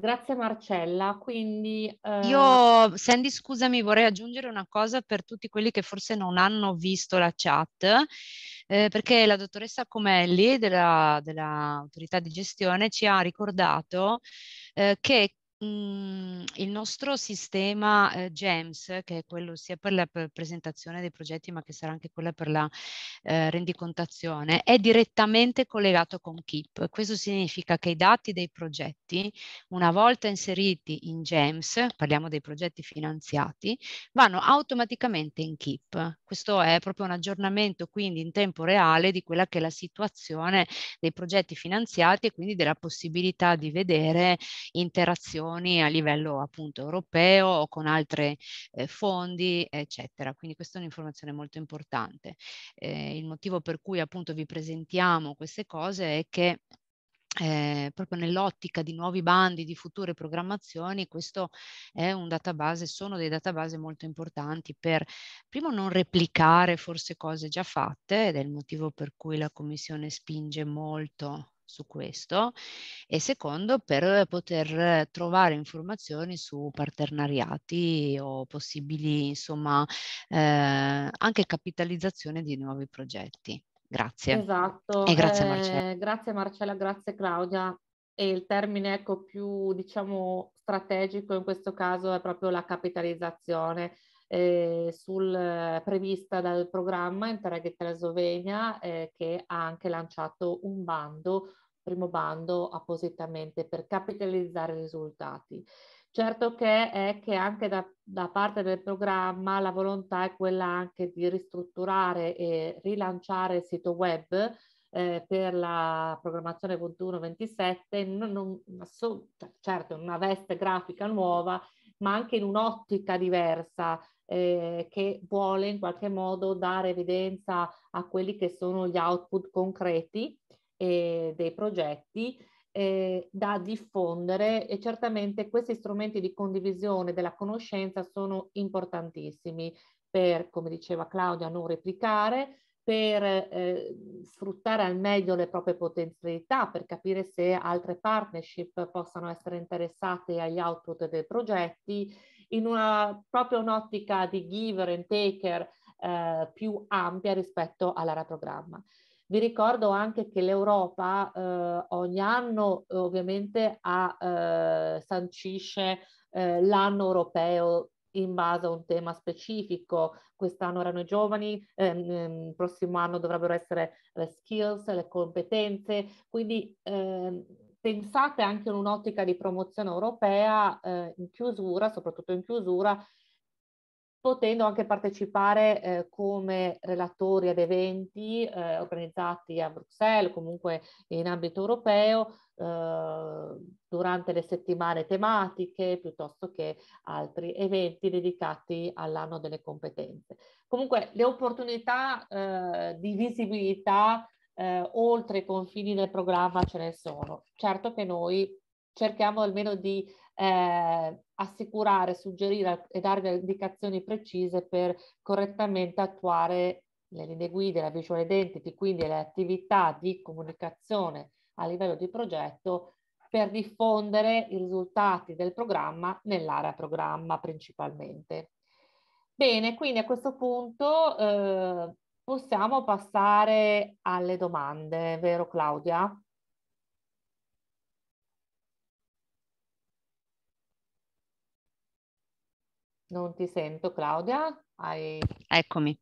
A: Grazie Marcella, quindi... Eh... Io,
C: Sandy, scusami, vorrei aggiungere una cosa per tutti quelli che forse non hanno visto la chat, eh, perché la dottoressa Comelli dell'autorità della di gestione ci ha ricordato eh, che Mhmm, il nostro sistema eh, GEMS, che è quello sia per la per presentazione dei progetti, ma che sarà anche quella per la eh, rendicontazione, è direttamente collegato con KIP. Questo significa che i dati dei progetti, una volta inseriti in GEMS, parliamo dei progetti finanziati, vanno automaticamente in KIP. Questo è proprio un aggiornamento quindi in tempo reale di quella che è la situazione dei progetti finanziati e quindi della possibilità di vedere interazioni istituzioni a livello appunto europeo o con altri eh, fondi, eccetera. Quindi questa è un'informazione molto importante. Eh, il motivo per cui appunto vi presentiamo queste cose è che eh, proprio nell'ottica di nuovi bandi, di future programmazioni, questo è un database, sono dei database molto importanti per, primo, non replicare forse cose già fatte ed è il motivo per cui la Commissione spinge molto su questo e secondo per poter trovare informazioni su partenariati o possibili insomma eh, anche capitalizzazione di nuovi progetti. Grazie.
A: Esatto. E grazie eh, Marcella. Grazie Marcella, grazie Claudia. E il termine ecco, più diciamo strategico in questo caso è proprio la capitalizzazione. Eh, sul, prevista dal programma Interreg Italia Slovenia eh, che ha anche lanciato un bando primo bando appositamente per capitalizzare i risultati. Certo che è che anche da, da, parte del programma la volontà è quella anche di ristrutturare e rilanciare il sito web eh, per la programmazione 21-27, non, non, certo in una veste grafica nuova, ma anche in un'ottica diversa eh, che vuole in qualche modo dare evidenza a quelli che sono gli output concreti e dei progetti eh, da diffondere e certamente questi strumenti di condivisione della conoscenza sono importantissimi per, come diceva Claudia, non replicare, per eh, sfruttare al meglio le proprie potenzialità, per capire se altre partnership possano essere interessate agli output dei progetti, in una proprio un'ottica di giver and taker eh, più ampia rispetto all'area programma. Vi ricordo anche che l'Europa eh, ogni anno ovviamente ha, eh, sancisce eh, l'anno europeo in base a un tema specifico. Quest'anno erano i giovani, ehm, ehm prossimo anno dovrebbero essere le skills, le competenze, quindi ehm, pensate anche in un'ottica di promozione europea eh, in chiusura, soprattutto in chiusura, potendo anche partecipare eh, come relatori ad eventi eh, organizzati a Bruxelles, comunque in ambito europeo, eh, durante le settimane tematiche piuttosto che altri eventi dedicati all'anno delle competenze. Comunque le opportunità eh, di visibilità eh, oltre i confini del programma ce ne sono. Certo che noi cerchiamo almeno di eh, assicurare, suggerire e darvi indicazioni precise per correttamente attuare le linee guida, la visual identity, quindi le attività di comunicazione a livello di progetto per diffondere i risultati del programma nell'area programma principalmente. Bene, quindi a questo punto eh, possiamo passare alle domande, vero Claudia? Non ti sento Claudia. Hai... Eccomi.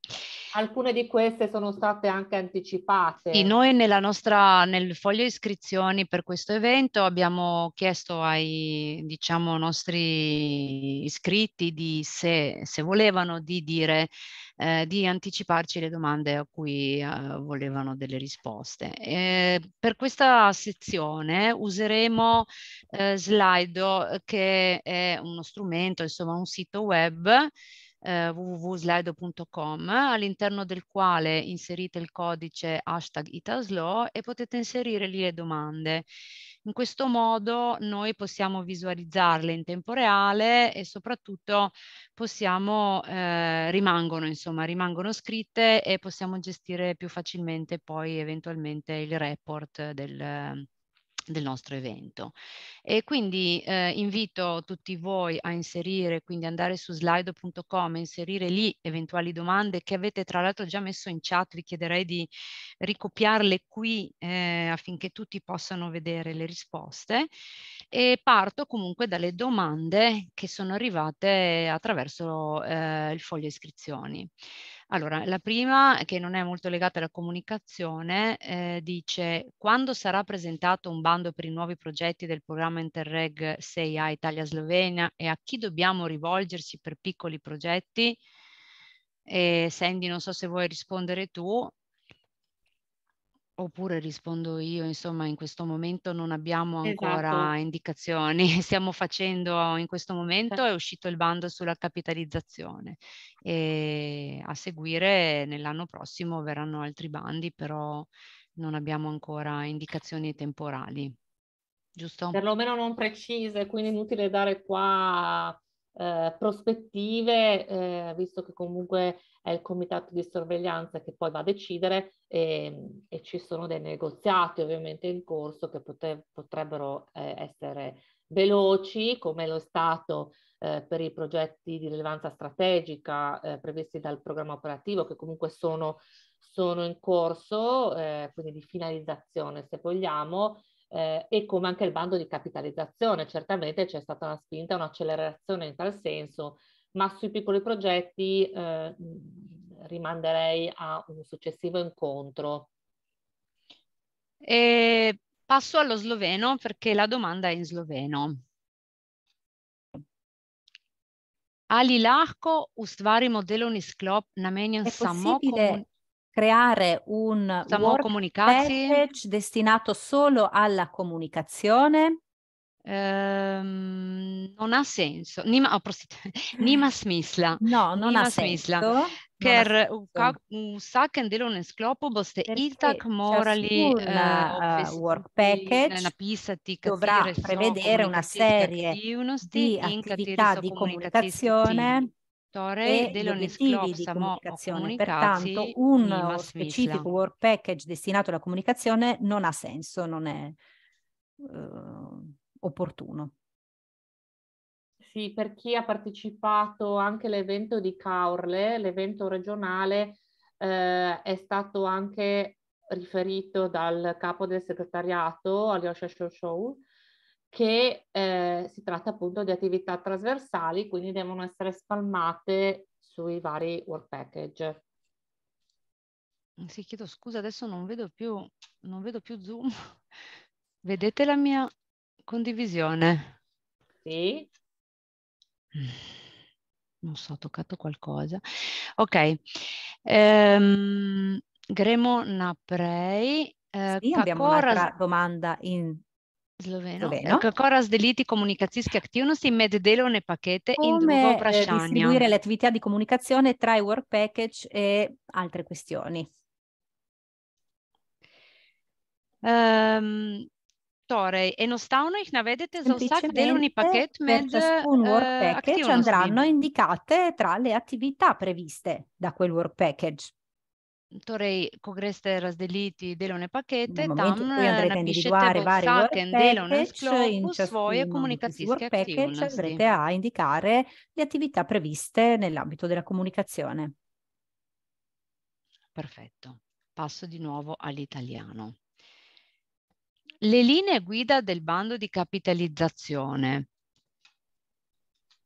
A: Alcune di queste sono state anche anticipate. Sì, noi
C: nostra, nel foglio iscrizioni per questo evento abbiamo chiesto ai diciamo, nostri iscritti di, se, se, volevano di dire eh, di anticiparci le domande a cui eh, volevano delle risposte. E per questa sezione useremo eh, Slido eh, che è uno strumento, insomma un sito web eh, www.slido.com all'interno del quale inserite il codice hashtag itaslo e potete inserire lì le domande. In questo modo noi possiamo visualizzarle in tempo reale e soprattutto possiamo, eh, rimangono, insomma, rimangono scritte e possiamo gestire più facilmente poi eventualmente il report del, del nostro evento. E quindi eh, invito tutti voi a inserire, quindi andare su slido.com, inserire lì eventuali domande che avete tra l'altro già messo in chat, vi chiederei di ricopiarle qui eh, affinché tutti possano vedere le risposte e parto comunque dalle domande che sono arrivate attraverso eh, il foglio iscrizioni. Allora, la prima, che non è molto legata alla comunicazione, eh, dice quando sarà presentato un bando per i nuovi progetti del programma Interreg 6A Italia-Slovenia e a chi dobbiamo rivolgersi per piccoli progetti? E Sandy, non so se vuoi rispondere tu, Oppure rispondo io, insomma, in questo momento non abbiamo esatto. ancora esatto. indicazioni, stiamo facendo in questo momento, è uscito il bando sulla capitalizzazione e a seguire nell'anno prossimo verranno altri bandi, però non abbiamo ancora indicazioni temporali,
A: giusto? Perlomeno non precise, quindi inutile dare qua eh, prospettive, eh, visto che comunque è il comitato di sorveglianza che poi va a decidere e, ehm, e ci sono dei negoziati ovviamente in corso che pote- potrebbero eh, essere veloci come lo è Stato eh, per i progetti di rilevanza strategica eh, previsti dal programma operativo che comunque sono, sono in corso, eh, quindi di finalizzazione se vogliamo, eh, e come anche il bando di capitalizzazione. Certamente c'è stata una spinta, un'accelerazione in tal senso, ma sui piccoli progetti eh, rimanderei a un successivo incontro. E passo allo
C: sloveno perché la domanda è in sloveno. Ali lahko ustvarimo delovni sklop namenjen samo komunikaciji?
G: creare un package destinato solo alla
C: comunicazione? Um, non ha senso, nima, oh, nima smisla. No, non nima ha smisla. senso. Ker un sacco di sklopu boste Perché itak morali uh, work package dovrà prevedere una serie di attività di comunicazione e degli obiettivi di comunicazione. Pertanto un
G: specifico work package destinato alla comunicazione non ha senso, non è eh, opportuno.
A: Sì, per chi ha partecipato anche all'evento di Caorle, l'evento regionale eh, è stato anche riferito dal capo del segretariato, Alyosha Shoshou, che eh, si tratta appunto di attività trasversali, quindi devono essere spalmate sui vari work package. Mm, sì, chiedo scusa, adesso non vedo più, non vedo più Zoom. Vedete
C: la mia condivisione? Sì. Mm, non so, ho toccato qualcosa. Ok. Ehm, Gremo Naprei. Eh, sì, abbiamo un'altra
G: domanda in
C: Sloveno. Sloveno. Ecco, Kako razdeliti komunikacijske aktivnosti med delovne pakete Come in drugo vprašanje? Eh, distribuire le
G: attività di comunicazione tra i work package e altre questioni?
C: Um, ehm, torej, enostavno jih navedete za vsak delovni paket med ciascun work eh, package uh, andranno
G: indicate tra le attività previste da quel work package
C: torej, ko greste razdeliti delovne pakete, eh, tam napišete v vsakem
G: delovnem sklopu svoje comunicazione package andrete a indicare le attività previste nell'ambito della comunicazione. Perfetto.
C: Passo di nuovo all'italiano. Le linee guida del bando di capitalizzazione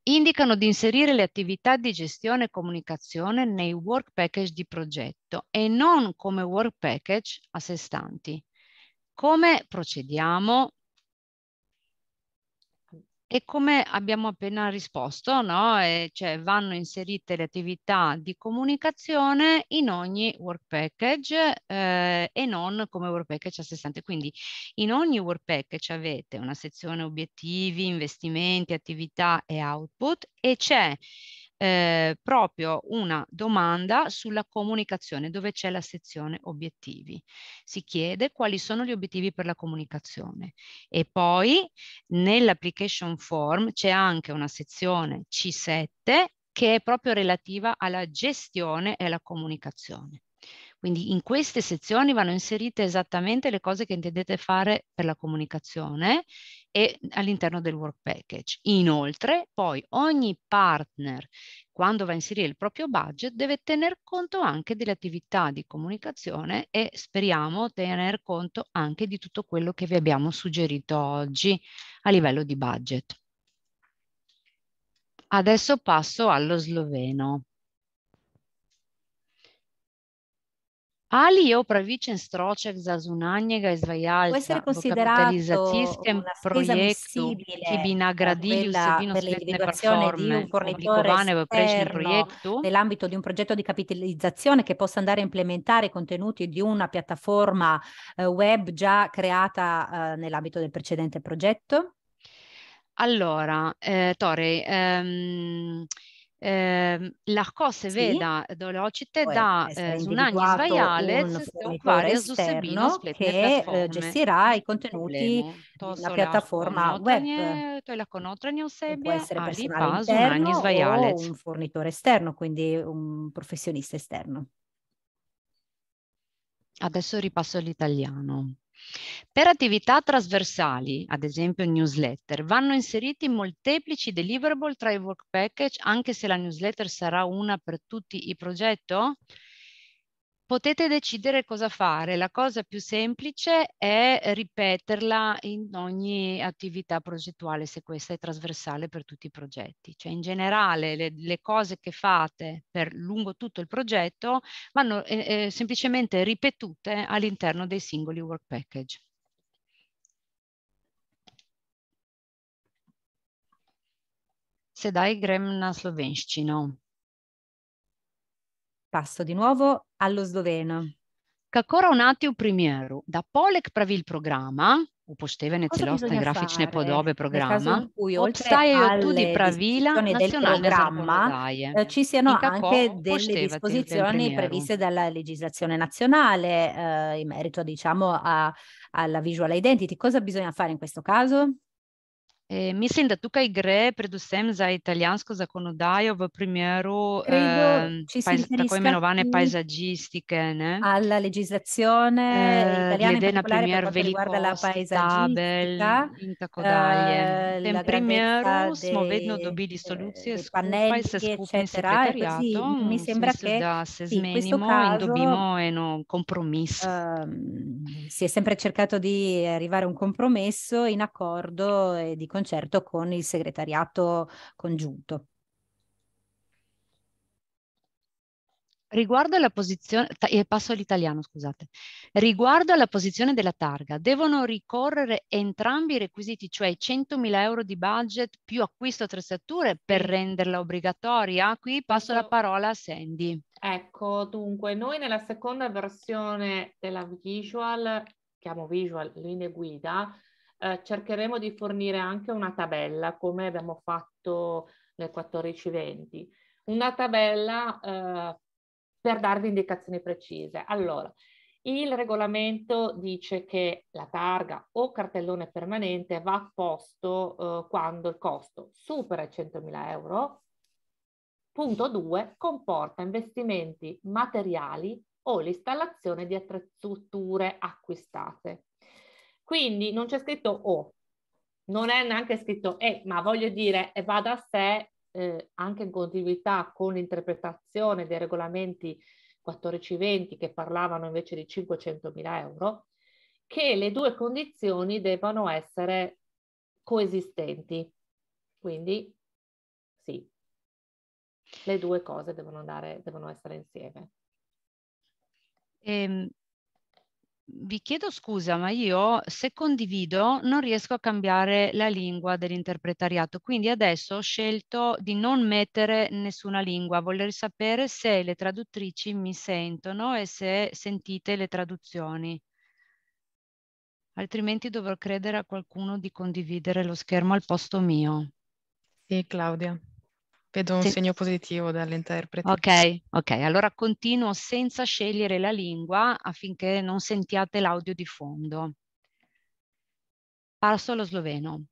C: indicano di inserire le attività di gestione e comunicazione nei work package di progetto e non come work package a sé stanti. Come procediamo? E come abbiamo appena risposto, no? e eh, cioè vanno inserite le attività di comunicazione in ogni work package eh, e non come work package a sé stante. Quindi in ogni work package avete una sezione obiettivi, investimenti, attività e output e c'è eh, proprio una domanda sulla comunicazione dove c'è la sezione obiettivi. Si chiede quali sono gli obiettivi per la comunicazione e poi nell'application form c'è anche una sezione C7 che è proprio relativa alla gestione e alla comunicazione. Quindi in queste sezioni vanno inserite esattamente le cose che intendete fare per la comunicazione e all'interno del work package. Inoltre, poi ogni partner, quando va a inserire il proprio budget, deve tener conto anche delle attività di comunicazione e speriamo tener conto anche di tutto quello che vi abbiamo suggerito oggi a livello di budget. Adesso passo allo sloveno. Ali o upravičen stroček za zunanjega izvajalca v kapitalizacijskem projektu, ki bi nagradili vsebino spletne platforme,
G: oblikovane v prejšnjem projektu. Nell'ambito di un progetto di capitalizzazione che possa andare a implementare i contenuti di una piattaforma eh, web già creata eh, nell'ambito del
C: precedente progetto? Allora, eh, Tore, ehm, eh, lahko seveda veda dolocite da ehm, eh, zunanje izvajalec se ukvarja z vsebino che gestirà
G: i contenuti
C: na piattaforma web. può essere lahko notranje osebje
G: Un fornitore esterno, quindi un professionista esterno.
C: Adesso ripasso all'italiano. Per attività trasversali, ad esempio newsletter, vanno inseriti molteplici deliverable tra i work package, anche se la newsletter sarà una per tutti i progetti? potete decidere cosa fare. La cosa più semplice è eh, ripeterla in ogni attività progettuale, se questa è trasversale per tutti i progetti. Cioè in generale le, le cose che fate per lungo tutto il progetto vanno eh, eh semplicemente ripetute all'interno dei singoli work package. Sedaj grem na slovenščino. Passo di nuovo allo sloveno. Kakora ravnati v primeru, da polek pravil programa, upoštevane celostne grafične fare, podobe programa, obstajajo tudi pravila nazionalne zakonodaje. Eh, ci siano anche delle disposizioni previste
G: dalla legislazione nazionale eh, in merito diciamo a, alla visual identity. Cosa bisogna fare in
C: questo caso? E mislim, da tukaj gre predvsem za italijansko zakonodajo v primeru Credo, eh, pajz, tako imenovane pajzažistike. Alla legislazione eh, glede na primer la tabel
G: in tako dalje. V tem eh, primeru de, smo vedno dobili eh, solucije skupaj pannelli, s skupnim sekretariatom, mi sembra smislu, che, da se zmenimo caso, in dobimo eno compromesso. Um, ehm, si è sempre cercato di arrivare a un compromesso in accordo e di consenso concerto con il segretariato congiunto.
C: Riguardo alla posizione, eh, passo all'italiano, scusate. Riguardo alla posizione della targa, devono ricorrere entrambi i requisiti, cioè 100.000 euro di budget più acquisto attrezzature per renderla
A: obbligatoria? Qui passo la parola a Sandy. Ecco, dunque, noi nella seconda versione della visual, chiamo visual linee guida, eh, cercheremo di fornire anche una tabella, come abbiamo fatto nel 14-20. Una tabella eh, per darvi indicazioni precise. Allora, il regolamento dice che la targa o cartellone permanente va posto eh, quando il costo supera i 100.000 euro. Punto 2. Comporta investimenti materiali o l'installazione di attrezzature acquistate. Quindi non c'è scritto o, non è neanche scritto e, ma voglio dire, va da sé eh, anche in continuità con l'interpretazione dei regolamenti 1420 che parlavano invece di 500.000 euro, che le due condizioni devono essere coesistenti. Quindi sì, le due cose devono, andare, devono essere insieme.
C: Ehm, vi chiedo scusa, ma io se condivido non riesco a cambiare la lingua dell'interpretariato, quindi adesso ho scelto di non mettere nessuna lingua, voler sapere se le traduttrici mi sentono e se sentite le traduzioni. Altrimenti dovrò credere a qualcuno di condividere lo schermo al posto mio. Sì, Claudia. Vedo un Se... segno
F: positivo dall'interprete. Ok, ok, allora
C: continuo senza scegliere la lingua affinché non sentiate l'audio di fondo. Passo allo sloveno.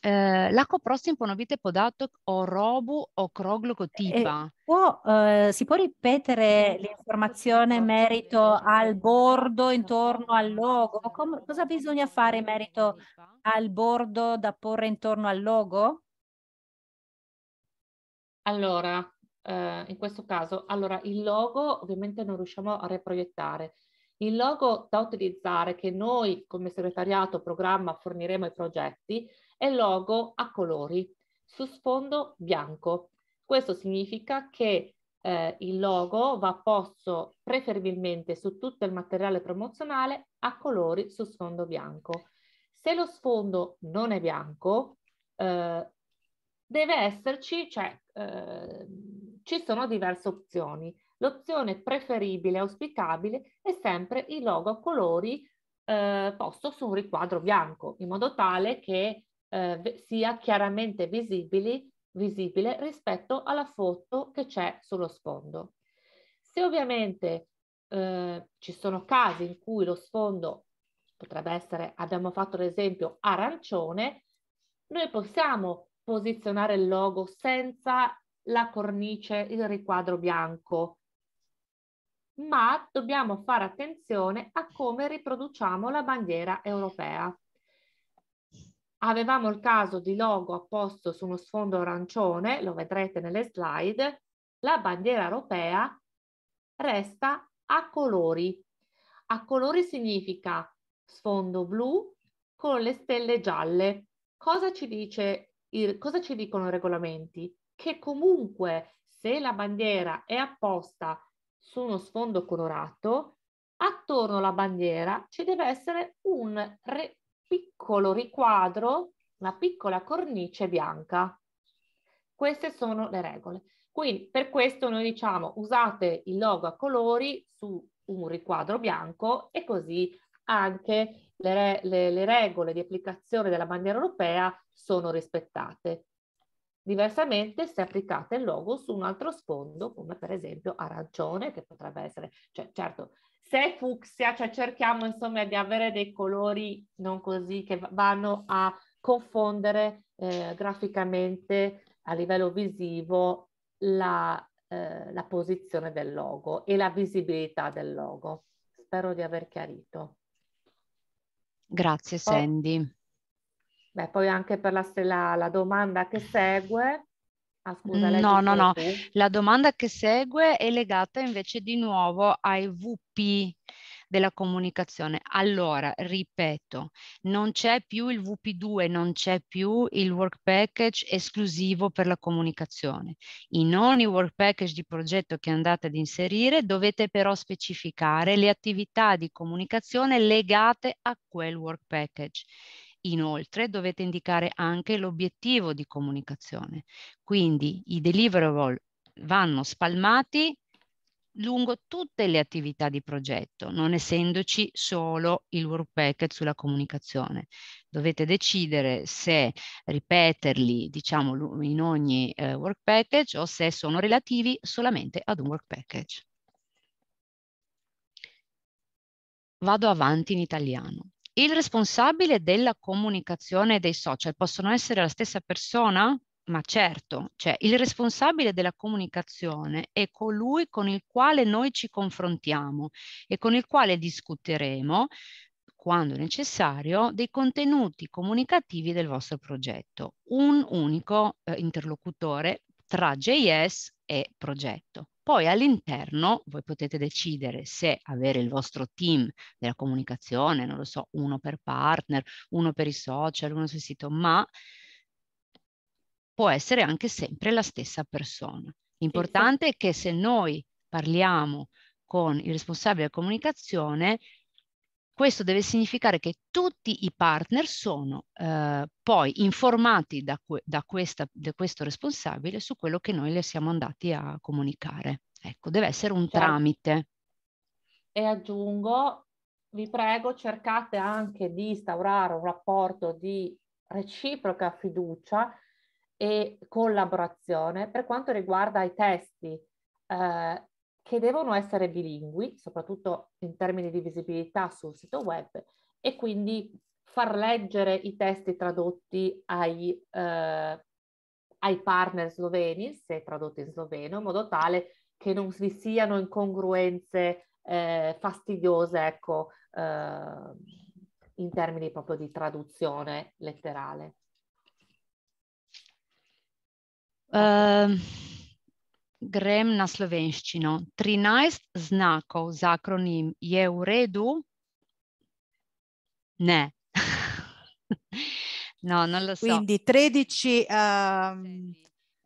C: Eh, Lahko non ponovite podatek o robu o kroglog Eh,
G: può, eh, si può ripetere l'informazione in merito al bordo intorno al logo? Com cosa bisogna fare in merito al bordo da porre intorno al logo?
A: Allora, eh, in questo caso, allora, il logo ovviamente non riusciamo a riproiettare. Il logo da utilizzare che noi come segretariato programma forniremo ai progetti è logo a colori su sfondo bianco. Questo significa che eh, il logo va posto preferibilmente su tutto il materiale promozionale a colori su sfondo bianco. Se lo sfondo non è bianco, eh, deve esserci, cioè Ehm, ci sono diverse opzioni. L'opzione preferibile e auspicabile è sempre il logo a colori eh, posto su un riquadro bianco, in modo tale che eh, sia chiaramente visibili, visibile rispetto alla foto che c'è sullo sfondo. Se ovviamente eh, ci sono casi in cui lo sfondo potrebbe essere, abbiamo fatto l'esempio, arancione, noi possiamo posizionare il logo senza la cornice, il riquadro bianco, ma dobbiamo fare attenzione a come riproduciamo la bandiera europea. Avevamo il caso di logo apposto su uno sfondo arancione, lo vedrete nelle slide, la bandiera europea resta a colori. A colori significa sfondo blu con le stelle gialle. Cosa ci dice il, cosa ci dicono i regolamenti? Che comunque se la bandiera è apposta su uno sfondo colorato, attorno alla bandiera ci deve essere un re, piccolo riquadro, una piccola cornice bianca. Queste sono le regole. Quindi per questo noi diciamo usate il logo a colori su un riquadro bianco e così anche le, re, le, le regole di applicazione della bandiera europea sono rispettate. Diversamente se applicate il logo su un altro sfondo, come per esempio arancione, che potrebbe essere, cioè certo, se è fucsia, cioè cerchiamo insomma di avere dei colori non così che vanno a confondere eh, graficamente a livello visivo la, eh, la posizione del logo e la visibilità del logo. Spero di aver chiarito.
C: Grazie Sandy.
A: Beh, poi anche per la, la, la domanda che segue, Ah, scusa,
C: no, no, no. Tu? La domanda che segue è legata invece di nuovo ai VP, della comunicazione. Allora, ripeto, non c'è più il VP2, non c'è più il work package esclusivo per la comunicazione. In ogni work package di progetto che andate ad inserire dovete però specificare le attività di comunicazione legate a quel work package. Inoltre dovete indicare anche l'obiettivo di comunicazione. Quindi i deliverable vanno spalmati lungo tutte le attività di progetto, non essendoci solo il work packet sulla comunicazione. Dovete decidere se ripeterli, diciamo, in ogni eh, work package o se sono relativi solamente ad un work package. Vado avanti in italiano. Il responsabile della comunicazione dei social possono essere la stessa persona? Ma certo, cioè il responsabile della comunicazione è colui con il quale noi ci confrontiamo e con il quale discuteremo, quando necessario, dei contenuti comunicativi del vostro progetto. Un unico eh, interlocutore tra JS e progetto. Poi all'interno voi potete decidere se avere il vostro team della comunicazione, non lo so, uno per partner, uno per i social, uno sul sito, ma può essere anche sempre la stessa persona. L'importante è che se noi parliamo con il responsabile della comunicazione, questo deve significare che tutti i partner sono eh, poi informati da, da, questa, da, questo responsabile su quello che noi le siamo andati a comunicare. Ecco, deve essere un certo. tramite.
A: E aggiungo, vi prego, cercate anche di instaurare un rapporto di reciproca fiducia e collaborazione per quanto riguarda i testi eh, che devono essere bilingui, soprattutto in termini di visibilità sul sito web e quindi far leggere i testi tradotti ai, eh, ai partner sloveni, se tradotti in sloveno, in modo tale che non vi siano incongruenze eh, fastidiose, ecco, eh, in termini proprio di traduzione letterale. Uh,
C: grem na slovenščino. 13 znakov z akronim je v redu? Ne. no, non lo so. Quindi 13 um, ehm,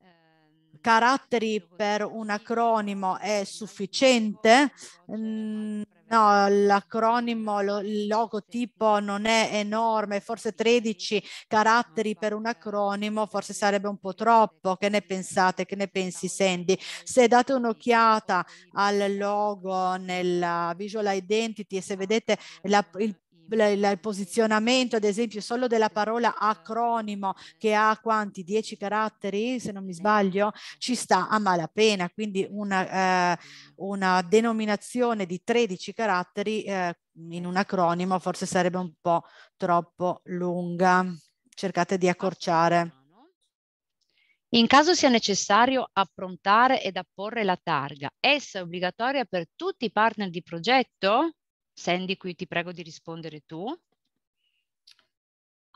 D: ehm, caratteri per un acronimo è sufficiente? Mm. No, l'acronimo, lo, il logotipo non è enorme, forse 13 caratteri per un acronimo, forse sarebbe un po' troppo. Che ne pensate? Che ne pensi Sandy? Se date un'occhiata al logo nella visual identity e se vedete la, il il posizionamento, ad esempio, solo della parola acronimo che ha quanti? Dieci caratteri, se non mi sbaglio, ci sta a malapena, quindi una, eh, una denominazione di 13 caratteri eh, in un acronimo forse sarebbe un po' troppo lunga. Cercate di accorciare. In caso sia necessario
C: approntare ed apporre la targa, essa è obbligatoria per tutti i partner di progetto? Sandy, qui ti prego di rispondere tu.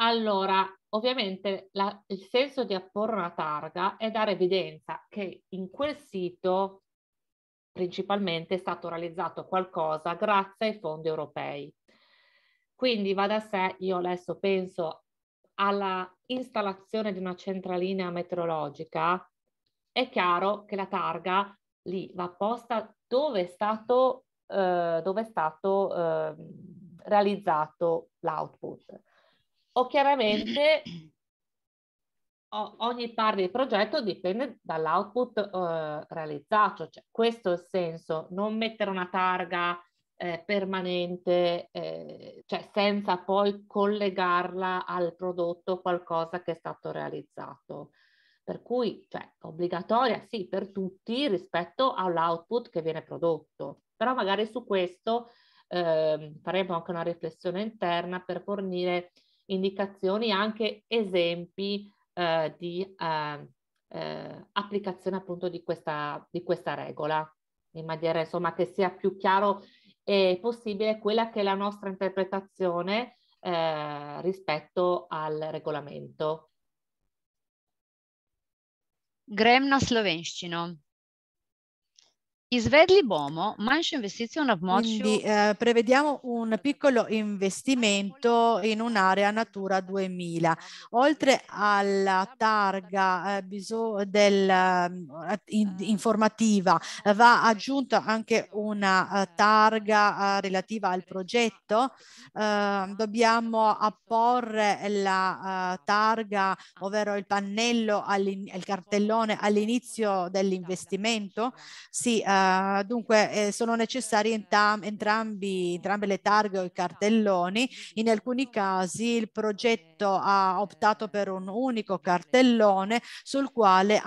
A: Allora, ovviamente la, il senso di apporre una targa è dare evidenza che in quel sito principalmente è stato realizzato qualcosa grazie ai fondi europei. Quindi va da sé, io adesso penso alla installazione di una centralina meteorologica, è chiaro che la targa lì va posta dove è stato eh, dove è stato eh, realizzato l'output. O chiaramente o, ogni parte del progetto dipende dall'output eh, realizzato, cioè, questo è il senso, non mettere una targa eh, permanente, eh, cioè senza poi collegarla al prodotto qualcosa che è stato realizzato per cui cioè, obbligatoria sì per tutti rispetto all'output che viene prodotto. Però magari su questo eh, faremo anche una riflessione interna per fornire indicazioni, anche esempi eh, di ehm, eh, applicazione appunto di questa, di questa regola, in maniera insomma che sia più chiaro e possibile quella che è la nostra interpretazione eh, rispetto al regolamento. Grem
C: na Svedli bomo, manjšo investicijo na območju. Quindi,
D: eh, prevediamo un piccolo investimento in un'area Natura 2000. Oltre alla targa eh, biso- del, eh, in, informativa va aggiunta anche una eh, targa eh, relativa al progetto. Eh, dobbiamo apporre la eh, targa, ovvero il pannello, il cartellone all'inizio dell'investimento. Sì, eh, eh, dunque eh, sono necessari entrambi, entrambe le targhe o i cartelloni. In alcuni casi il progetto ha optato per un unico cartellone quale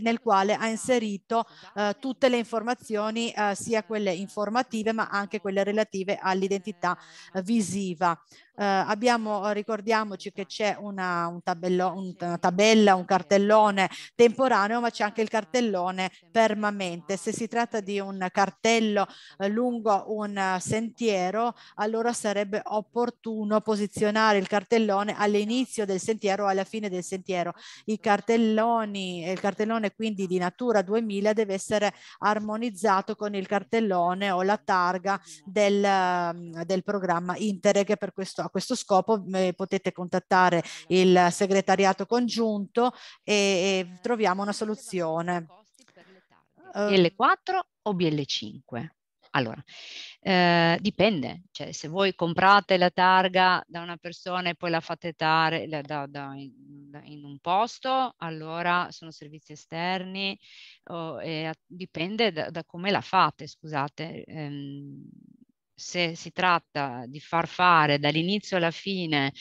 D: nel quale ha inserito uh, tutte le informazioni, uh, sia quelle informative ma anche quelle relative all'identità visiva. Eh, abbiamo, ricordiamoci che c'è una, un tabello, un, una tabella, un cartellone temporaneo, ma c'è anche il cartellone permanente. Se si tratta di un cartello eh, lungo un eh, sentiero, allora sarebbe opportuno posizionare il cartellone all'inizio del sentiero o alla fine del sentiero. I cartelloni, il cartellone quindi di natura 2000 deve essere armonizzato con il cartellone o la targa del, ehm, del programma Interreg per questo, questo scopo eh, potete contattare il segretariato congiunto e, e eh, troviamo una soluzione.
C: Eh, l 4 o BL5? Allora, eh, dipende, cioè se voi comprate la targa da una persona e poi la fate tare da, da, da, in, un posto, allora sono servizi esterni, oh, eh, dipende da, come la fate, scusate. Ehm, se si tratta di far fare dall'inizio alla fine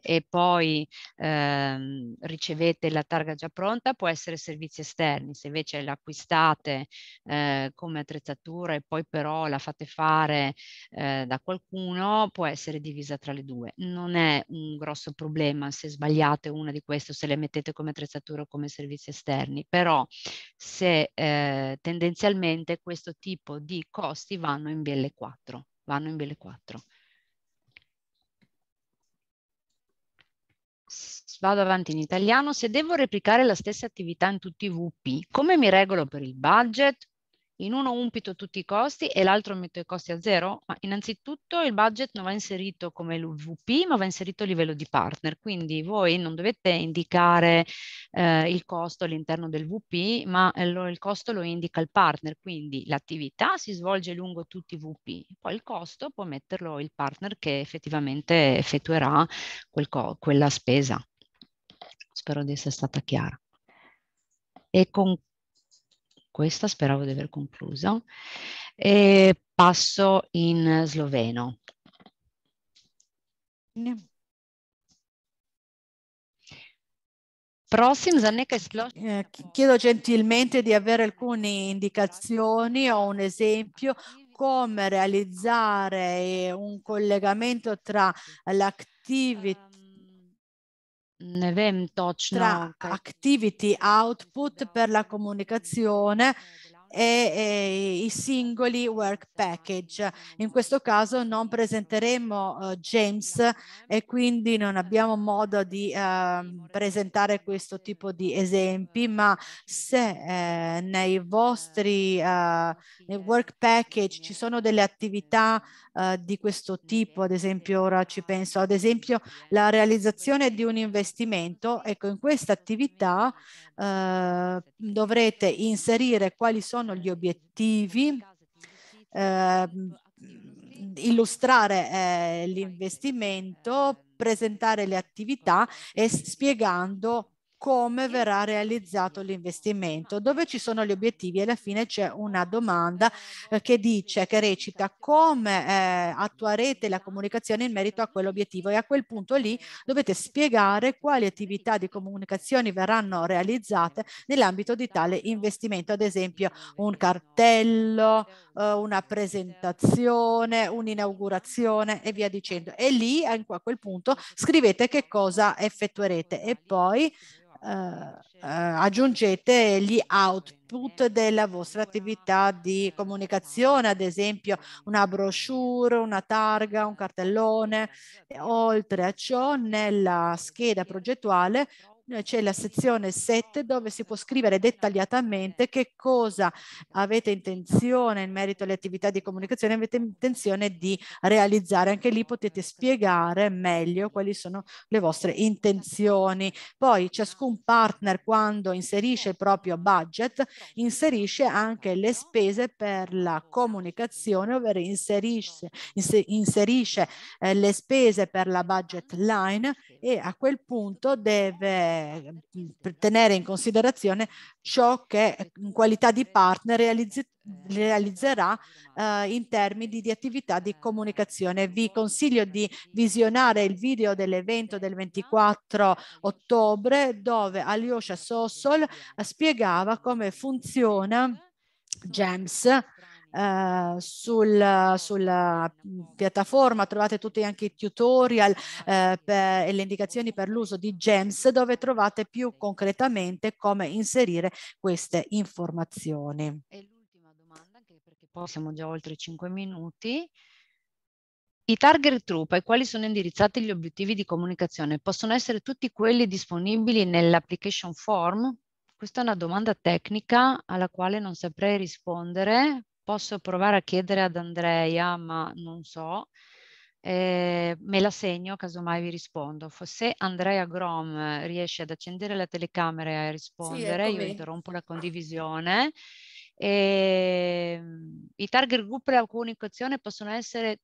C: e poi ehm, ricevete la targa già pronta, può essere servizi esterni, se invece l'acquistate eh, come attrezzatura e poi però la fate fare eh, da qualcuno, può essere divisa tra le due. Non è un grosso problema se sbagliate una di queste, se le mettete come attrezzatura o come servizi esterni, però se eh, tendenzialmente questo tipo di costi vanno in BL4, vanno in BL4. Vado avanti in italiano. Se devo replicare la stessa attività in tutti i VP, come mi regolo per il budget? In uno umpito tutti i costi e l'altro metto i costi a zero? Ma innanzitutto il budget non va inserito come l'UVP, ma va inserito a livello di partner. Quindi voi non dovete indicare eh, il costo all'interno del VP, ma eh, lo, il costo lo indica il partner. Quindi l'attività si svolge lungo tutti i VP, poi il costo può metterlo il partner che effettivamente effettuerà quel quella spesa spero di essere stata chiara. E con questa speravo di aver concluso. E passo in sloveno. Yeah. Prossimo, za nekaj splošnih. Eh, chiedo gentilmente
D: di avere alcune indicazioni o un esempio come realizzare eh, un collegamento tra l'attività ne vem točno. Tra activity output per la comunicazione e, e i singoli work package. In questo caso non presenteremo uh, James e quindi non abbiamo modo di uh, presentare questo tipo di esempi, ma se eh, nei vostri uh, nei work package ci sono delle attività eh, di questo tipo, ad esempio ora ci penso, ad esempio la realizzazione di un investimento, ecco in questa attività dovrete inserire quali sono sono gli obiettivi, eh, illustrare eh, l'investimento, presentare le attività e spiegando come verrà realizzato l'investimento, dove ci sono gli obiettivi e alla fine c'è una domanda eh, che dice, che recita come eh, attuerete la comunicazione in merito a quell'obiettivo e a quel punto lì dovete spiegare quali attività di comunicazione verranno realizzate nell'ambito di tale investimento, ad esempio un cartello, eh, una presentazione, un'inaugurazione e via dicendo. E lì a quel punto scrivete che cosa effettuerete e poi eh, eh, aggiungete gli output della vostra attività di comunicazione, ad esempio una brochure, una targa, un cartellone. Oltre a ciò, nella scheda progettuale eh, c'è la sezione 7 dove si può scrivere dettagliatamente che cosa avete intenzione in merito alle attività di comunicazione, avete intenzione di realizzare. Anche lì potete spiegare meglio quali sono le vostre intenzioni. Poi ciascun partner quando inserisce il proprio budget inserisce anche le spese per la comunicazione, ovvero inserisce, inserisce eh, le spese per la budget line e a quel punto deve eh, tenere in considerazione ciò che in qualità di partner realizzi, realizzerà eh, in termini di attività di comunicazione. Vi consiglio di visionare il video dell'evento del 24 ottobre dove Alyosha Sosol spiegava come funziona GEMS eh, sul, sulla mm, piattaforma trovate tutti anche i tutorial eh, per, e le indicazioni per l'uso di GEMS dove trovate più concretamente come inserire queste
C: informazioni. E l'ultima domanda, anche perché poi siamo già oltre 5 minuti. I target group ai quali sono indirizzati gli obiettivi di comunicazione possono essere tutti quelli disponibili nell'application form? Questa è una domanda tecnica alla quale non saprei rispondere posso provare a chiedere ad Andrea, ma non so. Eh, me la segno, casomai vi rispondo. Se Andrea Grom riesce ad accendere la telecamera e a rispondere, sì, io interrompo la condivisione. E, ehm, I target group per la comunicazione possono essere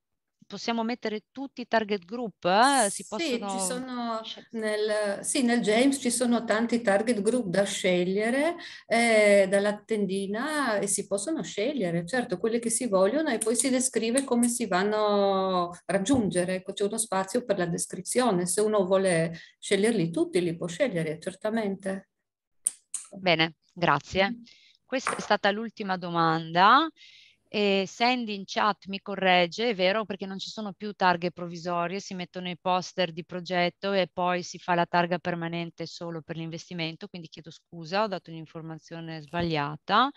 C: possiamo mettere tutti i target group? Eh? Si sì, possono...
B: sono,
C: nel, sì, nel, James ci sono tanti target group da scegliere eh, dalla e si possono scegliere, certo, quelle che si vogliono e poi si descrive come si vanno a raggiungere. Ecco, c'è uno spazio per la descrizione, se uno vuole sceglierli tutti li può scegliere, certamente. Bene, grazie. Mm. Questa è stata l'ultima domanda e Sandy in chat mi corregge, è vero perché non ci sono più targhe provvisorie, si mettono i poster di progetto e poi si fa la targa permanente solo per l'investimento, quindi chiedo scusa, ho dato un'informazione sbagliata,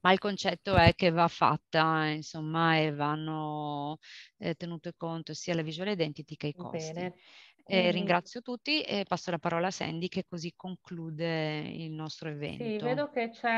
C: ma il concetto è che va fatta, insomma, e vanno eh, tenute conto sia la visual identity che i costi. Bene. Eh, ringrazio tutti e passo la parola a Sandy che così conclude il nostro evento. Sì, vedo
A: che c'è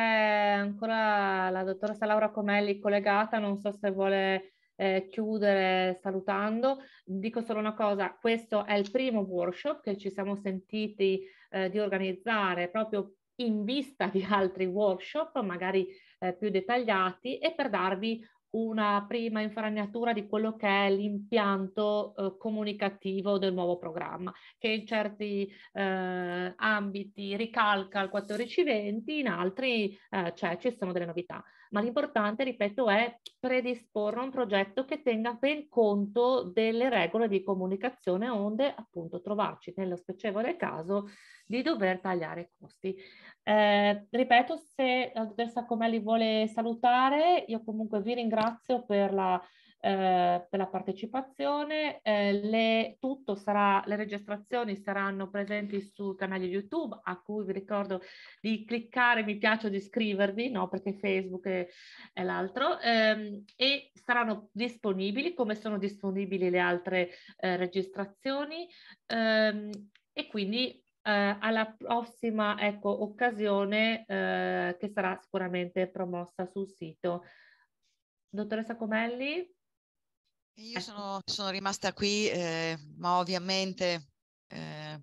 A: ancora la dottoressa Laura Comelli collegata, non so se vuole eh, chiudere salutando. Dico solo una cosa, questo è il primo workshop che ci siamo sentiti eh, di organizzare proprio in vista di altri workshop, magari eh, più dettagliati, e per darvi una prima infranatura di quello che è l'impianto eh, comunicativo del nuovo programma, che in certi eh, ambiti ricalca il 1420, in altri eh, cioè, ci sono delle novità ma l'importante, ripeto, è predisporre un progetto che tenga ben conto delle regole di comunicazione onde appunto trovarci nello spiacevole caso di dover tagliare costi. Eh, ripeto, se la dottoressa Comelli vuole salutare, io comunque vi ringrazio per la eh, per la partecipazione. Eh, le, sarà, le registrazioni saranno presenti sul canale YouTube a cui vi ricordo di cliccare mi piace o di iscrivervi, no? perché Facebook è, è l'altro, ehm, e saranno disponibili come sono disponibili le altre eh, registrazioni. Ehm, e quindi Uh, alla prossima ecco, occasione uh, che sarà sicuramente promossa sul sito. Dottoressa Comelli? Io eh. sono, sono
B: rimasta qui, eh,
A: ma ovviamente eh,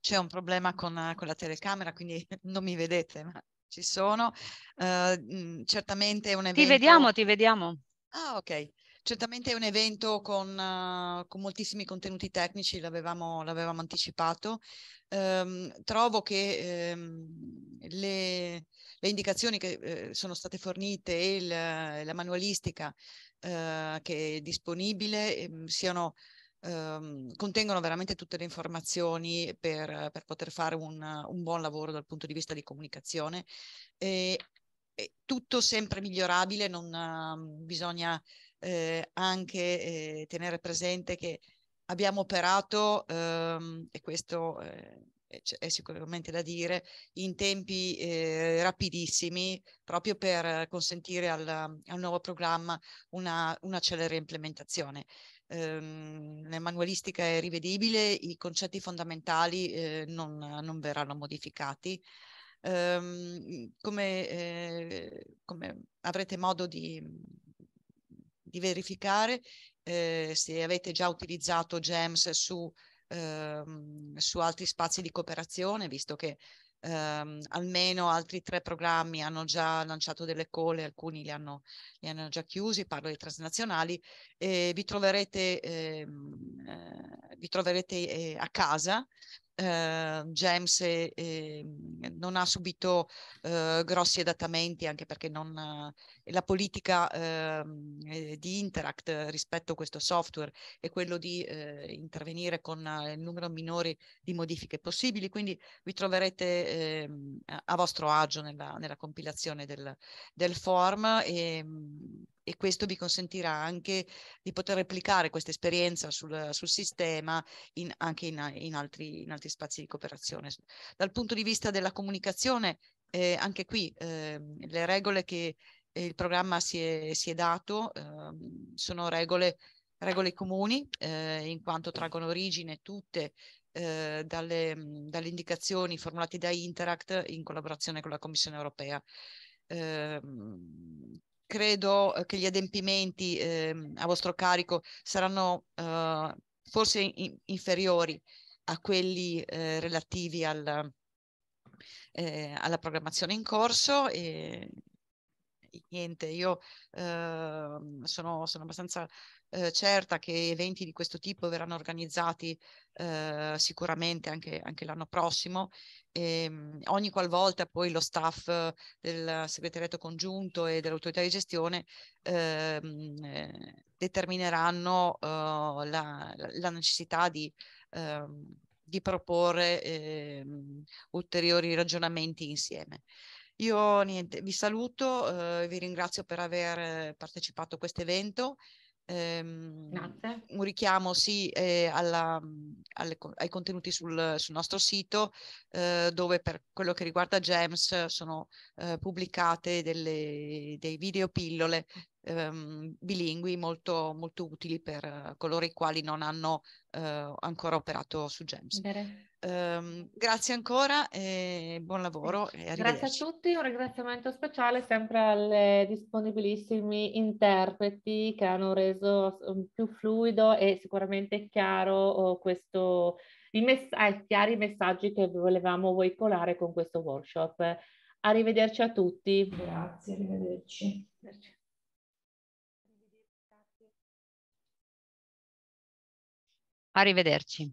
B: c'è un problema con, con, la telecamera, quindi non mi vedete, ma ci sono. Eh, certamente è un evento... Ti vediamo, ti vediamo. Ah, ok. Certamente è un evento con, uh, con moltissimi contenuti tecnici, l'avevamo, l'avevamo anticipato. Um, trovo che um, le, le, indicazioni che eh, sono state fornite e il, la manualistica eh, che è disponibile eh, siano ehm, contengono veramente tutte le informazioni per, per poter fare un, un, buon lavoro dal punto di vista di comunicazione. E, e tutto sempre migliorabile, non, bisogna eh, anche eh, tenere presente che abbiamo operato, ehm, e questo eh, è sicuramente da dire, in tempi eh, rapidissimi, proprio per consentire al, al nuovo programma una, una celere implementazione. Ehm, la manualistica è rivedibile, i concetti fondamentali eh, non, non, verranno modificati. Ehm, come, eh, come avrete modo di, di verificare eh, se avete già utilizzato GEMS su, ehm, su altri spazi di cooperazione, visto che ehm, almeno altri tre programmi hanno già lanciato delle cole, alcuni li hanno, li hanno già chiusi, parlo dei transnazionali, e eh, vi troverete, ehm, eh, vi troverete eh, a casa eh, James eh, non ha subito ehm, grossi adattamenti anche perché non, la politica ehm, eh, di Interact rispetto a questo software è quello di eh, intervenire con eh, il numero minore di modifiche possibili, quindi vi troverete ehm, a vostro agio nella, nella compilazione del, del form e, mhmm, e questo vi consentirà anche di poter replicare questa esperienza sul, sul sistema in, anche in, in, altri, in, altri, spazi di cooperazione. Dal punto di vista della comunicazione, eh, anche qui eh, le regole che eh, il programma si è, si è dato ehm, sono regole, regole comuni, eh, in quanto traggono origine tutte eh, dalle, dalle, indicazioni formulate da Interact in collaborazione con la Commissione europea. Eh, credo eh, che gli adempimenti eh, a vostro carico saranno eh, forse in, inferiori a quelli eh, relativi al, eh, alla programmazione in corso e niente, io ehm, sono, sono abbastanza eh, certa che eventi di questo tipo verranno organizzati eh, sicuramente anche, anche l'anno prossimo. E, ehm, ogni qualvolta poi lo staff del segretariato congiunto e dell'autorità di gestione ehm, eh, determineranno eh, la, la, necessità di ehm, di proporre eh, ulteriori ragionamenti insieme. Io niente, vi saluto, eh, vi ringrazio per aver eh, partecipato a questo evento ehm, un richiamo sì, eh, alla, mhmm, alle, ai contenuti sul, sul nostro sito eh, dove per quello che riguarda GEMS sono eh, pubblicate delle, dei video pillole ehm, bilingui molto, molto, utili per coloro i quali non hanno eh, ancora operato su GEMS.
A: Eh,
B: grazie ancora e buon lavoro.
A: E grazie a tutti, un ringraziamento speciale sempre alle disponibilissimi interpreti che hanno reso mm, più fluido e sicuramente chiaro eh, questo, i mess- eh, chiari i messaggi che volevamo veicolare con questo workshop. Arrivederci a tutti. Grazie, arrivederci.
B: arrivederci.
D: Arrivederci.